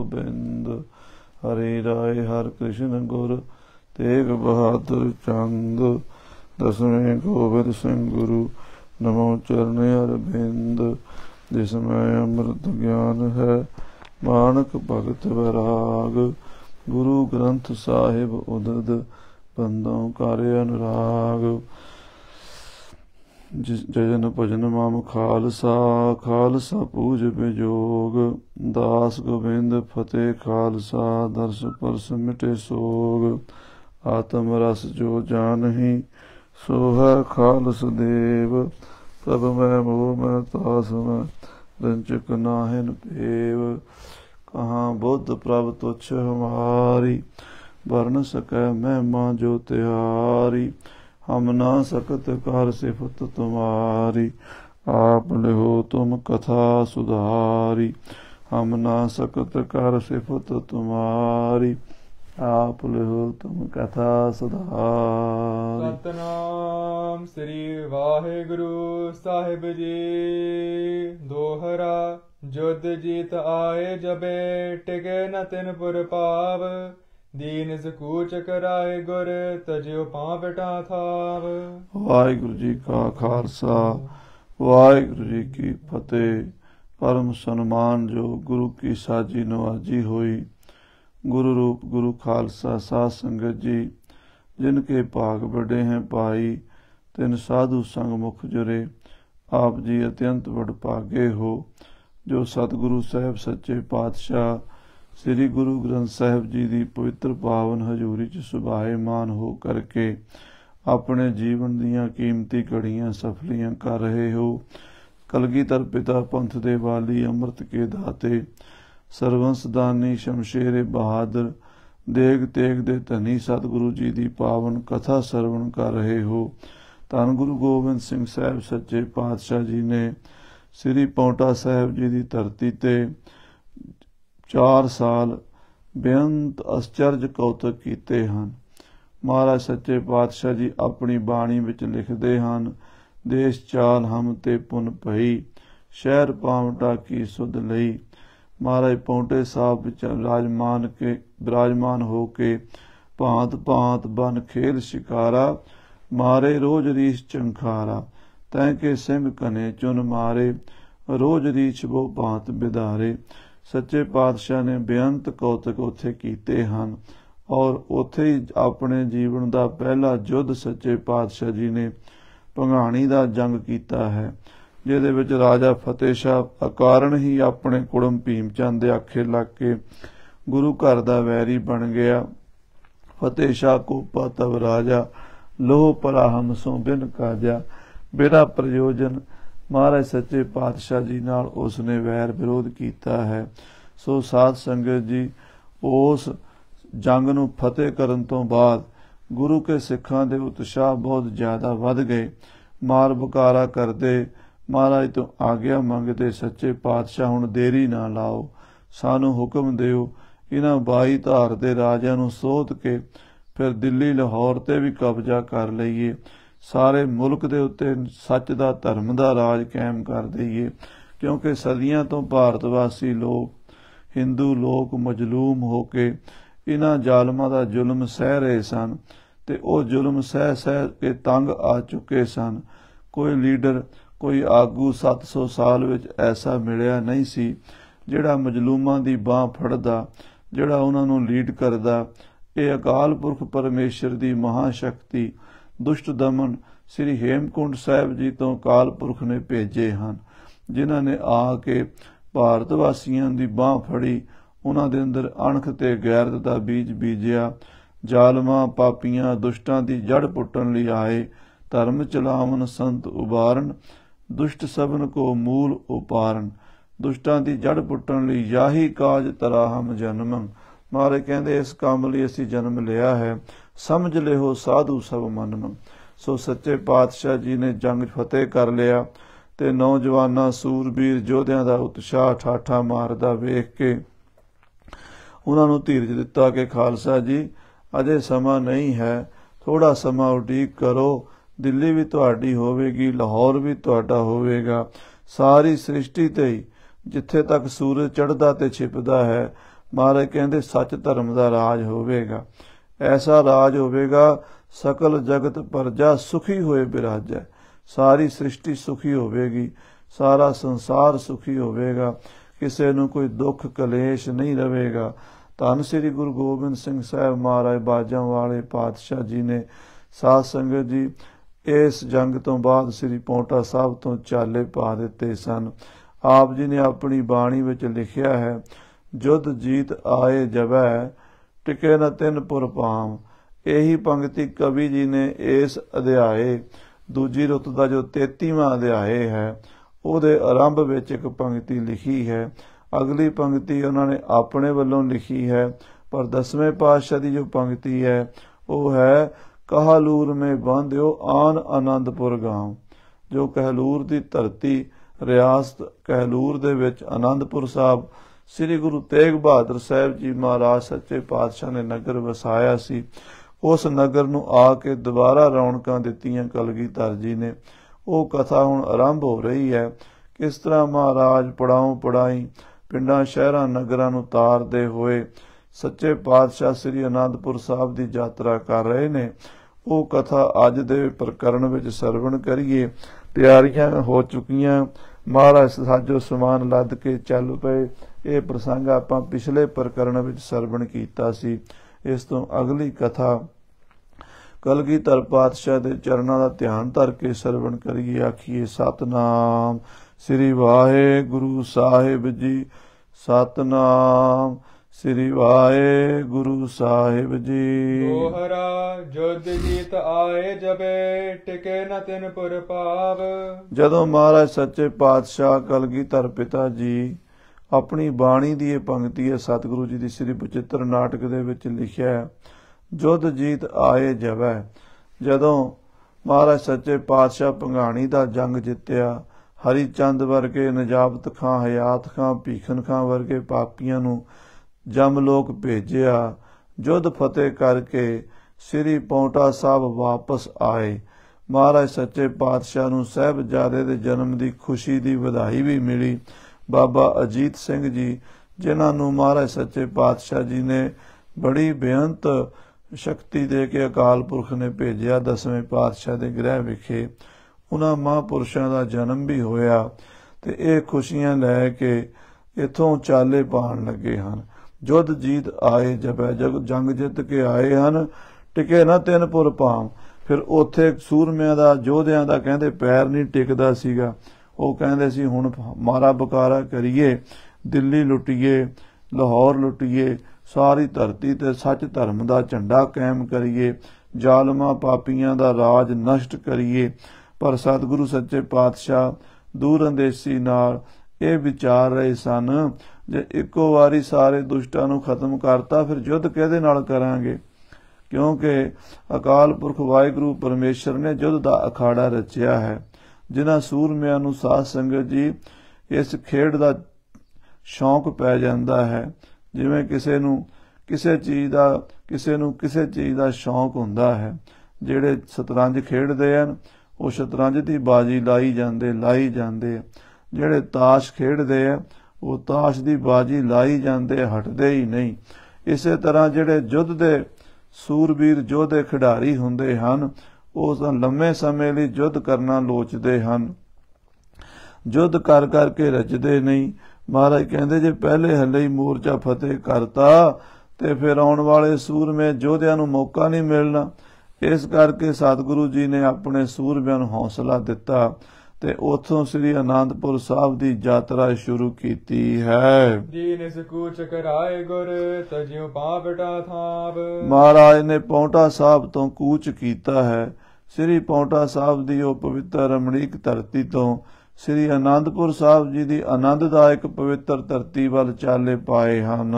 ਗੋਬਿੰਦ ਹਰੇ ਰਾਇ ਹਰ ਕ੍ਰਿਸ਼ਨ ਗੁਰ ਤੇਗ ਬਹਾਦਰ ਚੰਦ ਦਸਵੇਂ ਗੋਬਿੰਦ ਸਿੰਘ ਗੁਰੂ ਨਮੋ ਚਰਨੇ ਅਰਬਿੰਦ ਜਿਸ ਮੈਂ ਅੰਮ੍ਰਿਤ ਗਿਆਨ ਹੈ ਮਾਨਕ ਭਗਤ ਵਿਰਾਗ ਗੁਰੂ ਗ੍ਰੰਥ ਸਾਹਿਬ ਉਦਦ ਬੰਦੋਂ ਕਰ ਅਨੁਰਾਗ ਜਿਸ ਜਨ ਭਜਨ ਮਾਮ ਖਾਲਸਾ ਖਾਲਸਾ ਪੂਜ ਬਿਜੋਗ ਦਾਸ ਗੋਬਿੰਦ ਫਤਿਹ ਖਾਲਸਾ ਦਰਸ ਪਰਸ ਮਿਟੇ ਸੋਗ ਆਤਮ ਰਸ ਜੋ ਜਾਣਹੀ ਸੋਹ ਖਾਲਸ ਦੇਵ ਪ੍ਰਭ ਮੈਂ ਮੋਹ ਮੈਂ ਤਾਸ ਮੈਂ ਰੰਚਕ ਨਾਹਿਨ ਭੇਵ ਕਹਾ ਬੁੱਧ ਪ੍ਰਭ ਤੁਛ ਹਮਾਰੀ ਵਰਨ ਸਕੈ ਮਹਿਮਾ ਜੋ ਤਿਹਾਰੀ ਹਮ ਨਾ ਸਕਤ ਕਰ ਸਿਫਤ ਤੁਮਾਰੀ ਆਪ ਲਿਹੋ ਤੁਮ ਕਥਾ ਸੁਧਾਰੀ ਹਮ ਨਾ ਸਕਤ ਕਰ ਸਿਫਤ ਤੁਮਾਰੀ ਆਪ ਲਿਹੋ ਤੁਮ ਕਥਾ ਸੁਧਾਰੀ ਸਤਨਾਮ ਸ੍ਰੀ ਵਾਹਿਗੁਰੂ ਸਾਹਿਬ ਜੀ ਦੋਹਰਾ ਜੁਦ ਜੀਤ ਆਏ ਜਬੇ ਟਿਕੇ ਨ ਤਿਨ ਪੁਰ ਪਾਵ ਦੀਨ ਸਕੂਚ ਕਰਾਏ ਗੁਰ ਤਜਿਓ ਪਾਪ ਟਾ ਥਾਵ ਵਾਹਿਗੁਰੂ ਜੀ ਕਾ ਖਾਲਸਾ ਵਾਹਿਗੁਰੂ ਜੀ ਕੀ ਫਤਿਹ ਪਰਮ ਸਨਮਾਨ ਜੋ ਗੁਰੂ ਕੀ ਸਾਜੀ ਨਵਾਜੀ ਹੋਈ ਗੁਰੂ ਰੂਪ ਗੁਰੂ ਖਾਲਸਾ ਸਾਧ ਸੰਗਤ ਜੀ ਜਿਨ ਕੇ ਭਾਗ ਵੱਡੇ ਹੈ ਭਾਈ ਤਿੰਨ ਸਾਧੂ ਸੰਗ ਮੁਖ ਜੁਰੇ ਆਪ ਜੀ ਅਤਿਅੰਤ ਭਾਗੇ ਹੋ ਜੋ ਸਤਿਗੁਰੂ ਸਾਹਿਬ ਸੱਚੇ ਪਾਤਸ਼ਾਹ ਸ੍ਰੀ ਗੁਰੂ ਗ੍ਰੰਥ ਸਾਹਿਬ ਜੀ ਦੀ ਪਵਿੱਤਰ ਪਾਵਨ ਹਜ਼ੂਰੀ 'ਚ ਸੁਭਾਏਮਾਨ ਹੋ ਕਰਕੇ ਆਪਣੇ ਜੀਵਨ ਦੀਆਂ ਕੀਮਤੀ ਘੜੀਆਂ ਸਫਲੀਆਂ ਕਰ ਰਹੇ ਹੋ ਕਲਗੀਧਰ ਪਿਤਾ ਪੰਥ ਦੇ ਵਾਲੀ ਅੰਮ੍ਰਿਤ ਕੇ ਦਾਤੇ ਸਰਵੰਸਦਾਨੀ ਸ਼ਮਸ਼ੇਰੇ ਬਹਾਦਰ ਦੇਗ ਤੇਗ ਦੇ ਧਨੀ ਸਤਿਗੁਰੂ ਜੀ ਦੀ ਪਾਵਨ ਕਥਾ ਸਰਵਣ ਕਰ ਰਹੇ ਹੋ ਧੰਨ ਗੁਰੂ ਗੋਬਿੰਦ ਸਿੰਘ ਸਾਹਿਬ ਸੱਚੇ ਪਾਤਸ਼ਾਹ ਜੀ ਨੇ ਸ੍ਰੀ ਪੌਂਟਾ ਸਾਹਿਬ ਜੀ ਦੀ ਧਰਤੀ ਤੇ ਚਾਰ ਸਾਲ ਬੇਅੰਤ ਅਚਰਜ ਕੌਤਕ ਕੀਤੇ ਹਨ ਮਹਾਰਾਜ ਸੱਚੇ ਪਾਤਸ਼ਾਹ ਜੀ ਆਪਣੀ ਬਾਣੀ ਵਿੱਚ ਲਿਖਦੇ ਹਨ ਦੇਸ਼ ਚਾਲ ਹਮ ਤੇ ਪੁਨ ਭਈ ਸ਼ਹਿਰ ਪਾਵਟਾ ਕੀ ਸੁਧ ਲਈ ਮਹਾਰਾਜ ਪੌਂਟੇ ਸਾਹਿਬ ਵਿੱਚ ਰਾਜਮਾਨ ਕੇ ਬਿਰਾਜਮਾਨ ਹੋ ਕੇ ਭਾਂਤ ਭਾਂਤ ਬਨ ਖੇਲ ਸ਼ਿਕਾਰਾ ਮਾਰੇ ਰੋਜ ਰੀਸ ਚੰਖਾਰਾ ਤੈ ਕੇ ਸਿੰਘ ਕਨੇ ਚੁਨ ਮਾਰੇ ਰੋਜ ਰੀਸ ਬੋ ਭਾਂਤ ਬਿਦਾਰੇ ਸੱਚੇ ਪਾਤਸ਼ਾਹ ਨੇ ਬੇਅੰਤ ਕੌਤਕ ਉਥੇ ਕੀਤੇ ਹਨ ਔਰ ਉਥੇ ਹੀ ਆਪਣੇ ਜੀਵਨ ਦਾ ਪਹਿਲਾ ਯੁੱਧ ਸੱਚੇ ਪਾਤਸ਼ਾਹ ਜੀ ਨੇ ਭੰਗਾਣੀ ਦਾ ਜੰਗ ਕੀਤਾ ਹੈ ਜਿਹਦੇ ਵਿੱਚ ਰਾਜਾ ਫਤਿਹ ਸ਼ਾਹ ਅਕਾਰਨ ਹੀ ਆਪਣੇ ਕੁੜਮ ਭੀਮ ਚੰਦ ਦੇ ਆਖੇ ਲੱਗ ਕੇ ਗੁਰੂ ਘਰ ਦਾ ਵੈਰੀ ਬਣ ਗਿਆ ਫਤਿਹ ਸ਼ਾਹ ਕੋਪਾ ਤਵ ਰਾਜਾ ਲੋਹ ਪਰਾਹਮ ਸੋ ਬਿਨ ਕਾਜਾ ਬੇਰਾ ਪ੍ਰਯੋਜਨ ਮਹਾਰਾਜ ਸੱਚੇ ਪਾਤਸ਼ਾਹ ਜੀ ਨਾਲ ਉਸ ਨੇ ਵੈਰ ਵਿਰੋਧ ਕੀਤਾ ਹੈ ਸੋ ਸਾਧ ਸੰਗਤ ਜੀ ਉਸ ਜੰਗ ਨੂੰ ਫਤਿਹ ਕਰਨ ਤੋਂ ਬਾਅਦ ਗੁਰੂ ਕੇ ਸਿੱਖਾਂ ਦੇ ਉਤਸ਼ਾਹ ਬਹੁਤ ਜ਼ਿਆਦਾ ਵੱਧ ਗਏ ਮਾਰ ਬੁਕਾਰਾ ਕਰਦੇ ਮਹਾਰਾਜ ਤੋਂ ਆਗਿਆ ਮੰਗਦੇ ਸੱਚੇ ਪਾਤਸ਼ਾਹ ਹੁਣ ਦੇਰੀ ਨਾ ਲਾਓ ਸਾਨੂੰ ਹੁਕਮ ਦਿਓ ਇਹਨਾਂ 22 ਧਾਰ ਦੇ ਰਾਜਿਆਂ ਨੂੰ ਸੋਧ ਕੇ ਫਿਰ ਦਿੱਲੀ ਲਾਹੌਰ ਤੇ ਵੀ ਕਬਜ਼ਾ ਕਰ ਲਈਏ ਸਾਰੇ ਮੁਲਕ ਦੇ ਉੱਤੇ ਸੱਚ ਦਾ ਧਰਮ ਦਾ ਰਾਜ ਕਾਇਮ ਕਰ ਦਈਏ ਕਿਉਂਕਿ ਸਦੀਆਂ ਤੋਂ ਭਾਰਤ ਵਾਸੀ ਲੋਕ Hindu ਲੋਕ ਮਜਲੂਮ ਹੋ ਕੇ ਇਹਨਾਂ ਜ਼ਾਲਮਾਂ ਦਾ ਜ਼ੁਲਮ ਸਹਿ ਰਹੇ ਸਨ ਤੇ ਉਹ ਜ਼ੁਲਮ ਸਹਿ ਸਹਿ ਕੇ ਤੰਗ ਆ ਚੁੱਕੇ ਸਨ ਕੋਈ ਲੀਡਰ ਕੋਈ ਆਗੂ 700 ਸਾਲ ਵਿੱਚ ਐਸਾ ਮਿਲਿਆ ਨਹੀਂ ਸੀ ਜਿਹੜਾ ਮਜਲੂਮਾਂ ਦੀ ਬਾਹ ਫੜਦਾ ਜਿਹੜਾ ਉਹਨਾਂ ਨੂੰ ਲੀਡ ਕਰਦਾ ਇਹ ਅਕਾਲ ਪੁਰਖ ਪਰਮੇਸ਼ਰ ਦੀ ਮਹਾ ਸ਼ਕਤੀ ਦੁਸ਼ਟ ਦਮਨ ਸ੍ਰੀ ਹੇਮਕੁੰਡ ਸਾਹਿਬ ਜੀ ਤੋਂ ਕਾਲ ਪੁਰਖ ਨੇ ਭੇਜੇ ਹਨ ਜਿਨ੍ਹਾਂ ਨੇ ਆ ਕੇ ਭਾਰਤ ਵਾਸੀਆਂ ਦੀ ਬਾਹ ਫੜੀ ਉਹਨਾਂ ਦੇ ਅੰਦਰ ਅਣਖ ਤੇ ਗੈਰਤ ਦਾ ਬੀਜ ਬੀਜਿਆ ਜ਼ਾਲਮਾਂ ਪਾਪੀਆਂ ਦੁਸ਼ਟਾਂ ਦੀ ਜੜ ਪੁੱਟਣ ਲਈ ਆਏ ਧਰਮ ਚਲਾਵਨ ਸੰਤ ਉਬਾਰਨ ਦੁਸ਼ਟ ਸਭਨ ਕੋ ਮੂਲ ਉਪਾਰਨ ਦੁਸ਼ਟਾਂ ਦੀ ਜੜ ਪੁੱਟਣ ਲਈ ਯਾਹੀ ਕਾਜ ਤਰਾਹਮ ਜਨਮ ਮਾਰੇ ਕਹਿੰਦੇ ਇਸ ਕੰਮ ਲਈ ਅਸੀਂ ਜਨਮ ਲਿਆ ਹੈ ਸਮਝ ਲਿਓ ਸਾਧੂ ਸਭ ਮਨ ਨੂੰ ਸੋ ਸੱਚੇ ਪਾਤਸ਼ਾਹ ਜੀ ਨੇ ਜੰਗ ਫਤਿਹ ਕਰ ਲਿਆ ਤੇ ਨੌਜਵਾਨਾਂ ਸੂਰਬੀਰ ਯੋਧਿਆਂ ਦਾ ਉਤਸ਼ਾਹ ਠਾਠਾ ਮਾਰਦਾ ਵੇਖ ਕੇ ਉਹਨਾਂ ਨੂੰ ਧੀਰਜ ਦਿੱਤਾ ਕਿ ਖਾਲਸਾ ਜੀ ਅਜੇ ਸਮਾਂ ਨਹੀਂ ਹੈ ਥੋੜਾ ਸਮਾਂ ਉਡੀਕ ਕਰੋ ਦਿੱਲੀ ਵੀ ਤੁਹਾਡੀ ਹੋਵੇਗੀ ਲਾਹੌਰ ਵੀ ਤੁਹਾਡਾ ਹੋਵੇਗਾ ਸਾਰੀ ਸ੍ਰਿਸ਼ਟੀ ਤੇ ਜਿੱਥੇ ਤੱਕ ਸੂਰਜ ਚੜ੍ਹਦਾ ਤੇ ਛਿਪਦਾ ਹੈ ਮਹਾਰਾਜ ਕਹਿੰਦੇ ਸੱਚ ਧਰਮ ਦਾ ਰਾਜ ਹੋਵੇਗਾ ਐਸਾ ਰਾਜ ਹੋਵੇਗਾ ਸਕਲ ਜਗਤ ਪਰਜਾ ਸੁਖੀ ਹੋਏ ਬਿਰਾਜੈ ਸਾਰੀ ਸ੍ਰਿਸ਼ਟੀ ਸੁਖੀ ਹੋਵੇਗੀ ਸਾਰਾ ਸੰਸਾਰ ਸੁਖੀ ਹੋਵੇਗਾ ਕਿਸੇ ਨੂੰ ਕੋਈ ਦੁੱਖ ਕਲੇਸ਼ ਨਹੀਂ ਰਹੇਗਾ ਤਾਂ ਸ੍ਰੀ ਗੁਰੂ ਗੋਬਿੰਦ ਸਿੰਘ ਸਾਹਿਬ ਮਹਾਰਾਜ ਬਾਜਾਂ ਵਾਲੇ ਪਾਤਸ਼ਾਹ ਜੀ ਨੇ ਸਾਧ ਸੰਗਤ ਜੀ ਇਸ ਜੰਗ ਤੋਂ ਬਾਅਦ ਸ੍ਰੀ ਪੌਂਟਾ ਸਾਹਿਬ ਤੋਂ ਚਾਲੇ ਪਾ ਦਿੱਤੇ ਸਨ ਆਪ ਜੀ ਨੇ ਆਪਣੀ ਬਾਣੀ ਵਿੱਚ ਲਿਖਿਆ ਹੈ ਜੁਦ ਜੀਤ ਆਏ ਜਬੈ ਟਿਕੇ ਨਾ ਤਿੰਨ ਪੁਰਪਾਮ ਇਹੀ ਪੰਕਤੀ ਕਵੀ ਜੀ ਨੇ ਇਸ ਅਧਿਆਏ ਦੂਜੀ ਰੁੱਤ ਦਾ ਜੋ 33ਵਾਂ ਅਧਿਆਏ ਹੈ ਉਹਦੇ ਆਰੰਭ ਵਿੱਚ ਇੱਕ ਪੰਕਤੀ ਲਿਖੀ ਹੈ ਅਗਲੀ ਪੰਕਤੀ ਉਹਨਾਂ ਨੇ ਆਪਣੇ ਵੱਲੋਂ ਲਿਖੀ ਹੈ ਪਰ ਦਸਵੇਂ ਪਾਤਸ਼ਾਹ ਦੀ ਜੋ ਪੰਕਤੀ ਹੈ ਉਹ ਹੈ ਕਹਲੂਰ ਮੇ ਬਾਂਧਿਓ ਆਨ ਆਨੰਦਪੁਰ ਗਾਉ ਜੋ ਕਹਲੂਰ ਦੀ ਧਰਤੀ ਰਿਆਸਤ ਕਹਲੂਰ ਦੇ ਵਿੱਚ ਆਨੰਦਪੁਰ ਸਾਹਿਬ ਸ੍ਰੀ ਗੁਰੂ ਤੇਗ ਬਹਾਦਰ ਸਾਹਿਬ ਜੀ ਮਹਾਰਾਜ ਸੱਚੇ ਪਾਤਸ਼ਾਹ ਨੇ ਨਗਰ ਵਸਾਇਆ ਸੀ ਉਸ ਨਗਰ ਨੂੰ ਆ ਕੇ ਦੁਬਾਰਾ ਰੌਣਕਾਂ ਦਿੱਤੀਆਂ ਕਲਗੀਧਰ ਜੀ ਨੇ ਉਹ ਕਥਾ ਹੁਣ ਆਰੰਭ ਹੋ ਰਹੀ ਹੈ ਕਿਸ ਤਰ੍ਹਾਂ ਮਹਾਰਾਜ ਪੜਾਉ ਪੜਾਈ ਪਿੰਡਾਂ ਸ਼ਹਿਰਾਂ ਨਗਰਾਂ ਨੂੰ ਤਾਰਦੇ ਹੋਏ ਸੱਚੇ ਪਾਤਸ਼ਾਹ ਸ੍ਰੀ ਅਨੰਦਪੁਰ ਸਾਹਿਬ ਦੀ ਯਾਤਰਾ ਕਰ ਰਹੇ ਨੇ ਉਹ ਕਥਾ ਅੱਜ ਦੇ ਪ੍ਰਕਰਣ ਵਿੱਚ ਸਰਵਣ ਕਰੀਏ ਤਿਆਰੀਆਂ ਹੋ ਚੁੱਕੀਆਂ ਮਹਾਰਾਜ ਸਾਜੋ ਸਮਾਨ ਲੱਦ ਕੇ ਚੱਲ ਪਏ ਇਹ ਪ੍ਰਸੰਗ ਆਪਾਂ ਪਿਛਲੇ ਪ੍ਰਕਰਣ ਵਿੱਚ ਸਰਵਣ ਕੀਤਾ ਸੀ ਇਸ ਤੋਂ ਅਗਲੀ ਕਥਾ ਕਲਗੀਧਰ ਪਾਤਸ਼ਾਹ ਦੇ ਚਰਨਾਂ ਦਾ ਧਿਆਨ ਧਰ ਕੇ ਸਰਵਣ ਕਰੀਏ ਆਖੀਏ ਸਤਨਾਮ ਸ੍ਰੀ ਵਾਹਿਗੁਰੂ ਸਾਹਿਬ ਜੀ ਸਤਨਾਮ ਸ੍ਰੀ ਵਾਹਿਗੁਰੂ ਸਾਹਿਬ ਜੀ ਦੋਹਰਾ ਜੁਦ ਜੀਤ ਆਏ ਜਬੇ ਟਿਕੇ ਨ ਤਿਨ ਪੁਰ ਪਾਵ ਜਦੋਂ ਮਹਾਰਾਜ ਸੱਚੇ ਪਾਤਸ਼ਾਹ ਕਲਗੀਧਰ ਪਿਤਾ ਜੀ ਆਪਣੀ ਬਾਣੀ ਦੀ ਇਹ ਪੰਕਤੀ ਹੈ ਸਤਿਗੁਰੂ ਜੀ ਦੀ ਸ੍ਰੀ ਬਚਿੱਤਰ ਨਾਟਕ ਦੇ ਵਿੱਚ ਲਿਖਿਆ ਹੈ ਜੁਦ ਜੀਤ ਆਏ ਜਵੈ ਜਦੋਂ ਮਹਾਰਾਜ ਸੱਚੇ ਪਾਤਸ਼ਾਹ ਪੰਘਾਣੀ ਦਾ ਜੰਗ ਜਿੱਤਿਆ ਹਰੀ ਚੰਦ ਵਰਗੇ ਨਜਾਬਤ ਖਾਂ ਹਯਾਤ ਖਾਂ ਭੀਖਨ ਖਾਂ ਵਰਗੇ ਪਾਪੀਆਂ ਨੂੰ ਜਮ ਲੋਕ ਭੇਜਿਆ ਜੁਦ ਫਤਿਹ ਕਰਕੇ ਸ੍ਰੀ ਪੌਂਟਾ ਸਾਹਿਬ ਵਾਪਸ ਆਏ ਮਹਾਰਾਜ ਸੱਚੇ ਪਾਤਸ਼ਾਹ ਨੂੰ ਸਹਿਬ ਜਾਦੇ ਦੇ ਜਨਮ ਦੀ ਖੁਸ਼ੀ ਦੀ ਵਧਾਈ ਵੀ ਮਿਲੀ ਬਾਬਾ ਅਜੀਤ ਸਿੰਘ ਜੀ ਜਿਨ੍ਹਾਂ ਨੂੰ ਮਹਾਰਾਜ ਸੱਚੇ ਪਾਤਸ਼ਾਹ ਜੀ ਨੇ ਬੜੀ ਬੇਅੰਤ ਸ਼ਕਤੀ ਦੇ ਕੇ ਅਕਾਲ ਪੁਰਖ ਨੇ ਭੇਜਿਆ ਦਸਵੇਂ ਪਾਤਸ਼ਾਹ ਦੇ ਗ੍ਰਹਿ ਵਿਖੇ ਉਹਨਾਂ ਮਹਾਪੁਰਸ਼ਾਂ ਦਾ ਜਨਮ ਵੀ ਹੋਇਆ ਤੇ ਇਹ ਖੁਸ਼ੀਆਂ ਲੈ ਕੇ ਇਥੋਂ ਚਾਲੇ ਪਾਣ ਲੱਗੇ ਹਨ ਜੁਦ ਜੀਤ ਆਏ ਜਬੈ ਜਗ ਜੰਗ ਜਿੱਤ ਕੇ ਆਏ ਹਨ ਟਿਕੇ ਨਾ ਤਿੰਨ ਪੁਰ ਪਾਮ ਫਿਰ ਉਥੇ ਸੂਰਮਿਆਂ ਦਾ ਜੋਧਿਆਂ ਦਾ ਕਹਿੰਦੇ ਪੈਰ ਨਹੀਂ ਟਿਕਦਾ ਸੀਗਾ ਉਹ ਕਹਿੰਦੇ ਸੀ ਹੁਣ ਮਾਰਾ ਬਕਾਰਾ ਕਰੀਏ ਦਿੱਲੀ ਲੁੱਟੀਏ ਲਾਹੌਰ ਲੁੱਟੀਏ ਸਾਰੀ ਧਰਤੀ ਤੇ ਸੱਚ ਧਰਮ ਦਾ ਝੰਡਾ ਕਾਇਮ ਕਰੀਏ ਜ਼ਾਲਮਾਂ ਪਾਪੀਆਂ ਦਾ ਰਾਜ ਨਸ਼ਟ ਕਰੀਏ ਪਰ ਸਤਿਗੁਰੂ ਸੱਚੇ ਪਾਤਸ਼ਾਹ ਦੂਰ ਅੰਦੇਸੀ ਨਾਲ ਇਹ ਵਿਚਾਰ ਰਹੇ ਸਨ ਜੇ ਇੱਕੋ ਵਾਰੀ ਸਾਰੇ ਦੁਸ਼ਟਾਂ ਨੂੰ ਖਤਮ ਕਰਤਾ ਫਿਰ ਯੁੱਧ ਕਿਹਦੇ ਨਾਲ ਕਰਾਂਗੇ ਕਿਉਂਕਿ ਅਕਾਲ ਪੁਰਖ ਵਾਹਿਗੁਰੂ ਪਰਮੇਸ਼ਰ ਨੇ ਯੁੱਧ ਦਾ ਅਖਾੜਾ ਰਚਿਆ ਹੈ ਜਿਨ੍ਹਾਂ ਸੂਰਮਿਆਂ ਨੂੰ ਸਾਧ ਸੰਗਤ ਜੀ ਇਸ ਖੇਡ ਦਾ ਸ਼ੌਂਕ ਪੈ ਜਾਂਦਾ ਹੈ ਜਿਵੇਂ ਕਿਸੇ ਨੂੰ ਕਿਸੇ ਚੀਜ਼ ਦਾ ਕਿਸੇ ਨੂੰ ਕਿਸੇ ਚੀਜ਼ ਦਾ ਸ਼ੌਂਕ ਹੁੰਦਾ ਹੈ ਜਿਹੜੇ ਸ਼ਤਰੰਜ ਖੇਡਦੇ ਹਨ ਉਹ ਸ਼ਤਰੰਜ ਦੀ ਬਾਜੀ ਲਾਈ ਜਾਂਦੇ ਲਾਈ ਜਾਂਦੇ ਜਿਹੜੇ ਤਾਸ਼ ਖੇਡਦੇ ਆ ਉਹ ਤਾਸ਼ ਦੀ ਬਾਜੀ ਲਾਈ ਜਾਂਦੇ ਹਟਦੇ ਹੀ ਨਹੀਂ ਇਸੇ ਤਰ੍ਹਾਂ ਜਿਹੜੇ ਜੁੱਧ ਦੇ ਸੂਰਬੀਰ ਯੋਧੇ ਖਿਡਾਰੀ ਹੁੰਦੇ ਹਨ ਉਸ ਲੰਮੇ ਸਮੇਂ ਲਈ ਜੁੱਧ ਕਰਨਾ ਲੋਚਦੇ ਹਨ ਜੁੱਧ ਕਰ ਕਰਕੇ ਰਜਦੇ ਨਹੀਂ ਮਹਾਰਾਜ ਕਹਿੰਦੇ ਜੇ ਪਹਿਲੇ ਹੱਲੇ ਹੀ ਮੋਰਚਾ ਫਤਿਹ ਕਰਤਾ ਤੇ ਫਿਰ ਆਉਣ ਵਾਲੇ ਸੂਰਮੇ ਜੋਧਿਆਂ ਨੂੰ ਮੌਕਾ ਨਹੀਂ ਮਿਲਣਾ ਇਸ ਕਰਕੇ ਸਤਿਗੁਰੂ ਜੀ ਨੇ ਆਪਣੇ ਸੂਰਮਿਆਂ ਨੂੰ ਹੌਸਲਾ ਦਿੱਤਾ ਤੇ ਉਥੋਂ ਸ੍ਰੀ ਅਨੰਦਪੁਰ ਸਾਹਿਬ ਦੀ ਯਾਤਰਾ ਸ਼ੁਰੂ ਕੀਤੀ ਹੈ ਜੀਨ ਸਕੂ ਕਰਾਏ ਗੁਰ ਤਜਿਉ ਪਾਪਟਾ ਥਾਬ ਮਹਾਰਾਜ ਨੇ ਪੌਂਟਾ ਸਾਹਿਬ ਤੋਂ ਕੂਚ ਕੀਤਾ ਹੈ ਸ੍ਰੀ ਪੌਂਟਾ ਸਾਹਿਬ ਦੀ ਉਹ ਪਵਿੱਤਰ ਰਮਣੀਕ ਧਰਤੀ ਤੋਂ ਸ੍ਰੀ ਅਨੰਦਪੁਰ ਸਾਹਿਬ ਜੀ ਦੀ ਆਨੰਦਦਾਇਕ ਪਵਿੱਤਰ ਧਰਤੀ ਵੱਲ ਚਾਲੇ ਪਾਏ ਹਨ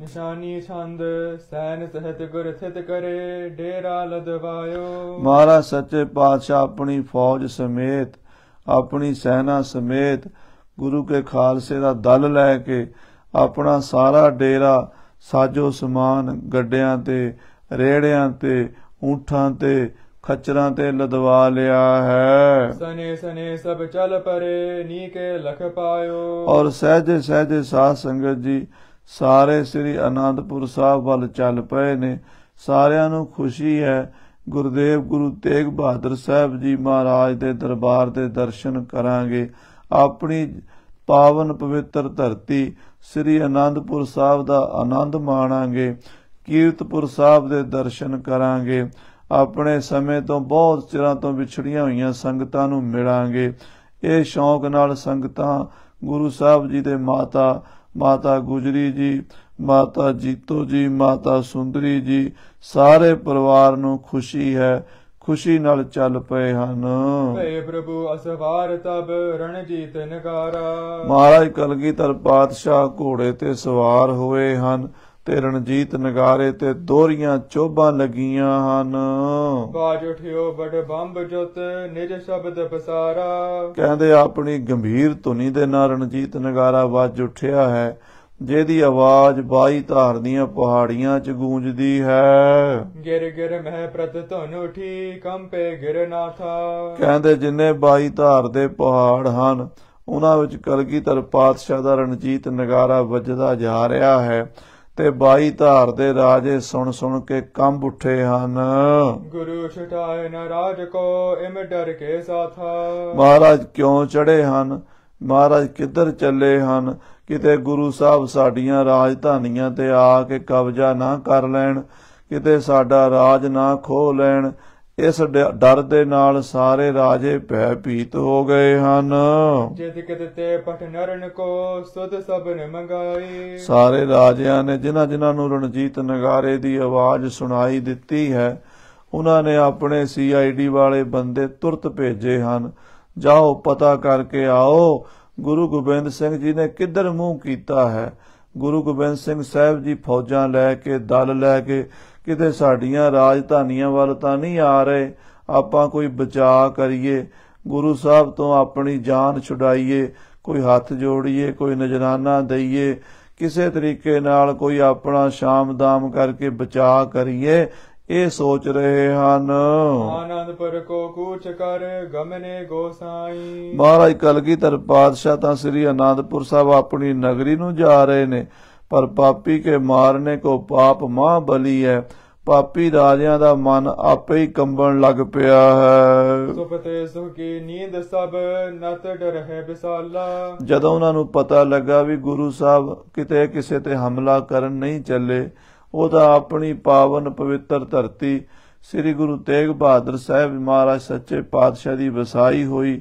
ਨਿਸ਼ਾਨੀ ਛੰਦ ਸੈਨ ਸਹਿਤ ਗੁਰ ਸਿਤ ਕਰੇ ਡੇਰਾ ਲਦਵਾਇਓ ਮਹਾਰਾਜ ਸੱਚੇ ਪਾਤਸ਼ਾਹ ਆਪਣੀ ਫੌਜ ਸਮੇਤ ਆਪਣੀ ਸੈਨਾ ਸਮੇਤ ਗੁਰੂ ਕੇ ਖਾਲਸੇ ਦਾ ਦਲ ਲੈ ਕੇ ਆਪਣਾ ਸਾਰਾ ਡੇਰਾ ਸਾਜੋ ਸਮਾਨ ਗੱਡਿਆਂ ਤੇ ਰੇੜਿਆਂ ਤੇ ਊਠਾਂ ਤੇ ਖਚਰਾਂ ਤੇ ਲਦਵਾ ਲਿਆ ਹੈ ਸਨੇ ਸਨੇ ਸਭ ਚਲ ਪਰੇ ਨੀਕੇ ਲਖ ਪਾਇਓ ਔਰ ਸਹਜੇ ਸਹਜੇ ਸਾਧ ਸੰਗਤ ਜੀ ਸਾਰੇ ਸ੍ਰੀ ਅਨੰਦਪੁਰ ਸਾਹਿਬ ਵੱਲ ਚੱਲ ਪਏ ਨੇ ਸਾਰਿਆਂ ਨੂੰ ਖੁਸ਼ੀ ਹੈ ਗੁਰਦੇਵ ਗੁਰੂ ਤੇਗ ਬਹਾਦਰ ਸਾਹਿਬ ਜੀ ਮਹਾਰਾਜ ਦੇ ਦਰਬਾਰ ਦੇ ਦਰਸ਼ਨ ਕਰਾਂਗੇ ਆਪਣੀ ਪਾਵਨ ਪਵਿੱਤਰ ਧਰਤੀ ਸ੍ਰੀ ਅਨੰਦਪੁਰ ਸਾਹਿਬ ਦਾ ਆਨੰਦ ਮਾਣਾਂਗੇ ਕੀਰਤਪੁਰ ਸਾਹਿਬ ਦੇ ਦਰਸ਼ਨ ਕਰਾਂਗੇ ਆਪਣੇ ਸਮੇਂ ਤੋਂ ਬਹੁਤ ਚਿਰਾਂ ਤੋਂ ਵਿਛੜੀਆਂ ਹੋਈਆਂ ਸੰਗਤਾਂ ਨੂੰ ਮਿਲਾਂਗੇ ਇਹ ਸ਼ੌਂਕ ਨਾਲ ਸੰਗਤਾਂ ਗੁਰੂ ਸਾਹਿਬ ਜੀ ਦੇ ਮਾਤਾ ਮਾਤਾ ਗੁਜਰੀ ਜੀ ਮਾਤਾ ਜੀਤੋ ਜੀ ਮਾਤਾ ਸੁੰਦਰੀ ਜੀ ਸਾਰੇ ਪਰਿਵਾਰ ਨੂੰ ਖੁਸ਼ੀ ਹੈ ਖੁਸ਼ੀ ਨਾਲ ਚੱਲ ਪਏ ਹਨ ਭੇ ਪ੍ਰਭੂ ਅਸਵਾਰ ਤਬ ਰਣਜੀਤ ਨਗਾਰਾ ਮਹਾਰਾਜ ਕਲਗੀਧਰ ਪਾਤਸ਼ਾਹ ਘੋੜੇ ਤੇ ਸਵਾਰ ਹੋਏ ਹਨ ਤੇ ਰਣਜੀਤ ਨਗਾਰੇ ਤੇ ਦੋਰੀਆਂ ਚੋਬਾਂ ਲਗੀਆਂ ਹਨ ਬਾਜ ਉਠਿਓ ਬੜ ਬੰਬ ਜੁਤ ਨਿਜ ਸ਼ਬਦ ਪਸਾਰਾ ਕਹਿੰਦੇ ਆਪਣੀ ਗੰਭੀਰ ਧੁਨੀ ਦੇ ਨਾਲ ਰਣਜੀਤ ਨਗਾਰਾ ਵੱਜ ਉਠਿਆ ਹੈ ਜਿਹਦੀ ਆਵਾਜ਼ ਬਾਈ ਧਾਰ ਦੀਆਂ ਪਹਾੜੀਆਂ 'ਚ ਗੂੰਜਦੀ ਹੈ ਗਿਰ ਗਿਰ ਮਹਿ ਪ੍ਰਤ ਧੁਨ ਉਠੀ ਕੰਪੇ ਗਿਰਨਾਥਾ ਕਹਿੰਦੇ ਜਿੰਨੇ ਬਾਈ ਧਾਰ ਦੇ ਪਹਾੜ ਹਨ ਉਹਨਾਂ ਵਿੱਚ ਕਲਗੀਧਰ ਪਾਤਸ਼ਾਹ ਦਾ ਰਣਜੀਤ ਨਗਾਰਾ ਵੱਜਦਾ ਜਾ ਰਿਹਾ ਹੈ ਤੇ ਬਾਈ ਧਾਰ ਦੇ ਰਾਜੇ ਸੁਣ ਸੁਣ ਕੇ ਕੰਬ ਉੱਠੇ ਹਨ ਗੁਰੂ ਛਟਾਏ ਨਾ ਰਾਜ ਕੋ ਇਮ ਡਰ ਕੇ ਸਾਥਾ ਮਹਾਰਾਜ ਕਿਉਂ ਚੜੇ ਹਨ ਮਹਾਰਾਜ ਕਿੱਧਰ ਚੱਲੇ ਹਨ ਕਿਤੇ ਗੁਰੂ ਸਾਹਿਬ ਸਾਡੀਆਂ ਰਾਜਧਾਨੀਆਂ ਤੇ ਆ ਕੇ ਕਬਜ਼ਾ ਨਾ ਕਰ ਲੈਣ ਕਿਤੇ ਸਾਡਾ ਰਾਜ ਨਾ ਖੋ ਲੈਣ ਇਸ ਡਰ ਦੇ ਨਾਲ ਸਾਰੇ ਰਾਜੇ ਭੈ ਭੀਤ ਹੋ ਗਏ ਹਨ ਜਿਤ ਕਿਤੇ ਤੇ ਨਰਨ ਕੋ ਸੁਧ ਸਭ ਨੇ ਮੰਗਾਈ ਸਾਰੇ ਰਾਜਿਆਂ ਨੇ ਜਿਨ੍ਹਾਂ ਜਿਨ੍ਹਾਂ ਨੂੰ ਰਣਜੀਤ ਨਗਾਰੇ ਦੀ ਆਵਾਜ਼ ਸੁਣਾਈ ਦਿੱਤੀ ਹੈ ਉਹਨਾਂ ਨੇ ਆਪਣੇ ਸੀਆਈਡੀ ਵਾਲੇ ਬੰਦੇ ਤੁਰਤ ਭੇਜੇ ਹਨ ਜਾਓ ਪਤਾ ਕਰਕੇ ਆਓ ਗੁਰੂ ਗੋਬਿੰਦ ਸਿੰਘ ਜੀ ਨੇ ਕਿੱਧਰ ਮੂੰਹ ਕੀਤਾ ਹੈ ਗੁਰੂ ਗੋਬਿੰਦ ਸਿੰਘ ਸਾਹਿਬ ਜੀ ਫੌਜਾਂ ਲੈ ਕੇ ਦਲ ਲੈ ਕੇ ਕਿਤੇ ਸਾਡੀਆਂ ਰਾਜਧਾਨੀਆਂ ਵੱਲ ਤਾਂ ਨਹੀਂ ਆ ਰਹੇ ਆਪਾਂ ਕੋਈ ਬਚਾ ਕਰੀਏ ਗੁਰੂ ਸਾਹਿਬ ਤੋਂ ਆਪਣੀ ਜਾਨ ਛੁਡਾਈਏ ਕੋਈ ਹੱਥ ਜੋੜੀਏ ਕੋਈ ਨਜਰਾਨਾ ਦਈਏ ਕਿਸੇ ਤਰੀਕੇ ਨਾਲ ਕੋਈ ਆਪਣਾ ਸ਼ਾਮਦਾਮ ਕਰਕੇ ਬਚਾ ਕਰੀਏ ਇਹ ਸੋਚ ਰਹੇ ਹਨ ਆਨੰਦ ਪਰ ਕੋ ਕੂਚ ਕਰ ਗਮਨੇ ਗੋਸਾਈ ਮਹਾਰਾਜ ਕਲਗੀਧਰ ਪਾਤਸ਼ਾਹ ਤਾਂ ਸ੍ਰੀ ਆਨੰਦਪੁਰ ਸਾਹਿਬ ਆਪਣੀ ਨਗਰੀ ਨੂੰ ਜਾ ਰਹੇ ਨੇ ਪਰ ਪਾਪੀ ਕੇ ਮਾਰਨੇ ਕੋ ਪਾਪ ਮਾਂ ਬਲੀ ਹੈ ਪਾਪੀ ਰਾਜਿਆਂ ਦਾ ਮਨ ਆਪੇ ਹੀ ਕੰਬਣ ਲੱਗ ਪਿਆ ਹੈ ਸੁਪਤੇ ਕੀ ਨੀਂਦ ਸਭ ਨਤ ਡਰਹਿ ਬਿਸਾਲਾ ਜਦੋਂ ਉਹਨਾਂ ਨੂੰ ਪਤਾ ਲੱਗਾ ਵੀ ਗੁਰੂ ਸਾਹਿਬ ਕਿਤੇ ਕਿਸੇ ਤੇ ਹਮਲਾ ਕਰਨ ਨਹੀਂ ਚੱਲੇ ਉਹ ਤਾਂ ਆਪਣੀ ਪਾਵਨ ਪਵਿੱਤਰ ਧਰਤੀ ਸ੍ਰੀ ਗੁਰੂ ਤੇਗ ਬਹਾਦਰ ਸਾਹਿਬ ਮਹਾਰਾਜ ਸੱਚੇ ਪਾਤਸ਼ਾਹ ਦੀ ਵਸਾਈ ਹੋਈ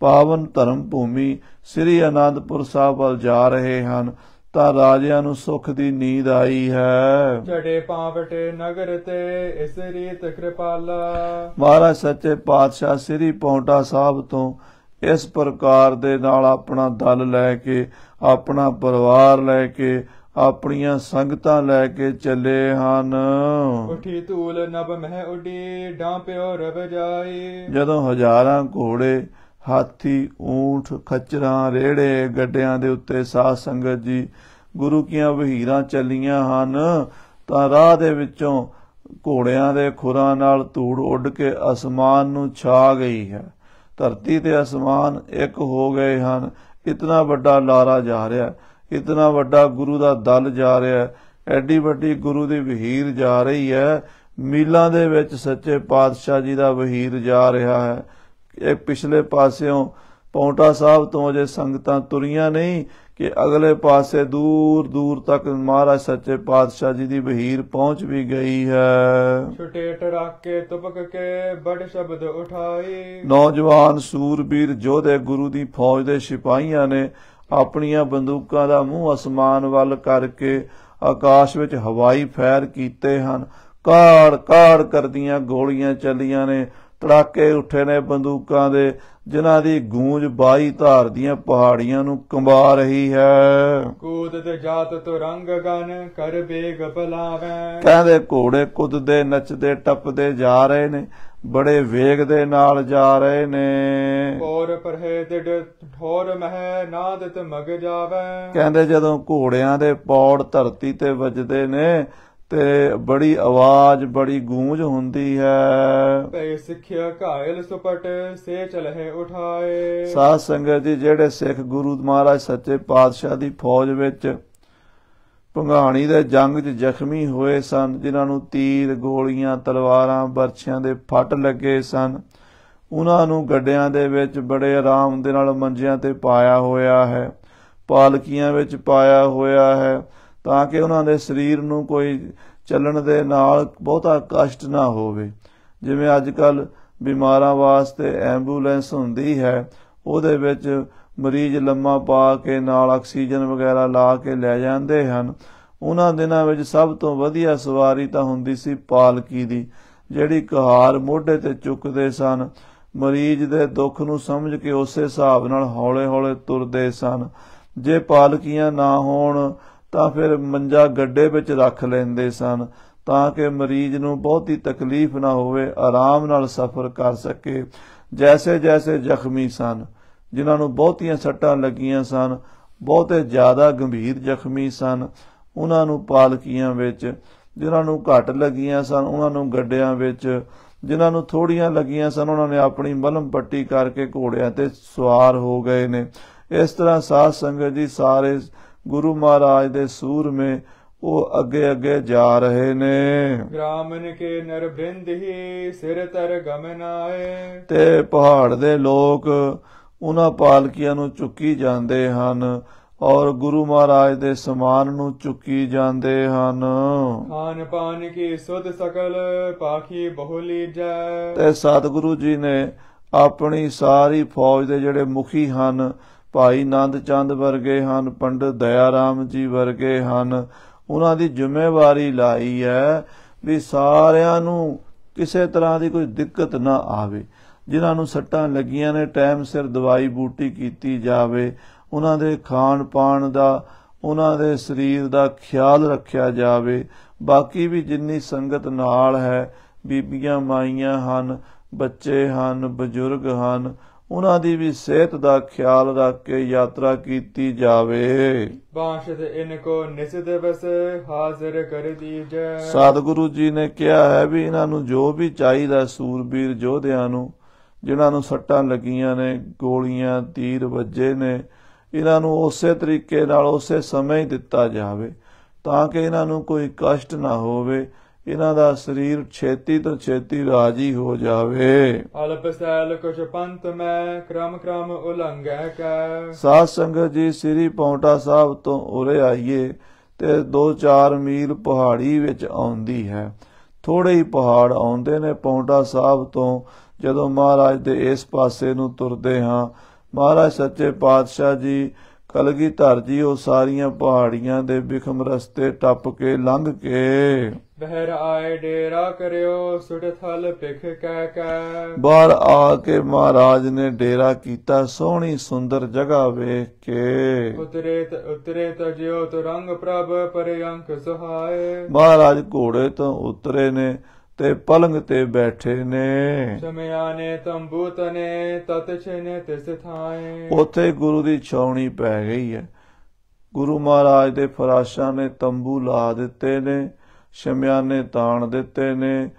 ਪਾਵਨ ਧਰਮ ਭੂਮੀ ਸ੍ਰੀ ਅਨੰਦਪੁਰ ਸਾਹਿਬ ਵੱਲ ਜਾ ਰਹੇ ਹਨ ਤਾਂ ਰਾਜਿਆਂ ਨੂੰ ਸੁਖ ਦੀ ਨੀਂਦ ਆਈ ਹੈ ਜਟੇ ਪਾਵਟੇ ਨਗਰ ਤੇ ਇਸ ਰੀਤ ਕਿਰਪਾਲਾ ਮਹਾਰਾਜ ਸੱਚੇ ਪਾਤਸ਼ਾਹ ਸ੍ਰੀ ਪੌਂਟਾ ਸਾਹਿਬ ਤੋਂ ਇਸ ਪ੍ਰਕਾਰ ਦੇ ਨਾਲ ਆਪਣਾ ਦਲ ਲੈ ਕੇ ਆਪਣਾ ਪਰਿਵਾਰ ਲੈ ਕੇ ਆਪਣੀਆਂ ਸੰਗਤਾਂ ਲੈ ਕੇ ਚੱਲੇ ਹਨ ਉਠੀ ਤੂਲ ਨਭ ਮਹਿ ਉਡੀ ਪਿਓ ਰਵ ਜਾਏ ਜਦੋਂ ਹਜ਼ਾਰਾਂ ਘੋੜੇ ਹਾਥੀ ਊਂਠ ਖਚਰਾਂ ਰੇੜੇ ਗੱਡਿਆਂ ਦੇ ਉੱਤੇ ਸਾਧ ਸੰਗਤ ਜੀ ਗੁਰੂ ਕੀਆਂ ਵਹੀਰਾਂ ਚੱਲੀਆਂ ਹਨ ਤਾਂ ਰਾਹ ਦੇ ਵਿੱਚੋਂ ਘੋੜਿਆਂ ਦੇ ਖੁਰਾਂ ਨਾਲ ਧੂੜ ਉੱਡ ਕੇ ਅਸਮਾਨ ਨੂੰ ਛਾ ਗਈ ਹੈ ਧਰਤੀ ਤੇ ਅਸਮਾਨ ਇੱਕ ਹੋ ਗਏ ਹਨ ਇਤਨਾ ਵੱਡਾ ਲਾਰਾ ਜਾ ਰਿਹਾ ਹੈ ਇਤਨਾ ਵੱਡਾ ਗੁਰੂ ਦਾ ਦਲ ਜਾ ਰਿਹਾ ਐਡੀ ਵੱਡੀ ਗੁਰੂ ਦੀ ਵਹੀਰ ਜਾ ਰਹੀ ਹੈ ਮੀਲਾਂ ਦੇ ਵਿੱਚ ਸੱਚੇ ਪਾਤਸ਼ਾਹ ਜੀ ਦਾ ਵਹੀਰ ਜਾ ਰਿਹਾ ਹੈ ਇਹ ਪਿਛਲੇ ਪਾਸਿਓਂ ਪੌਂਟਾ ਸਾਹਿਬ ਤੋਂ ਜੇ ਸੰਗਤਾਂ ਤੁਰੀਆਂ ਨਹੀਂ ਕਿ ਅਗਲੇ ਪਾਸੇ ਦੂਰ ਦੂਰ ਤੱਕ ਮਹਾਰਾਜ ਸੱਚੇ ਪਾਤਸ਼ਾਹ ਜੀ ਦੀ ਵਹੀਰ ਪਹੁੰਚ ਵੀ ਗਈ ਹੈ ਛੁਟੇ ਕੇ ਤਪਕ ਕੇ ਬੜੇ ਸ਼ਬਦ ਉਠਾਈ ਨੌਜਵਾਨ ਸੂਰਬੀਰ ਜੋਧੇ ਗੁਰੂ ਦੀ ਫੌਜ ਦੇ ਸਿਪਾਹੀਆਂ ਨੇ ਆਪਣੀਆਂ ਬੰਦੂਕਾਂ ਦਾ ਮੂੰਹ ਅਸਮਾਨ ਵੱਲ ਕਰਕੇ ਆਕਾਸ਼ ਵਿੱਚ ਹਵਾਈ ਫੈਰ ਕੀਤੇ ਹਨ ਕਾਰ ਕਾਰ ਕਰਦੀਆਂ ਗੋਲੀਆਂ ਚੱਲੀਆਂ ਨੇ ਤੜਾਕੇ ਉੱਠੇ ਨੇ ਬੰਦੂਕਾਂ ਦੇ ਜਿਨ੍ਹਾਂ ਦੀ ਗੂੰਜ ਬਾਈ ਧਾਰ ਦੀਆਂ ਪਹਾੜੀਆਂ ਨੂੰ ਕੰਬਾ ਰਹੀ ਹੈ ਕੂਦ ਤੇ ਜਾਤ ਤੁਰੰਗ ਗਨ ਕਰ ਬੇਗ ਬਲਾਵੇਂ ਕਹਿੰਦੇ ਘੋੜੇ ਕੁੱਦਦੇ ਨੱਚਦੇ ਟੱਪਦੇ ਜਾ ਰਹੇ ਨੇ ਬੜੇ ਵੇਗ ਦੇ ਨਾਲ ਜਾ ਰਹੇ ਨੇ ਔਰ ਪਰਹੇ ਤੇ ਠੋਰ ਮਹਿ ਦਿਤ ਮਗ ਜਾਵੇ ਕਹਿੰਦੇ ਜਦੋਂ ਘੋੜਿਆਂ ਦੇ ਪੌੜ ਧਰਤੀ ਤੇ ਵੱਜਦੇ ਨੇ ਤੇ ਬੜੀ ਆਵਾਜ਼ ਬੜੀ ਗੂੰਜ ਹੁੰਦੀ ਹੈ ਤੇ ਸਿੱਖਿਆ ਘਾਇਲ ਸੁਪਟ ਸੇ ਚਲਹਿ ਉਠਾਏ ਸਾਧ ਸੰਗਤ ਜੀ ਜਿਹੜੇ ਸਿੱਖ ਗੁਰੂ ਮਹਾਰਾਜ ਸੱਚੇ ਪਾਤਸ਼ਾਹ ਦੀ ਫੌਜ ਵਿੱਚ ਭੰਗਾਣੀ ਦੇ ਜੰਗ 'ਚ ਜ਼ਖਮੀ ਹੋਏ ਸਨ ਜਿਨ੍ਹਾਂ ਨੂੰ ਤੀਰ ਗੋਲੀਆਂ ਤਲਵਾਰਾਂ ਬਰਛਿਆਂ ਦੇ ਫੱਟ ਲੱਗੇ ਸਨ ਉਹਨਾਂ ਨੂੰ ਗੱਡਿਆਂ ਦੇ ਵਿੱਚ ਬੜੇ ਆਰਾਮ ਦੇ ਨਾਲ ਮੰਜਿਆਂ ਤੇ ਪਾਇਆ ਹੋਇਆ ਹੈ ਪਾਲਕੀਆਂ ਵਿੱਚ ਪਾਇਆ ਹੋਇਆ ਹੈ ਤਾਂ ਕਿ ਉਹਨਾਂ ਦੇ ਸਰੀਰ ਨੂੰ ਕੋਈ ਚੱਲਣ ਦੇ ਨਾਲ ਬਹੁਤਾ ਕਸ਼ਟ ਨਾ ਹੋਵੇ ਜਿਵੇਂ ਅੱਜ ਕੱਲ ਬਿਮਾਰਾਂ ਵਾਸਤੇ ਐਂਬੂਲੈਂਸ ਹੁੰਦੀ ਹੈ ਉਹਦੇ ਵਿੱਚ ਮਰੀਜ਼ ਲੰਮਾ ਪਾ ਕੇ ਨਾਲ ਆਕਸੀਜਨ ਵਗੈਰਾ ਲਾ ਕੇ ਲੈ ਜਾਂਦੇ ਹਨ ਉਹਨਾਂ ਦਿਨਾਂ ਵਿੱਚ ਸਭ ਤੋਂ ਵਧੀਆ ਸਵਾਰੀ ਤਾਂ ਹੁੰਦੀ ਸੀ ਪਾਲਕੀ ਦੀ ਜਿਹੜੀ ਕਹਾਰ ਮੋਢੇ ਤੇ ਚੁੱਕਦੇ ਸਨ ਮਰੀਜ਼ ਦੇ ਦੁੱਖ ਨੂੰ ਸਮਝ ਕੇ ਉਸੇ ਹਿਸਾਬ ਨਾਲ ਹੌਲੇ-ਹੌਲੇ ਤੁਰਦੇ ਸਨ ਜੇ ਪਾਲਕੀਆਂ ਨਾ ਹੋਣ ਤਾਂ ਫਿਰ ਮੰਜਾ ਗੱਡੇ ਵਿੱਚ ਰੱਖ ਲੈਂਦੇ ਸਨ ਤਾਂ ਕਿ ਮਰੀਜ਼ ਨੂੰ ਬਹੁਤੀ ਤਕਲੀਫ ਨਾ ਹੋਵੇ ਆਰਾਮ ਨਾਲ ਸਫ਼ਰ ਕਰ ਸਕੇ ਜੈਸੇ ਜੈਸੇ ਜ਼ਖਮੀ ਸਨ ਜਿਨ੍ਹਾਂ ਨੂੰ ਬਹੁਤੀਆਂ ਸੱਟਾਂ ਲੱਗੀਆਂ ਸਨ ਬਹੁਤੇ ਜ਼ਿਆਦਾ ਗੰਭੀਰ ਜ਼ਖਮੀ ਸਨ ਉਹਨਾਂ ਨੂੰ ਪਾਲਕੀਆਂ ਵਿੱਚ ਜਿਨ੍ਹਾਂ ਨੂੰ ਘਟ ਲੱਗੀਆਂ ਸਨ ਉਹਨਾਂ ਨੂੰ ਗੱਡਿਆਂ ਵਿੱਚ ਜਿਨ੍ਹਾਂ ਨੂੰ ਥੋੜੀਆਂ ਲੱਗੀਆਂ ਸਨ ਉਹਨਾਂ ਨੇ ਆਪਣੀ ਮਲਮ ਪੱਟੀ ਕਰਕੇ ਘੋੜਿਆਂ ਤੇ ਸਵਾਰ ਹੋ ਗਏ ਨੇ ਇਸ ਤਰ੍ਹਾਂ ਸਾਧ ਸੰਗਤ ਜੀ ਸਾਰੇ ਗੁਰੂ ਮਹਾਰਾਜ ਦੇ ਸੂਰਮੇ ਉਹ ਅੱਗੇ ਅੱਗੇ ਜਾ ਰਹੇ ਨੇ ਗ੍ਰਾਮਨ ਕੇ ਨਰਬਿੰਦ ਹੀ ਸਿਰ ਤਰ ਗਮਨਾਏ ਤੇ ਪਹਾੜ ਦੇ ਲੋਕ ਉਹਨਾਂ ਪਾਲਕੀਆਂ ਨੂੰ ਚੁੱਕੀ ਜਾਂਦੇ ਹਨ ਔਰ ਗੁਰੂ ਮਹਾਰਾਜ ਦੇ ਸਮਾਨ ਨੂੰ ਚੁੱਕੀ ਜਾਂਦੇ ਹਨ ਖਾਨ ਪਾਨ ਕੀ ਸੁਧ ਸਕਲ ਪਾਖੀ ਬਹੁਲੀ ਜੈ ਤੇ ਸਤਿਗੁਰੂ ਜੀ ਨੇ ਆਪਣੀ ਸਾਰੀ ਫੌਜ ਦੇ ਜਿਹੜੇ ਮੁਖੀ ਹਨ ਭਾਈ ਨੰਦ ਚੰਦ ਵਰਗੇ ਹਨ ਪੰਡਤ ਦਇਆਰਾਮ ਜੀ ਵਰਗੇ ਹਨ ਉਹਨਾਂ ਦੀ ਜ਼ਿੰਮੇਵਾਰੀ ਲਾਈ ਹੈ ਵੀ ਸਾਰਿਆਂ ਨੂੰ ਕਿਸੇ ਤਰ੍ਹਾਂ ਦੀ ਕੋਈ ਦਿੱਕਤ ਨਾ ਆਵੇ ਜਿਨ੍ਹਾਂ ਨੂੰ ਸੱਟਾਂ ਲੱਗੀਆਂ ਨੇ ਟਾਈਮ ਸਿਰ ਦਵਾਈ ਬੂਟੀ ਕੀਤੀ ਜਾਵੇ ਉਹਨਾਂ ਦੇ ਖਾਣ ਪਾਣ ਦਾ ਉਹਨਾਂ ਦੇ ਸਰੀਰ ਦਾ ਖਿਆਲ ਰੱਖਿਆ ਜਾਵੇ ਬਾਕੀ ਵੀ ਜਿੰਨੀ ਸੰਗਤ ਨਾਲ ਹੈ ਬੀਬੀਆਂ ਮਾਈਆਂ ਹਨ ਬੱਚੇ ਹਨ ਬਜ਼ੁਰਗ ਹਨ ਉਹਨਾਂ ਦੀ ਵੀ ਸਿਹਤ ਦਾ ਖਿਆਲ ਰੱਖ ਕੇ ਯਾਤਰਾ ਕੀਤੀ ਜਾਵੇ ਬਾਸ਼ਦ ਇਨਕੋ ਨਿਸਤ ਬਸ ਹਾਜ਼ਰ ਕਰ ਦੀਜੈ ਸਤਿਗੁਰੂ ਜੀ ਨੇ ਕਿਹਾ ਹੈ ਵੀ ਇਹਨਾਂ ਨੂੰ ਜੋ ਵੀ ਚਾਹੀਦਾ ਸੂਰਬੀਰ ਜੋਧਿਆਂ ਨੂੰ ਜਿਨ੍ਹਾਂ ਨੂੰ ਸੱਟਾਂ ਲੱਗੀਆਂ ਨੇ ਗੋਲੀਆਂ ਤੀਰ ਵੱਜੇ ਨੇ ਇਹਨਾਂ ਨੂੰ ਉਸੇ ਤਰੀਕੇ ਨਾਲ ਉਸੇ ਸਮੇਂ ਹੀ ਦਿੱਤਾ ਜਾਵੇ ਤਾਂ ਕਿ ਇਹਨਾਂ ਨੂੰ ਕੋਈ ਕਸ਼ਟ ਨਾ ਹੋਵੇ ਇਹਨਾਂ ਦਾ ਸਰੀਰ ਛੇਤੀ ਤੋਂ ਛੇਤੀ ਰਾਜੀ ਹੋ ਜਾਵੇ ਅਲਪਸੈਲ ਕੁਛ ਪੰਤ ਮੈਂ ਕ੍ਰਮ ਕ੍ਰਮ ਉਲੰਘੈ ਕੈ ਸਾਧ ਸੰਗਤ ਜੀ ਸ੍ਰੀ ਪੌਂਟਾ ਸਾਹਿਬ ਤੋਂ ਉਰੇ ਆਈਏ ਤੇ 2-4 ਮੀਲ ਪਹਾੜੀ ਵਿੱਚ ਆਉਂਦੀ ਹੈ ਥੋੜੇ ਹੀ ਪਹਾੜ ਆਉਂਦੇ ਨੇ ਪੌਂਟਾ ਸਾਹਿਬ ਤੋਂ ਜਦੋਂ ਮਹਾਰਾਜ ਦੇ ਇਸ ਪਾਸੇ ਨੂੰ ਤੁਰਦੇ ਹਾਂ ਮਹਾਰਾਜ ਸੱਚੇ ਪਾਤਸ਼ਾਹ ਜੀ ਕਲਗੀ ਧਰ ਜੀ ਉਹ ਸਾਰੀਆਂ ਪਹਾੜੀਆਂ ਦੇ ਬਿਖਮ ਰਸਤੇ ਟੱਪ ਕੇ ਲੰਘ ਕੇ ਬਹਿਰ ਆਏ ਡੇਰਾ ਕਰਿਓ ਸੁੜ ਥਲ ਪਿਖ ਕਹਿ ਕੈ ਬਾਹਰ ਆ ਕੇ ਮਹਾਰਾਜ ਨੇ ਡੇਰਾ ਕੀਤਾ ਸੋਹਣੀ ਸੁੰਦਰ ਜਗ੍ਹਾ ਵੇਖ ਕੇ ਉਤਰੇ ਉਤਰੇ ਤਜਿਓ ਰੰਗ ਪ੍ਰਭ ਪਰਿਅੰਕ ਸਹਾਏ ਮਹਾਰਾਜ ਘੋੜੇ ਤੋਂ ਉਤਰੇ ਨੇ ਤੇ ਪਲੰਗ ਤੇ ਬੈਠੇ ਨੇ ਸਮਿਆ ਨੇ ਤੰਬੂ ਤਨੇ ਤਤ ਤਿਸ ਥਾਏ ਉਥੇ ਗੁਰੂ ਦੀ ਛਾਉਣੀ ਪੈ ਗਈ ਹੈ ਗੁਰੂ ਮਹਾਰਾਜ ਦੇ ਫਰਾਸ਼ਾਂ ਨੇ ਤੰਬੂ ਲਾ ਦਿੱਤੇ ਨੇ ਸ਼ਮਿਆ ਨੇ ਤਾਣ ਦਿੱਤੇ ਨੇ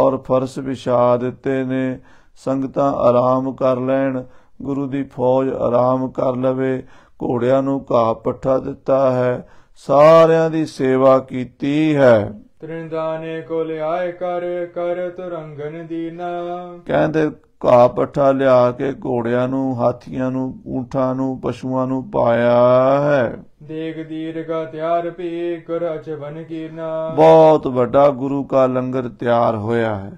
ਔਰ ਫਰਸ਼ ਵਿਛਾ ਦਿੱਤੇ ਨੇ ਸੰਗਤਾਂ ਆਰਾਮ ਕਰ ਲੈਣ ਗੁਰੂ ਦੀ ਫੌਜ ਆਰਾਮ ਕਰ ਲਵੇ ਘੋੜਿਆਂ ਨੂੰ ਘਾਹ ਪੱਠਾ ਦਿੱਤਾ ਹੈ ਸਾਰਿਆਂ ਦੀ ਸੇਵਾ ਕੀਤੀ ਹੈ ਤ੍ਰਿੰਦਾਨੇ ਕੋ ਲਿਆਏ ਕਰ ਕਰ ਤੁਰੰਗਨ ਦੀਨਾ ਕਹਿੰਦੇ ਘਾ ਪੱਠਾ ਲਿਆ ਕੇ ਘੋੜਿਆਂ ਨੂੰ ਹਾਥੀਆਂ ਨੂੰ ਊਂਠਾਂ ਨੂੰ ਪਸ਼ੂਆਂ ਨੂੰ ਪਾਇਆ ਹੈ ਦੇਖ ਦੀਰਗਾ ਤਿਆਰ ਭੀ ਕਰ ਅਚਵਨ ਕੀਨਾ ਬਹੁਤ ਵੱਡਾ ਗੁਰੂ ਕਾ ਲੰਗਰ ਤਿਆਰ ਹੋਇਆ ਹੈ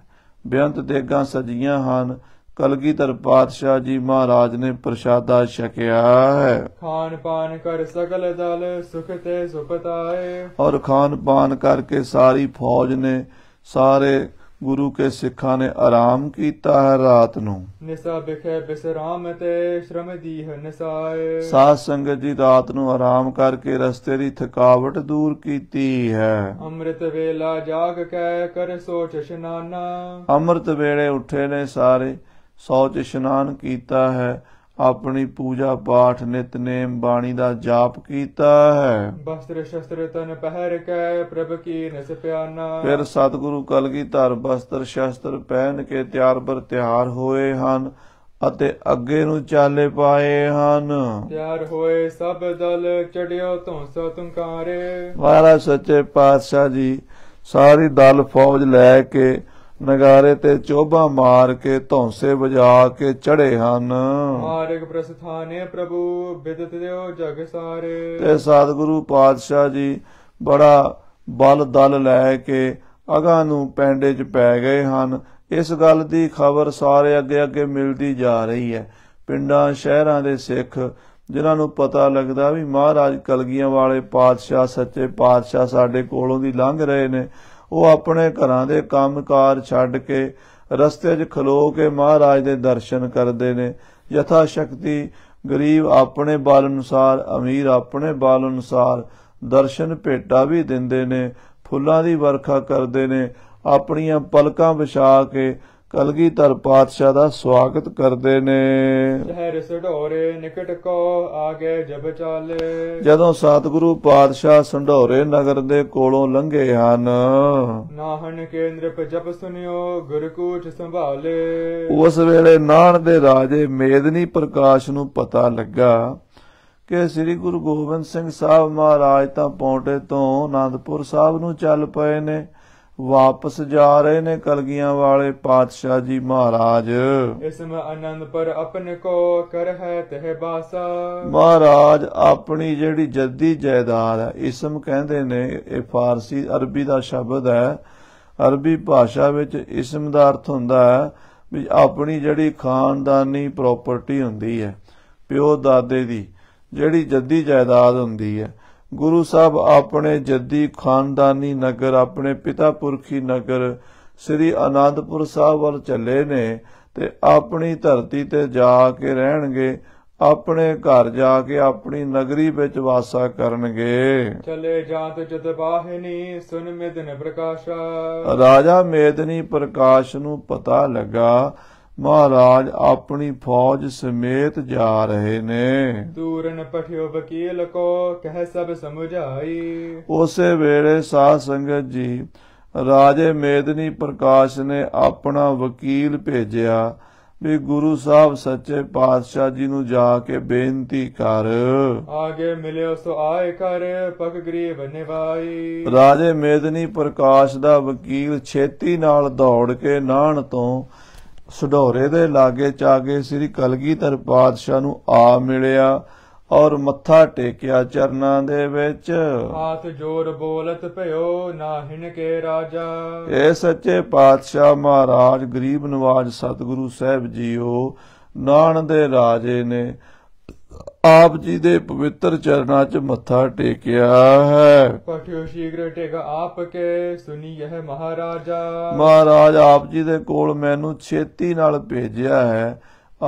ਬੇਅੰਤ ਦੇਗਾ ਸਜੀਆਂ ਹਨ ਕਲਗੀਧਰ ਪਾਤਸ਼ਾਹ ਜੀ ਮਹਾਰਾਜ ਨੇ ਪ੍ਰਸ਼ਾਦਾ ਛਕਿਆ ਹੈ ਖਾਨ ਪਾਨ ਕਰ ਸਕਲ ਦਲ ਸੁਖ ਤੇ ਸੁਪਤਾਏ ਔਰ ਖਾਨ ਪਾਨ ਕਰਕੇ ਸਾਰੀ ਫੌਜ ਨੇ ਸਾਰੇ ਗੁਰੂ ਕੇ ਸਿੱਖਾਂ ਨੇ ਆਰਾਮ ਕੀਤਾ ਹੈ ਰਾਤ ਨੂੰ ਨਿਸਾ ਬਿਖੇ ਬਿਸਰਾਮ ਤੇ ਸ਼ਰਮ ਦੀਹ ਨਸਾਏ ਸਾਧ ਸੰਗਤ ਜੀ ਰਾਤ ਨੂੰ ਆਰਾਮ ਕਰਕੇ ਰਸਤੇ ਦੀ ਥਕਾਵਟ ਦੂਰ ਕੀਤੀ ਹੈ ਅੰਮ੍ਰਿਤ ਵੇਲਾ ਜਾਗ ਕੇ ਕਰ ਸੋਚ ਸ਼ਨਾਨਾ ਅੰਮ੍ਰਿਤ ਵੇਲੇ ਉੱਠੇ ਨੇ ਸਾਰੇ ਸੌਚ ਇਸ਼ਨਾਨ ਕੀਤਾ ਹੈ ਆਪਣੀ ਪੂਜਾ ਪਾਠ ਨਿਤਨੇਮ ਬਾਣੀ ਦਾ ਜਾਪ ਕੀਤਾ ਹੈ ਬਸਤਰ ਸ਼ਸਤਰ ਤਨ ਪਹਿਰ ਕੇ ਪ੍ਰਭ ਕੀ ਨਿਸ ਪਿਆਨਾ ਫਿਰ ਸਤਿਗੁਰੂ ਕਲਗੀ ਧਰ ਬਸਤਰ ਸ਼ਸਤਰ ਪਹਿਨ ਕੇ ਤਿਆਰ ਬਰ ਤਿਆਰ ਹੋਏ ਹਨ ਅਤੇ ਅੱਗੇ ਨੂੰ ਚਾਲੇ ਪਾਏ ਹਨ ਤਿਆਰ ਹੋਏ ਸਭ ਦਲ ਚੜਿਓ ਧੌਂਸ ਤੁੰਕਾਰੇ ਵਾਰਾ ਸੱਚੇ ਪਾਤਸ਼ਾਹ ਜੀ ਸਾਰੀ ਦਲ ਫੌਜ ਲੈ ਕੇ ਨਗਾਰੇ ਤੇ ਚੋਬਾ ਮਾਰ ਕੇ ਧੌਂਸੇ ਵਜਾ ਕੇ ਚੜੇ ਹਨ ਮਾਰਗ ਪ੍ਰਸਥਾਨੇ ਪ੍ਰਭੂ ਬਿਦਤ ਦਿਓ ਜਗ ਸਾਰੇ ਤੇ ਸਤਿਗੁਰੂ ਪਾਤਸ਼ਾਹ ਜੀ ਬੜਾ ਬਲ ਦਲ ਲੈ ਕੇ ਅਗਾ ਨੂੰ ਪੈਂਡੇ 'ਚ ਪੈ ਗਏ ਹਨ ਇਸ ਗੱਲ ਦੀ ਖਬਰ ਸਾਰੇ ਅੱਗੇ ਅੱਗੇ ਮਿਲਦੀ ਜਾ ਰਹੀ ਹੈ ਪਿੰਡਾਂ ਸ਼ਹਿਰਾਂ ਦੇ ਸਿੱਖ ਜਿਨ੍ਹਾਂ ਨੂੰ ਪਤਾ ਲੱਗਦਾ ਵੀ ਮਹਾਰਾਜ ਕਲਗੀਆਂ ਵਾਲੇ ਪਾਤਸ਼ਾਹ ਸੱਚੇ ਪਾਤਸ਼ਾਹ ਸਾਡੇ ਕੋਲੋਂ ਦੀ ਲੰਘ ਰਹੇ ਨੇ ਉਹ ਆਪਣੇ ਘਰਾਂ ਦੇ ਕੰਮਕਾਰ ਛੱਡ ਕੇ ਰਸਤੇ 'ਚ ਖਲੋ ਕੇ ਮਹਾਰਾਜ ਦੇ ਦਰਸ਼ਨ ਕਰਦੇ ਨੇ ਯਥਾ ਸ਼ਕਤੀ ਗਰੀਬ ਆਪਣੇ ਬਾਲ ਅਨੁਸਾਰ ਅਮੀਰ ਆਪਣੇ ਬਾਲ ਅਨੁਸਾਰ ਦਰਸ਼ਨ ਭੇਟਾ ਵੀ ਦਿੰਦੇ ਨੇ ਫੁੱਲਾਂ ਦੀ ਵਰਖਾ ਕਰਦੇ ਨੇ ਆਪਣੀਆਂ ਪਲਕਾਂ ਵਿਛਾ ਕੇ ਕਲਗੀਧਰ ਪਾਤਸ਼ਾਹ ਦਾ ਸਵਾਗਤ ਕਰਦੇ ਨੇ ਜਹਿ ਸਡੋਰੇ ਨਿਕਟ ਕੋ ਆਗੇ ਜਬ ਚਾਲੇ ਜਦੋਂ ਸਤਿਗੁਰੂ ਪਾਤਸ਼ਾਹ ਸੰਡੋਰੇ ਨਗਰ ਦੇ ਕੋਲੋਂ ਲੰਘੇ ਹਨ ਨਾਹਨ ਕੇਂਦਰ ਜਪ ਸੁਨਿਓ ਗੁਰ ਕੂਚ ਸੰਭਾਲੇ ਉਸ ਵੇਲੇ ਨਾਨ ਦੇ ਰਾਜੇ ਮੇਦਨੀ ਪ੍ਰਕਾਸ਼ ਨੂੰ ਪਤਾ ਲੱਗਾ ਕਿ ਸ੍ਰੀ ਗੁਰੂ ਗੋਬਿੰਦ ਸਿੰਘ ਸਾਹਿਬ ਮਹਾਰਾਜ ਤਾਂ ਪੌਂਟੇ ਤੋਂ ਆਨੰਦਪੁਰ ਸਾਹਿਬ ਨੂੰ ਚੱਲ ਪਏ ਨੇ ਵਾਪਸ ਜਾ ਰਹੇ ਨੇ ਕਲਗੀਆਂ ਵਾਲੇ ਪਾਤਸ਼ਾਹ ਜੀ ਮਹਾਰਾਜ ਇਸਮ ਪਰ ਆਪਣੇ ਕੋ ਕਰ ਹੈ ਤਹ ਬਾਸਾ ਮਹਾਰਾਜ ਆਪਣੀ ਜਿਹੜੀ ਜੱਦੀ ਜਾਇਦਾਦ ਹੈ ਇਸਮ ਕਹਿੰਦੇ ਨੇ ਇਹ ਫਾਰਸੀ ਅਰਬੀ ਦਾ ਸ਼ਬਦ ਹੈ ਅਰਬੀ ਭਾਸ਼ਾ ਵਿੱਚ ਇਸਮ ਦਾ ਅਰਥ ਹੁੰਦਾ ਹੈ ਵੀ ਆਪਣੀ ਜਿਹੜੀ ਖਾਨਦਾਨੀ ਪ੍ਰਾਪਰਟੀ ਹੁੰਦੀ ਹੈ ਪਿਓ ਦਾਦੇ ਦੀ ਜਿਹੜੀ ਜੱਦੀ ਜਾਇਦਾਦ ਹੁੰਦੀ ਹੈ ਗੁਰੂ ਸਾਹਿਬ ਆਪਣੇ ਜੱਦੀ ਖਾਨਦਾਨੀ ਨਗਰ ਆਪਣੇ ਪਿਤਾ ਪੁਰਖੀ ਨਗਰ ਸ੍ਰੀ ਆਨੰਦਪੁਰ ਸਾਹਿਬ ਵੱਲ ਚੱਲੇ ਨੇ ਤੇ ਆਪਣੀ ਧਰਤੀ ਤੇ ਜਾ ਕੇ ਰਹਿਣਗੇ ਆਪਣੇ ਘਰ ਜਾ ਕੇ ਆਪਣੀ ਨਗਰੀ ਵਿੱਚ ਵਾਸਾ ਕਰਨਗੇ ਚਲੇ ਜਾਤ ਜਤ ਬਾਹਨੀ ਸੁਨ ਮੇਦਨ ਪ੍ਰਕਾਸ਼ ਰਾਜਾ ਮੇਦਨੀ ਪ੍ਰਕਾਸ਼ ਨੂੰ ਪਤਾ ਲੱਗਾ ਮਹਾਰਾਜ ਆਪਣੀ ਫੌਜ ਸਮੇਤ ਜਾ ਰਹੇ ਨੇ ਦੂਰਨ ਪਠਿਓ ਵਕੀਲ ਕੋ ਕਹਿ ਸਭ ਸਮਝਾਈ ਉਸੇ ਵੇਲੇ ਸਾਧ ਸੰਗਤ ਜੀ ਰਾਜੇ ਮੇਦਨੀ ਪ੍ਰਕਾਸ਼ ਨੇ ਆਪਣਾ ਵਕੀਲ ਭੇਜਿਆ ਵੀ ਗੁਰੂ ਸਾਹਿਬ ਸੱਚੇ ਪਾਤਸ਼ਾਹ ਜੀ ਨੂੰ ਜਾ ਕੇ ਬੇਨਤੀ ਕਰ ਆਗੇ ਮਿਲਿਓ ਸੋ ਆਏ ਕਰ ਪਗ ਗਰੀਬ ਨਿਵਾਈ ਰਾਜੇ ਮੇਦਨੀ ਪ੍ਰਕਾਸ਼ ਦਾ ਵਕੀਲ ਛੇਤੀ ਨਾਲ ਦੌੜ ਕੇ ਨਾਨ ਤੋਂ ਸੁਡੋਰੇ ਦੇ ਲਾਗੇ ਚਾਗੇ ਸ੍ਰੀ ਕਲਗੀਧਰ ਪਾਤਸ਼ਾਹ ਨੂੰ ਆ ਮਿਲਿਆ ਔਰ ਮੱਥਾ ਟੇਕਿਆ ਚਰਨਾਂ ਦੇ ਵਿੱਚ ਹਾਥ ਜੋਰ ਬੋਲਤ ਭਇਓ ਨਾਹਿਨ ਕੇ ਰਾਜਾ ਇਹ ਸੱਚੇ ਪਾਤਸ਼ਾਹ ਮਹਾਰਾਜ ਗਰੀਬ ਨਵਾਜ ਸਤਿਗੁਰੂ ਸਾਹਿਬ ਜੀਓ ਨਾਨ ਦੇ ਰਾਜੇ ਨੇ ਆਪ ਜੀ ਦੇ ਪਵਿੱਤਰ ਚਰਨਾਂ 'ਚ ਮੱਥਾ ਟੇਕਿਆ ਹੈ ਪਠਿਓ ਸ਼ੀਗਰ ਟੇਕ ਆਪ ਕੇ ਸੁਣੀ ਇਹ ਮਹਾਰਾਜਾ ਮਹਾਰਾਜ ਆਪ ਜੀ ਦੇ ਕੋਲ ਮੈਨੂੰ ਛੇਤੀ ਨਾਲ ਭੇਜਿਆ ਹੈ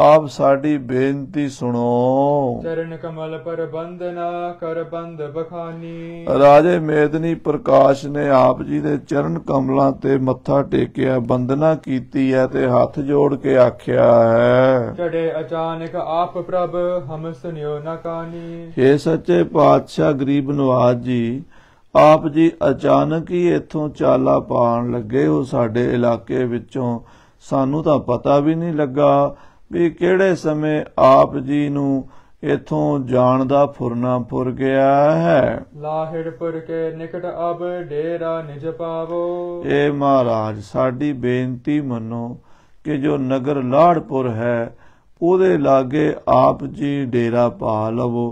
ਆਪ ਸਾਡੀ ਬੇਨਤੀ ਸੁਣੋ ਚਰਨ ਕਮਲ ਪਰਬੰਦਨਾ ਬੰਦ ਬਖਾਨੀ ਰਾਜੇ ਮੇਦਨੀ ਪ੍ਰਕਾਸ਼ ਨੇ ਆਪ ਜੀ ਦੇ ਚਰਨ ਕਮਲਾਂ ਤੇ ਮੱਥਾ ਟੇਕਿਆ ਬੰਦਨਾ ਕੀਤੀ ਹੈ ਤੇ ਹੱਥ ਜੋੜ ਕੇ ਆਖਿਆ ਹੈ ਚੜੇ ਅਚਾਨਕ ਆਪ ਪ੍ਰਭ ਹਮ ਸੁਨਿਓ ਨਾ ਕਾਨੀ ਏ ਸੱਚੇ ਪਾਤਸ਼ਾਹ ਗਰੀਬ ਨਵਾਜ ਜੀ ਆਪ ਜੀ ਅਚਾਨਕ ਹੀ ਇੱਥੋਂ ਚਾਲਾ ਪਾਣ ਲੱਗੇ ਉਹ ਸਾਡੇ ਇਲਾਕੇ ਵਿੱਚੋਂ ਸਾਨੂੰ ਤਾਂ ਪਤਾ ਵੀ ਨਹੀਂ ਲੱਗਾ ਵੀ ਕਿਹੜੇ ਸਮੇਂ ਆਪ ਜੀ ਨੂੰ ਇਥੋਂ ਜਾਣ ਦਾ ਫੁਰਨਾ ਫੁਰ ਗਿਆ ਹੈ ਲਾਹਿੜ ਪੁਰ ਕੇ ਨਿਕਟ ਅਬ ਡੇਰਾ ਨਿਜ ਪਾਵੋ ਇਹ ਮਹਾਰਾਜ ਸਾਡੀ ਬੇਨਤੀ ਮੰਨੋ ਕਿ ਜੋ ਨਗਰ ਲਾੜਪੁਰ ਹੈ ਉਹਦੇ ਲਾਗੇ ਆਪ ਜੀ ਡੇਰਾ ਪਾ ਲਵੋ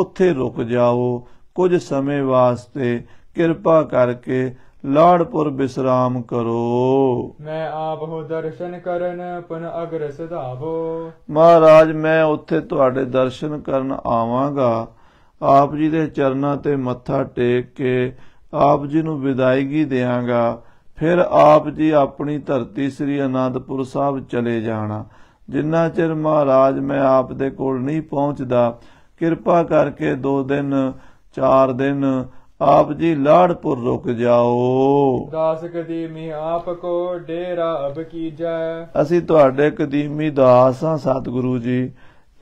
ਉੱਥੇ ਰੁਕ ਜਾਓ ਕੁਝ ਸਮੇਂ ਵਾਸਤੇ ਕਿਰਪਾ ਕਰਕੇ ਲਾੜਪੁਰ ਬਿਸਰਾਮ ਕਰੋ ਮੈਂ ਆਪ ਹੋ ਦਰਸ਼ਨ ਕਰਨ ਪਨ ਅਗਰ ਸਦਾਵੋ ਮਹਾਰਾਜ ਮੈਂ ਉੱਥੇ ਤੁਹਾਡੇ ਦਰਸ਼ਨ ਕਰਨ ਆਵਾਂਗਾ ਆਪ ਜੀ ਦੇ ਚਰਨਾਂ ਤੇ ਮੱਥਾ ਟੇਕ ਕੇ ਆਪ ਜੀ ਨੂੰ ਵਿਦਾਇਗੀ ਦੇਵਾਂਗਾ ਫਿਰ ਆਪ ਜੀ ਆਪਣੀ ਧਰਤੀ ਸ੍ਰੀ ਅਨੰਦਪੁਰ ਸਾਹਿਬ ਚਲੇ ਜਾਣਾ ਜਿੰਨਾ ਚਿਰ ਮਹਾਰਾਜ ਮੈਂ ਆਪ ਦੇ ਕੋਲ ਨਹੀਂ ਪਹੁੰਚਦਾ ਕਿਰਪਾ ਕਰਕੇ 2 ਦਿਨ 4 ਦਿਨ ਆਪ ਜੀ ਲਾੜਪੁਰ ਰੁਕ ਜਾਓ ਦਾਸ ਕਦੀਮੀ ਆਪ ਕੋ ਡੇਰਾ ਅਬ ਕੀਜੈ ਅਸੀਂ ਤੁਹਾਡੇ ਕਦੀਮੀ ਦਾਸ ਆ ਸਤਿਗੁਰੂ ਜੀ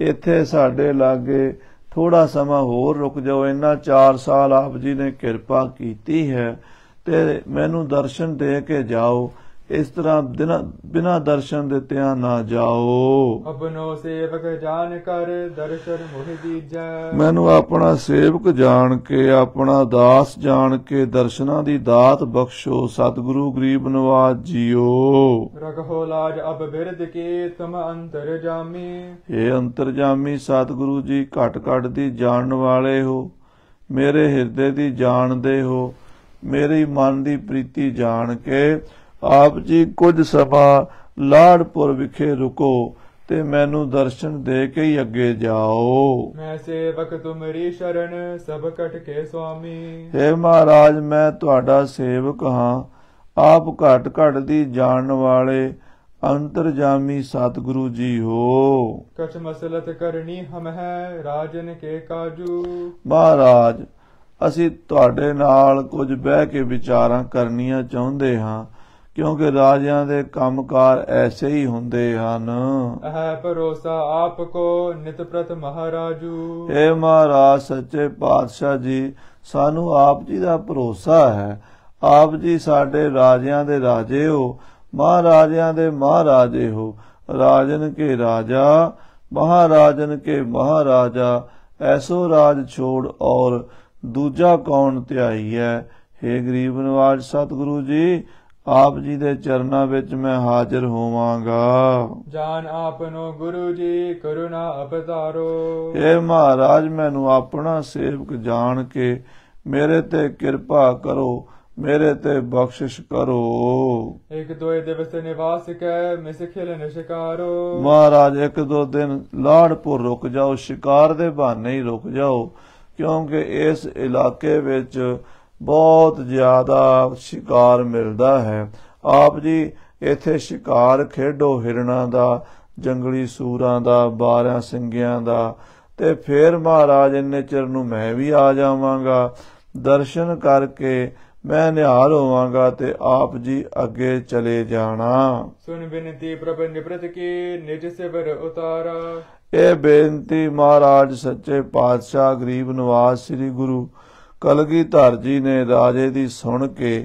ਇੱਥੇ ਸਾਡੇ ਲਾਗੇ ਥੋੜਾ ਸਮਾਂ ਹੋਰ ਰੁਕ ਜਾਓ ਇਹਨਾਂ 4 ਸਾਲ ਆਪ ਜੀ ਨੇ ਕਿਰਪਾ ਕੀਤੀ ਹੈ ਤੇ ਮੈਨੂੰ ਦਰਸ਼ਨ ਦੇ ਕੇ ਜਾਓ ਇਸ ਤਰ੍ਹਾਂ ਬਿਨਾ ਦਰਸ਼ਨ ਦਿੱਤਿਆਂ ਨਾ ਜਾਓ ਆਪਣੋ ਸੇਵਕ ਜਾਣ ਕਰ ਦਰਸ਼ਨ ਮੋਹਿ ਦੀਜੈ ਮੈਨੂੰ ਆਪਣਾ ਸੇਵਕ ਜਾਣ ਕੇ ਆਪਣਾ ਦਾਸ ਜਾਣ ਕੇ ਦਰਸ਼ਨਾਂ ਦੀ ਦਾਤ ਬਖਸ਼ੋ ਸਤਿਗੁਰੂ ਗਰੀਬ ਨਵਾਜ ਜੀਓ ਰਖੋ ਲਾਜ ਅਬ ਬਿਰਦ ਕੇ ਤੁਮ ਅੰਤਰ ਜਾਮੀ ਇਹ ਅੰਤਰ ਜਾਮੀ ਸਤਿਗੁਰੂ ਜੀ ਘਟ ਘਟ ਦੀ ਜਾਣਨ ਵਾਲੇ ਹੋ ਮੇਰੇ ਹਿਰਦੇ ਦੀ ਜਾਣਦੇ ਹੋ ਮੇਰੀ ਮਨ ਦੀ ਪ੍ਰੀਤੀ ਜਾਣ ਕੇ ਆਪ ਜੀ ਕੁਝ ਸਮਾਂ ਲਾੜਪੁਰ ਵਿਖੇ ਰੁਕੋ ਤੇ ਮੈਨੂੰ ਦਰਸ਼ਨ ਦੇ ਕੇ ਹੀ ਅੱਗੇ ਜਾਓ ਮੈਂ ਸੇਵਕ ਤੁਮਰੀ ਸ਼ਰਨ ਸਭ ਕਟ ਕੇ ਸੁਆਮੀ ਏ ਮਹਾਰਾਜ ਮੈਂ ਤੁਹਾਡਾ ਸੇਵਕ ਹਾਂ ਆਪ ਘਟ ਘਟ ਦੀ ਜਾਣ ਵਾਲੇ ਅੰਤਰਜਾਮੀ ਸਤਿਗੁਰੂ ਜੀ ਹੋ ਕਛ ਮਸਲਤ ਕਰਨੀ ਹਮ ਹੈ ਰਾਜਨ ਕੇ ਕਾਜੂ ਮਹਾਰਾਜ ਅਸੀਂ ਤੁਹਾਡੇ ਨਾਲ ਕੁਝ ਬਹਿ ਕੇ ਵਿਚਾਰਾਂ ਕਰਨੀਆਂ ਚਾਹੁੰਦੇ ਹਾਂ ਕਿਉਂਕਿ ਰਾਜਿਆਂ ਦੇ ਕੰਮਕਾਰ ਐਸੇ ਹੀ ਹੁੰਦੇ ਹਨ ਹੈ ਭਰੋਸਾ ਆਪ ਕੋ ਨਿਤ ਪ੍ਰਤ ਮਹਾਰਾਜੂ ਏ ਮਹਾਰਾਜ ਸੱਚੇ ਪਾਤਸ਼ਾਹ ਜੀ ਸਾਨੂੰ ਆਪ ਜੀ ਦਾ ਭਰੋਸਾ ਹੈ ਆਪ ਜੀ ਸਾਡੇ ਰਾਜਿਆਂ ਦੇ ਰਾਜੇ ਹੋ ਮਹਾਰਾਜਿਆਂ ਦੇ ਮਹਾਰਾਜੇ ਹੋ ਰਾਜਨ ਕੇ ਰਾਜਾ ਮਹਾਰਾਜਨ ਕੇ ਮਹਾਰਾਜਾ ਐਸੋ ਰਾਜ ਛੋੜ ਔਰ ਦੂਜਾ ਕੌਣ ਧਿਆਈ ਹੈ ਏ ਗਰੀਬ ਨਿਵਾਜ ਸਤਿਗੁਰੂ ਜੀ ਆਪ ਜੀ ਦੇ ਚਰਨਾਂ ਵਿੱਚ ਮੈਂ ਹਾਜ਼ਰ ਹੋਵਾਂਗਾ ਜਾਨ ਆਪਨੋ ਗੁਰੂ ਜੀ ਕਰੁਣਾ ਅਪਤਾਰੋ ਏ ਮਹਾਰਾਜ ਮੈਨੂੰ ਆਪਣਾ ਸੇਵਕ ਜਾਣ ਕੇ ਮੇਰੇ ਤੇ ਕਿਰਪਾ ਕਰੋ ਮੇਰੇ ਤੇ ਬਖਸ਼ਿਸ਼ ਕਰੋ ਇੱਕ ਦੋ ਦਿਵਸ ਨਿਵਾਸ ਮੈਂ ਮਿਸ ਖੇਲਨ ਸ਼ਿਕਾਰੋ ਮਹਾਰਾਜ ਇੱਕ ਦੋ ਦਿਨ ਲਾੜਪੁਰ ਰੁਕ ਜਾਓ ਸ਼ਿਕਾਰ ਦੇ ਬਹਾਨੇ ਹੀ ਰੁਕ ਜਾਓ ਕਿਉਂਕਿ ਇਸ ਇਲਾਕੇ ਵਿੱਚ ਬਹੁਤ ਜ਼ਿਆਦਾ ਸ਼ਿਕਾਰ ਮਿਲਦਾ ਹੈ ਆਪ ਜੀ ਇਥੇ ਸ਼ਿਕਾਰ ਖੇਡੋ ਹਿਰਣਾ ਦਾ ਜੰਗਲੀ ਸੂਰਾਂ ਦਾ ਬਾਰਾਂ ਸਿੰਘਿਆਂ ਦਾ ਤੇ ਫੇਰ ਮਹਾਰਾਜ ਇੰਨੇ ਚਿਰ ਨੂੰ ਮੈਂ ਵੀ ਆ ਜਾਵਾਂਗਾ ਦਰਸ਼ਨ ਕਰਕੇ ਮੈਂ ਨਿਹਾਲ ਹੋਵਾਂਗਾ ਤੇ ਆਪ ਜੀ ਅੱਗੇ ਚਲੇ ਜਾਣਾ ਸੁਣ ਬੇਨਤੀ ਪ੍ਰਭ ਨਿਪ੍ਰਤ ਕੀ ਨਿਜ ਸੇਵਰ ਉਤਾਰਾ ਇਹ ਬੇਨਤੀ ਮਹਾਰਾਜ ਸੱਚੇ ਪਾਤਸ਼ਾਹ ਗਰੀਬ ਨਿਵਾਸ ਸ੍ਰੀ ਗੁਰੂ ਕਲਗੀਧਰ ਜੀ ਨੇ ਰਾਜੇ ਦੀ ਸੁਣ ਕੇ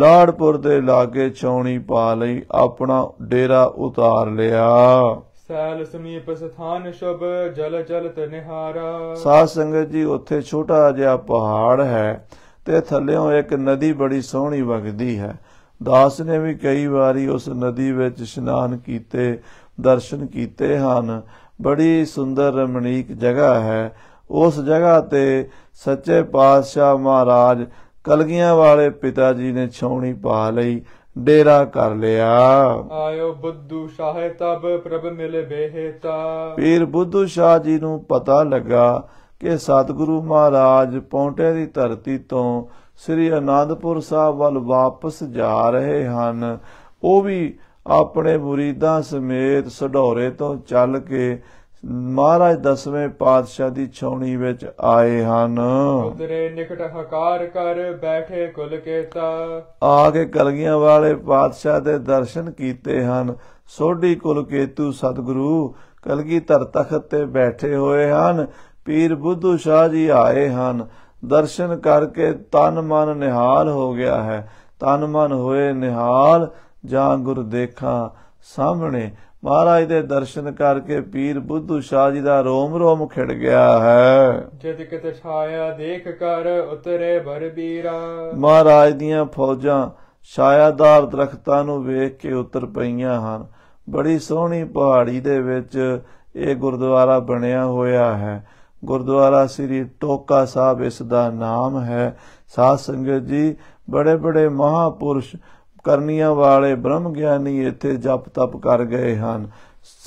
ਲਾੜਪੁਰ ਦੇ ਲਾਗੇ ਚੌਣੀ ਪਾ ਲਈ ਆਪਣਾ ਡੇਰਾ ਉਤਾਰ ਲਿਆ ਸਾਲ ਸਮੀਪ ਸਥਾਨ ਸ਼ੁਭ ਜਲ ਜਲ ਤਨਿਹਾਰਾ ਸਾਧ ਸੰਗਤ ਜੀ ਉੱਥੇ ਛੋਟਾ ਜਿਹਾ ਪਹਾੜ ਹੈ ਤੇ ਥੱਲੇੋਂ ਇੱਕ ਨਦੀ ਬੜੀ ਸੋਹਣੀ ਵਗਦੀ ਹੈ ਦਾਸ ਨੇ ਵੀ ਕਈ ਵਾਰੀ ਉਸ ਨਦੀ ਵਿੱਚ ਇਸ਼ਨਾਨ ਕੀਤੇ ਦਰਸ਼ਨ ਕੀਤੇ ਹਨ ਬੜੀ ਸੁੰਦਰ ਰਮਣੀਕ ਜਗ੍ਹਾ ਹੈ ਉਸ ਜਗ੍ਹਾ ਤੇ ਸੱਚੇ ਪਾਤਸ਼ਾਹ ਮਹਾਰਾਜ ਕਲਗੀਆਂ ਵਾਲੇ ਪਿਤਾ ਜੀ ਨੇ ਛਾਉਣੀ ਪਾ ਲਈ ਡੇਰਾ ਕਰ ਲਿਆ ਆਇਓ ਬੁੱਧੂ ਸਾਹਿਬ ਤਬ ਪ੍ਰਭ ਮਿਲੇ ਬੇਹਤਾ ਪੀਰ ਬੁੱਧੂ ਸ਼ਾਹ ਜੀ ਨੂੰ ਪਤਾ ਲੱਗਾ ਕਿ ਸਤਿਗੁਰੂ ਮਹਾਰਾਜ ਪੌਂਟੇ ਦੀ ਧਰਤੀ ਤੋਂ ਸ੍ਰੀ ਅਨੰਦਪੁਰ ਸਾਹਿਬ ਵੱਲ ਵਾਪਸ ਜਾ ਰਹੇ ਹਨ ਉਹ ਵੀ ਆਪਣੇ ਮੁਰੀਦਾਂ ਸਮੇਤ ਸਢੌਰੇ ਤੋਂ ਚੱਲ ਕੇ ਮਹਾਰਾਜ ਦਸਵੇਂ ਪਾਤਸ਼ਾਹ ਦੀ ਛਾਉਣੀ ਵਿੱਚ ਆਏ ਹਨ ਉਦਰੇ ਨਿਕਟ ਹਕਾਰ ਕਰ ਬੈਠੇ ਕੁਲ ਕੇਤਾ ਆ ਕੇ ਕਲਗੀਆਂ ਵਾਲੇ ਪਾਤਸ਼ਾਹ ਦੇ ਦਰਸ਼ਨ ਕੀਤੇ ਹਨ ਸੋਢੀ ਕੁਲ ਕੇਤੂ ਸਤਿਗੁਰੂ ਕਲਗੀ ਧਰ ਤਖਤ ਤੇ ਬੈਠੇ ਹੋਏ ਹਨ ਪੀਰ ਬੁੱਧੂ ਸ਼ਾਹ ਜੀ ਆਏ ਹਨ ਦਰਸ਼ਨ ਕਰਕੇ ਤਨ ਮਨ ਨਿਹਾਲ ਹੋ ਗਿਆ ਹੈ ਤਨ ਮਨ ਹੋਏ ਨਿਹਾਲ ਜਾਂ ਗੁਰ ਦੇਖਾਂ ਸਾਹਮਣੇ ਮਹਾਰਾਜ ਦੇ ਦਰਸ਼ਨ ਕਰਕੇ ਪੀਰ ਬੁੱਧੂ ਸ਼ਾਹ ਜੀ ਦਾ ਰੋਮ ਰੋਮ ਖਿੜ ਗਿਆ ਹੈ ਜਿਤ ਕਿਤੇ ਛਾਇਆ ਦੇਖ ਕਰ ਉਤਰੇ ਬਰਬੀਰਾ ਮਹਾਰਾਜ ਦੀਆਂ ਫੌਜਾਂ ਛਾਇਆਦਾਰ ਦਰਖਤਾਂ ਨੂੰ ਵੇਖ ਕੇ ਉਤਰ ਪਈਆਂ ਹਨ ਬੜੀ ਸੋਹਣੀ ਪਹਾੜੀ ਦੇ ਵਿੱਚ ਇਹ ਗੁਰਦੁਆਰਾ ਬਣਿਆ ਹੋਇਆ ਹੈ ਗੁਰਦੁਆਰਾ ਸ੍ਰੀ ਟੋਕਾ ਸਾਹਿਬ ਇਸ ਦਾ ਨਾਮ ਹੈ ਸਾਧ ਸੰਗਤ ਜੀ ਬੜੇ ਬੜੇ ਮਹਾਪੁਰਸ਼ ਕਰਨੀਆਂ ਵਾਲੇ ਬ੍ਰਹਮ ਗਿਆਨੀ ਇੱਥੇ ਜਪ ਤਪ ਕਰ ਗਏ ਹਨ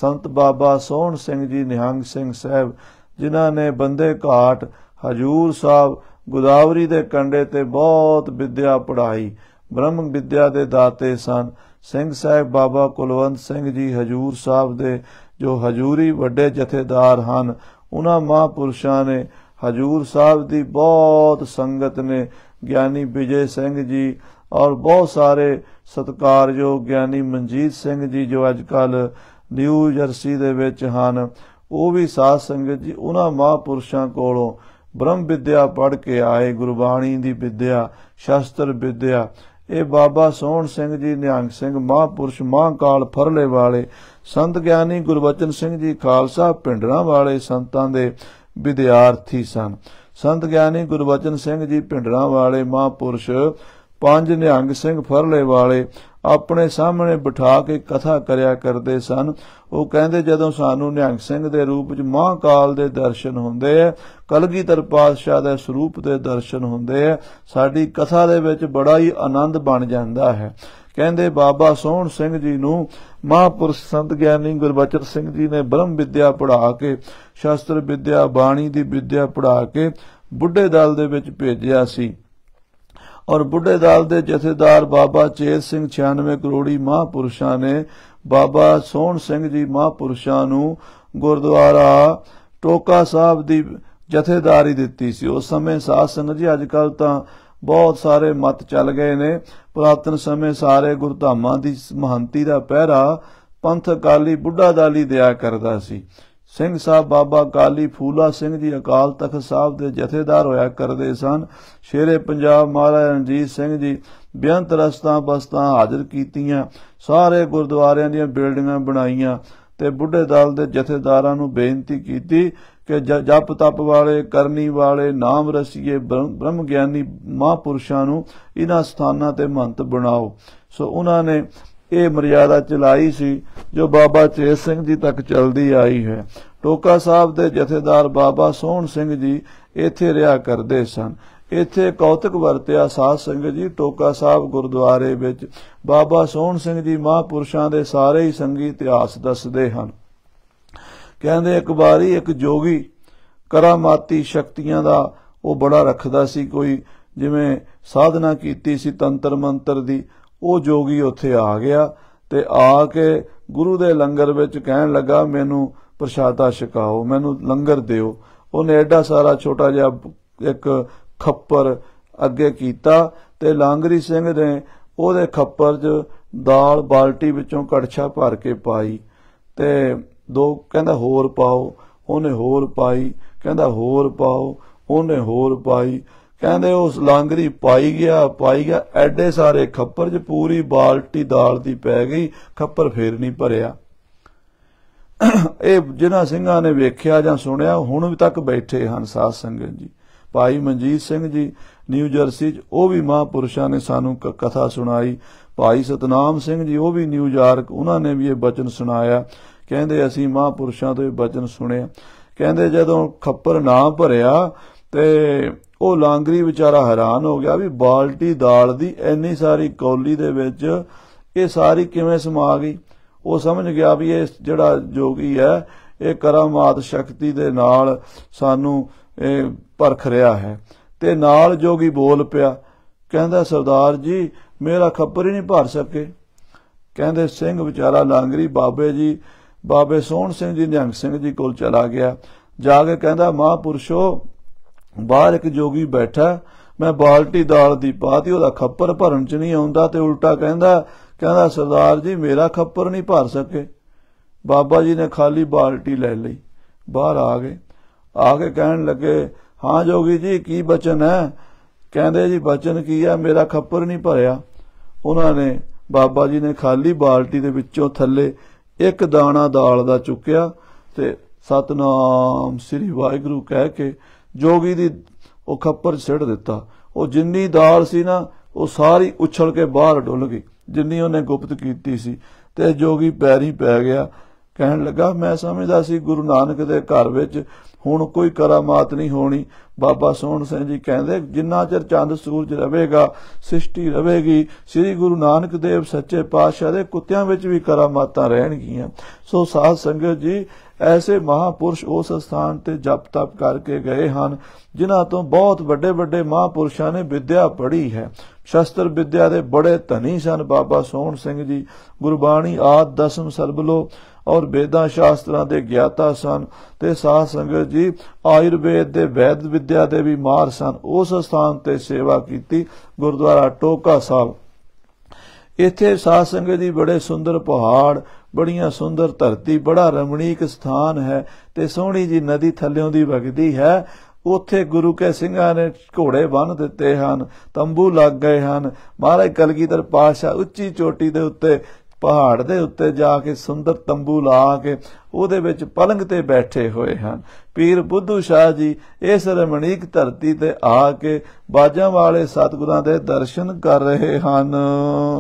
ਸੰਤ ਬਾਬਾ ਸੋਹਣ ਸਿੰਘ ਜੀ ਨਿਹੰਗ ਸਿੰਘ ਸਾਹਿਬ ਜਿਨ੍ਹਾਂ ਨੇ ਬੰਦੇ ਘਾਟ ਹਜੂਰ ਸਾਹਿਬ ਗੋਦਾਵਰੀ ਦੇ ਕੰਡੇ ਤੇ ਬਹੁਤ ਵਿਦਿਆ ਪੜਾਈ ਬ੍ਰਹਮ ਵਿਦਿਆ ਦੇ ਦਾਤੇ ਸਨ ਸਿੰਘ ਸਾਹਿਬ ਬਾਬਾ ਕੁਲਵੰਤ ਸਿੰਘ ਜੀ ਹਜੂਰ ਸਾਹਿਬ ਦੇ ਜੋ ਹਜੂਰੀ ਵੱਡੇ ਜਥੇਦਾਰ ਹਨ ਉਹਨਾਂ ਮਹਾਪੁਰਸ਼ਾਂ ਨੇ ਹਜੂਰ ਸਾਹਿਬ ਦੀ ਬਹੁਤ ਸੰਗਤ ਨੇ ਗਿਆਨੀ ਵਿਜੇ ਸਿੰਘ ਜੀ ਔਰ ਬਹੁਤ ਸਾਰੇ ਸਤਕਾਰਯੋਗ ਗਿਆਨੀ ਮਨਜੀਤ ਸਿੰਘ ਜੀ ਜੋ ਅੱਜ ਕੱਲ ਨਿਊ ਜਰਸੀ ਦੇ ਵਿੱਚ ਹਨ ਉਹ ਵੀ ਸਾਧ ਸੰਗਤ ਜੀ ਉਹਨਾਂ ਮਹਾਪੁਰਸ਼ਾਂ ਕੋਲੋਂ ਬ੍ਰਹਮ ਵਿਦਿਆ ਪੜ੍ਹ ਕੇ ਆਏ ਗੁਰਬਾਣੀ ਦੀ ਵਿਦਿਆ ਸ਼ਾਸਤਰ ਵਿਦਿਆ ਇਹ ਬਾਬਾ ਸੋਹਣ ਸਿੰਘ ਜੀ ਨਿਹੰਗ ਸਿੰਘ ਮਹਾਪੁਰਸ਼ ਮਹਾਕਾਲ ਫਰਲੇ ਵਾਲੇ ਸੰਤ ਗਿਆਨੀ ਗੁਰਬਚਨ ਸਿੰਘ ਜੀ ਖਾਲਸਾ ਪਿੰਡਰਾਂ ਵਾਲੇ ਸੰਤਾਂ ਦੇ ਵਿਦਿਆਰਥੀ ਸਨ ਸੰਤ ਗਿਆਨੀ ਗੁਰਬਚਨ ਸਿੰਘ ਜੀ ਪਿੰਡਰਾਂ ਵਾਲੇ ਮਹਾਪੁਰਸ਼ ਪੰਜ ਨਿਹੰਗ ਸਿੰਘ ਫਰਲੇ ਵਾਲੇ ਆਪਣੇ ਸਾਹਮਣੇ ਬਿਠਾ ਕੇ ਕਥਾ ਕਰਿਆ ਕਰਦੇ ਸਨ ਉਹ ਕਹਿੰਦੇ ਜਦੋਂ ਸਾਨੂੰ ਨਿਹੰਗ ਸਿੰਘ ਦੇ ਰੂਪ ਵਿੱਚ ਮਹਾਕਾਲ ਦੇ ਦਰਸ਼ਨ ਹੁੰਦੇ ਆ ਕਲਗੀਧਰ ਪਾਤਸ਼ਾਹ ਦੇ ਸਰੂਪ ਦੇ ਦਰਸ਼ਨ ਹੁੰਦੇ ਆ ਸਾਡੀ ਕਥਾ ਦੇ ਵਿੱਚ ਬੜਾ ਹੀ ਆਨੰਦ ਬਣ ਜਾਂਦਾ ਹੈ ਕਹਿੰਦੇ ਬਾਬਾ ਸੋਹਣ ਸਿੰਘ ਜੀ ਨੂੰ ਮਹਾਪੁਰਸ਼ ਸੰਤ ਗਿਆਨੀ ਗੁਰਬਚਨ ਸਿੰਘ ਜੀ ਨੇ ਬ੍ਰਹਮ ਵਿਦਿਆ ਪੜ੍ਹਾ ਕੇ ਸ਼ਾਸਤਰ ਵਿਦਿਆ ਬਾਣੀ ਦੀ ਵਿਦਿਆ ਪੜ੍ਹਾ ਕੇ ਬੁੱਢੇ ਦਲ ਦੇ ਵਿੱਚ ਭੇਜਿਆ ਸੀ ਔਰ ਬੁੱਢੇ ਦਾਲ ਦੇ ਜਥੇਦਾਰ ਬਾਬਾ ਚੇਤ ਸਿੰਘ 96 ਕਰੋੜੀ ਮਹਾਪੁਰਸ਼ਾਂ ਨੇ ਬਾਬਾ ਸੋਹਣ ਸਿੰਘ ਜੀ ਮਹਾਪੁਰਸ਼ਾਂ ਨੂੰ ਗੁਰਦੁਆਰਾ ਟੋਕਾ ਸਾਹਿਬ ਦੀ ਜਥੇਦਾਰੀ ਦਿੱਤੀ ਸੀ ਉਸ ਸਮੇਂ ਸਾਧ ਸੰਗਤ ਜੀ ਅੱਜ ਕੱਲ ਤਾਂ ਬਹੁਤ ਸਾਰੇ ਮਤ ਚੱਲ ਗਏ ਨੇ ਪੁਰਾਤਨ ਸਮੇਂ ਸਾਰੇ ਗੁਰਧਾਮਾਂ ਦੀ ਮਹੰਤੀ ਦਾ ਪਹਿਰਾ ਪੰਥ ਅਕਾਲੀ ਬੁੱਢਾ ਦਾਲੀ ਦਿਆ ਕਰਦਾ ਸੀ ਸਿੰਘ ਸਾਹਿਬ ਬਾਬਾ ਕਾਲੀ ਫੂਲਾ ਸਿੰਘ ਜੀ ਅਕਾਲ ਤਖਤ ਸਾਹਿਬ ਦੇ ਜਥੇਦਾਰ ਹੋਇਆ ਕਰਦੇ ਸਨ ਸ਼ੇਰੇ ਪੰਜਾਬ ਮਹਾਰਾਜਾ ਰਣਜੀਤ ਸਿੰਘ ਜੀ ਬੇਅੰਤ ਰਸਤਾ ਬਸਤਾ ਹਾਜ਼ਰ ਕੀਤੀਆਂ ਸਾਰੇ ਗੁਰਦੁਆਰਿਆਂ ਦੀਆਂ ਬਿਲਡਿੰਗਾਂ ਬਣਾਈਆਂ ਤੇ ਬੁੱਢੇ ਦਲ ਦੇ ਜਥੇਦਾਰਾਂ ਨੂੰ ਬੇਨਤੀ ਕੀਤੀ ਕਿ ਜਪ ਤਪ ਵਾਲੇ ਕਰਨੀ ਵਾਲੇ ਨਾਮ ਰਸੀਏ ਬ੍ਰਹਮ ਗਿਆਨੀ ਮਹਾਪੁਰਸ਼ਾਂ ਨੂੰ ਇਹਨਾਂ ਸਥਾਨਾਂ ਤੇ ਮੰਤ ਬਣਾਓ ਸੋ ਉਹਨਾਂ ਨੇ ਇਹ ਮਰਿਆਦਾ ਚਲਾਈ ਸੀ ਜੋ ਬਾਬਾ ਚੇਤ ਸਿੰਘ ਜੀ ਤੱਕ ਚਲਦੀ ਆਈ ਹੈ ਟੋਕਾ ਸਾਹਿਬ ਦੇ ਜਥੇਦਾਰ ਬਾਬਾ ਸੋਹਣ ਸਿੰਘ ਜੀ ਇੱਥੇ ਰਿਹਾ ਕਰਦੇ ਸਨ ਇੱਥੇ ਕੌਤਕ ਵਰਤਿਆ ਸਾਧ ਸੰਗਤ ਜੀ ਟੋਕਾ ਸਾਹਿਬ ਗੁਰਦੁਆਰੇ ਵਿੱਚ ਬਾਬਾ ਸੋਹਣ ਸਿੰਘ ਜੀ ਮਹਾਪੁਰਸ਼ਾਂ ਦੇ ਸਾਰੇ ਹੀ ਸੰਗੀ ਇਤਿਹਾਸ ਦੱਸਦੇ ਹਨ ਕਹਿੰਦੇ ਇੱਕ ਵਾਰੀ ਇੱਕ ਜੋਗੀ ਕਰਾਮਾਤੀ ਸ਼ਕਤੀਆਂ ਦਾ ਉਹ ਬੜਾ ਰੱਖਦਾ ਸੀ ਕੋਈ ਜਿਵੇਂ ਸਾਧਨਾ ਕੀਤੀ ਸੀ ਤੰਤਰ ਮੰਤਰ ਦੀ ਉਹ ਜੋਗੀ ਉੱਥੇ ਆ ਗਿਆ ਤੇ ਆ ਕੇ ਗੁਰੂ ਦੇ ਲੰਗਰ ਵਿੱਚ ਕਹਿਣ ਲੱਗਾ ਮੈਨੂੰ ਪ੍ਰਸ਼ਾਦਾ ਛਕਾਓ ਮੈਨੂੰ ਲੰਗਰ ਦਿਓ ਉਹਨੇ ਐਡਾ ਸਾਰਾ ਛੋਟਾ ਜਿਹਾ ਇੱਕ ਖੱਪਰ ਅੱਗੇ ਕੀਤਾ ਤੇ ਲਾਂਗਰੀ ਸਿੰਘ ਨੇ ਉਹਦੇ ਖੱਪਰ 'ਚ ਦਾਲ ਬਾਲਟੀ ਵਿੱਚੋਂ ਕੜਛਾ ਭਰ ਕੇ ਪਾਈ ਤੇ ਦੋ ਕਹਿੰਦਾ ਹੋਰ ਪਾਓ ਉਹਨੇ ਹੋਰ ਪਾਈ ਕਹਿੰਦਾ ਹੋਰ ਪਾਓ ਉਹਨੇ ਹੋਰ ਪਾਈ ਕਹਿੰਦੇ ਉਸ ਲਾਂਗਰੀ ਪਾਈ ਗਿਆ ਪਾਈ ਗਿਆ ਐਡੇ ਸਾਰੇ ਖੱਪਰ 'ਚ ਪੂਰੀ ਬਾਲਟੀ ਦਾਲ ਦੀ ਪੈ ਗਈ ਖੱਪਰ ਫੇਰ ਨਹੀਂ ਭਰਿਆ ਇਹ ਜਿਨ੍ਹਾਂ ਸਿੰਘਾਂ ਨੇ ਵੇਖਿਆ ਜਾਂ ਸੁਣਿਆ ਹੁਣ ਵੀ ਤੱਕ ਬੈਠੇ ਹਨ ਸਾਧ ਸੰਗਤ ਜੀ ਭਾਈ ਮਨਜੀਤ ਸਿੰਘ ਜੀ ਨਿਊ ਜਰਸੀ 'ਚ ਉਹ ਵੀ ਮਹਾਪੁਰਸ਼ਾਂ ਨੇ ਸਾਨੂੰ ਕਥਾ ਸੁਣਾਈ ਭਾਈ ਸਤਨਾਮ ਸਿੰਘ ਜੀ ਉਹ ਵੀ ਨਿਊਯਾਰਕ ਉਹਨਾਂ ਨੇ ਵੀ ਇਹ ਬਚਨ ਸੁਣਾਇਆ ਕਹਿੰਦੇ ਅਸੀਂ ਮਹਾਪੁਰਸ਼ਾਂ ਤੋਂ ਇਹ ਬਚਨ ਸੁਣਿਆ ਕਹਿੰਦੇ ਜਦੋਂ ਖੱਪਰ ਨਾ ਭਰਿਆ ਤੇ ਉਹ ਲਾਂਗਰੀ ਵਿਚਾਰਾ ਹੈਰਾਨ ਹੋ ਗਿਆ ਵੀ ਬਾਲਟੀ ਦਾਲ ਦੀ ਇੰਨੀ ਸਾਰੀ ਕੌਲੀ ਦੇ ਵਿੱਚ ਇਹ ਸਾਰੀ ਕਿਵੇਂ ਸਮਾ ਗਈ ਉਹ ਸਮਝ ਗਿਆ ਵੀ ਇਹ ਜਿਹੜਾ ਜੋਗੀ ਹੈ ਇਹ ਕਰਾਮਾਤ ਸ਼ਕਤੀ ਦੇ ਨਾਲ ਸਾਨੂੰ ਇਹ ਪਰਖ ਰਿਹਾ ਹੈ ਤੇ ਨਾਲ ਜੋਗੀ ਬੋਲ ਪਿਆ ਕਹਿੰਦਾ ਸਰਦਾਰ ਜੀ ਮੇਰਾ ਖੱਪਰ ਹੀ ਨਹੀਂ ਭਰ ਸਕੇ ਕਹਿੰਦੇ ਸਿੰਘ ਵਿਚਾਰਾ ਲਾਂਗਰੀ ਬਾਬੇ ਜੀ ਬਾਬੇ ਸੋਹਣ ਸਿੰਘ ਜੀ ਨਿਹੰਗ ਸਿੰਘ ਜੀ ਕੋਲ ਚਲਾ ਗਿਆ ਜਾ ਕੇ ਕਹਿੰਦਾ ਮਹਾਪੁਰਸ਼ੋ ਬਾਹਰ ਇੱਕ ਜੋਗੀ ਬੈਠਾ ਮੈਂ ਬਾਲਟੀ ਦਾਲ ਦੀ ਪਾਤੀ ਉਹਦਾ ਖੱਪਰ ਭਰਨ ਚ ਨਹੀਂ ਆਉਂਦਾ ਤੇ ਉਲਟਾ ਕਹਿੰਦਾ ਕਹਿੰਦਾ ਸਰਦਾਰ ਜੀ ਮੇਰਾ ਖੱਪਰ ਨਹੀਂ ਭਰ ਸਕੇ ਬਾਬਾ ਜੀ ਨੇ ਖਾਲੀ ਬਾਲਟੀ ਲੈ ਲਈ ਬਾਹਰ ਆ ਗਏ ਆ ਕੇ ਕਹਿਣ ਲੱਗੇ ਹਾਂ ਜੋਗੀ ਜੀ ਕੀ ਬਚਨ ਹੈ ਕਹਿੰਦੇ ਜੀ ਬਚਨ ਕੀ ਆ ਮੇਰਾ ਖੱਪਰ ਨਹੀਂ ਭਰਿਆ ਉਹਨਾਂ ਨੇ ਬਾਬਾ ਜੀ ਨੇ ਖਾਲੀ ਬਾਲਟੀ ਦੇ ਵਿੱਚੋਂ ਥੱਲੇ ਇੱਕ ਦਾਣਾ ਦਾਲ ਦਾ ਚੁੱਕਿਆ ਤੇ ਸਤਨਾਮ ਸ੍ਰੀ ਵਾਹਿਗੁਰੂ ਕਹਿ ਕੇ ਜੋਗੀ ਦੀ ਉਹ ਖੱਪਰ ਛੱਡ ਦਿੱਤਾ ਉਹ ਜਿੰਨੀ ਦਾਲ ਸੀ ਨਾ ਉਹ ਸਾਰੀ ਉਛਲ ਕੇ ਬਾਹਰ ਡੁੱਲ ਗਈ ਜਿੰਨੀ ਉਹਨੇ ਗੁਪਤ ਕੀਤੀ ਸੀ ਤੇ ਜੋਗੀ ਪੈਰੀ ਪੈ ਗਿਆ ਕਹਿਣ ਲੱਗਾ ਮੈਂ ਸਮਝਦਾ ਸੀ ਗੁਰੂ ਨਾਨਕ ਦੇ ਘਰ ਵਿੱਚ ਹੁਣ ਕੋਈ ਕਰਾਮਾਤ ਨਹੀਂ ਹੋਣੀ ਬਾਬਾ ਸੋਹਣ ਸਿੰਘ ਜੀ ਕਹਿੰਦੇ ਜਿੰਨਾ ਚਿਰ ਚੰਦ ਸੂਰਜ ਰਹੇਗਾ ਸ੍ਰਿਸ਼ਟੀ ਰਹੇਗੀ ਸ੍ਰੀ ਗੁਰੂ ਨਾਨਕ ਦੇਵ ਸੱਚੇ ਪਾਤਸ਼ਾਹ ਦੇ ਕੁੱਤਿਆਂ ਵਿੱਚ ਵੀ ਕਰਾਮਾਤਾਂ ਰਹਿਣਗੀਆਂ ਸੋ ਸਾਧ ਸੰਗਤ ਜੀ ਐਸੇ ਮਹਾਪੁਰਸ਼ ਉਸ ਸਥਾਨ ਤੇ ਜਪ ਤਪ ਕਰਕੇ ਗਏ ਹਨ ਜਿਨ੍ਹਾਂ ਤੋਂ ਬਹੁਤ ਵੱਡੇ ਵੱਡੇ ਮਹਾਪੁਰਸ਼ਾਂ ਨੇ ਵਿਦਿਆ ਪੜ੍ਹੀ ਹੈ ਸ਼ਸਤਰ ਵਿਦਿਆ ਦੇ ਬੜੇ ਧਨੀ ਸਨ ਬਾਬਾ ਸੋਹਣ ਸਿੰਘ ਜੀ ਗੁਰਬਾਣੀ ਆਦ ਦਸਮ ਸਰਬਲੋ ਔਰ ਵੇਦਾਂ ਸ਼ਾਸਤਰਾਂ ਦੇ ਗਿਆਤਾ ਸਨ ਤੇ ਸਾਧ ਸੰਗਤ ਜੀ ਆਯੁਰਵੇਦ ਦੇ ਵੈਦ ਵਿਦਿਆ ਦੇ ਵੀ ਮਾਰ ਸਨ ਉਸ ਸਥਾਨ ਤੇ ਸੇਵਾ ਕੀਤੀ ਗੁਰਦੁਆਰਾ ਟੋਕਾ ਸਾਹਿਬ ਇੱਥੇ ਸਾਧ ਸੰਗਤ ਜੀ ਬੜੇ ਸੁੰਦਰ ਪਹਾੜ ਬੜੀਆਂ ਸੁੰਦਰ ਧਰਤੀ ਬੜਾ ਰਮਣੀਕ ਸਥਾਨ ਹੈ ਤੇ ਸੋਹਣੀ ਜੀ ਨਦੀ ਥੱਲਿਓਂ ਦੀ ਵਗਦੀ ਹੈ ਉੱਥੇ ਗੁਰੂ ਕੇ ਸਿੰਘਾਂ ਨੇ ਘੋੜੇ ਬੰਨ ਦਿੱਤੇ ਹਨ ਤੰਬੂ ਲੱਗ ਗਏ ਹਨ ਮਹਾਰਾਜ ਕਲਗੀਧਰ ਪਾਸ਼ਾ ਉੱਚੀ ਚੋਟੀ ਦੇ ਉੱਤੇ ਪਹਾੜ ਦੇ ਉੱਤੇ ਜਾ ਕੇ ਸੁੰਦਰ ਤੰਬੂ ਲਾ ਕੇ ਉਹਦੇ ਵਿੱਚ ਪਲੰਗ ਤੇ ਬੈਠੇ ਹੋਏ ਹਨ ਪੀਰ ਬੁੱਧੂ ਸ਼ਾਹ ਜੀ ਇਸ ਰਮਣੀਕ ਧਰਤੀ ਤੇ ਆ ਕੇ ਬਾਜਾਂ ਵਾਲੇ ਸਤਗੁਰਾਂ ਦੇ ਦਰਸ਼ਨ ਕਰ ਰਹੇ ਹਨ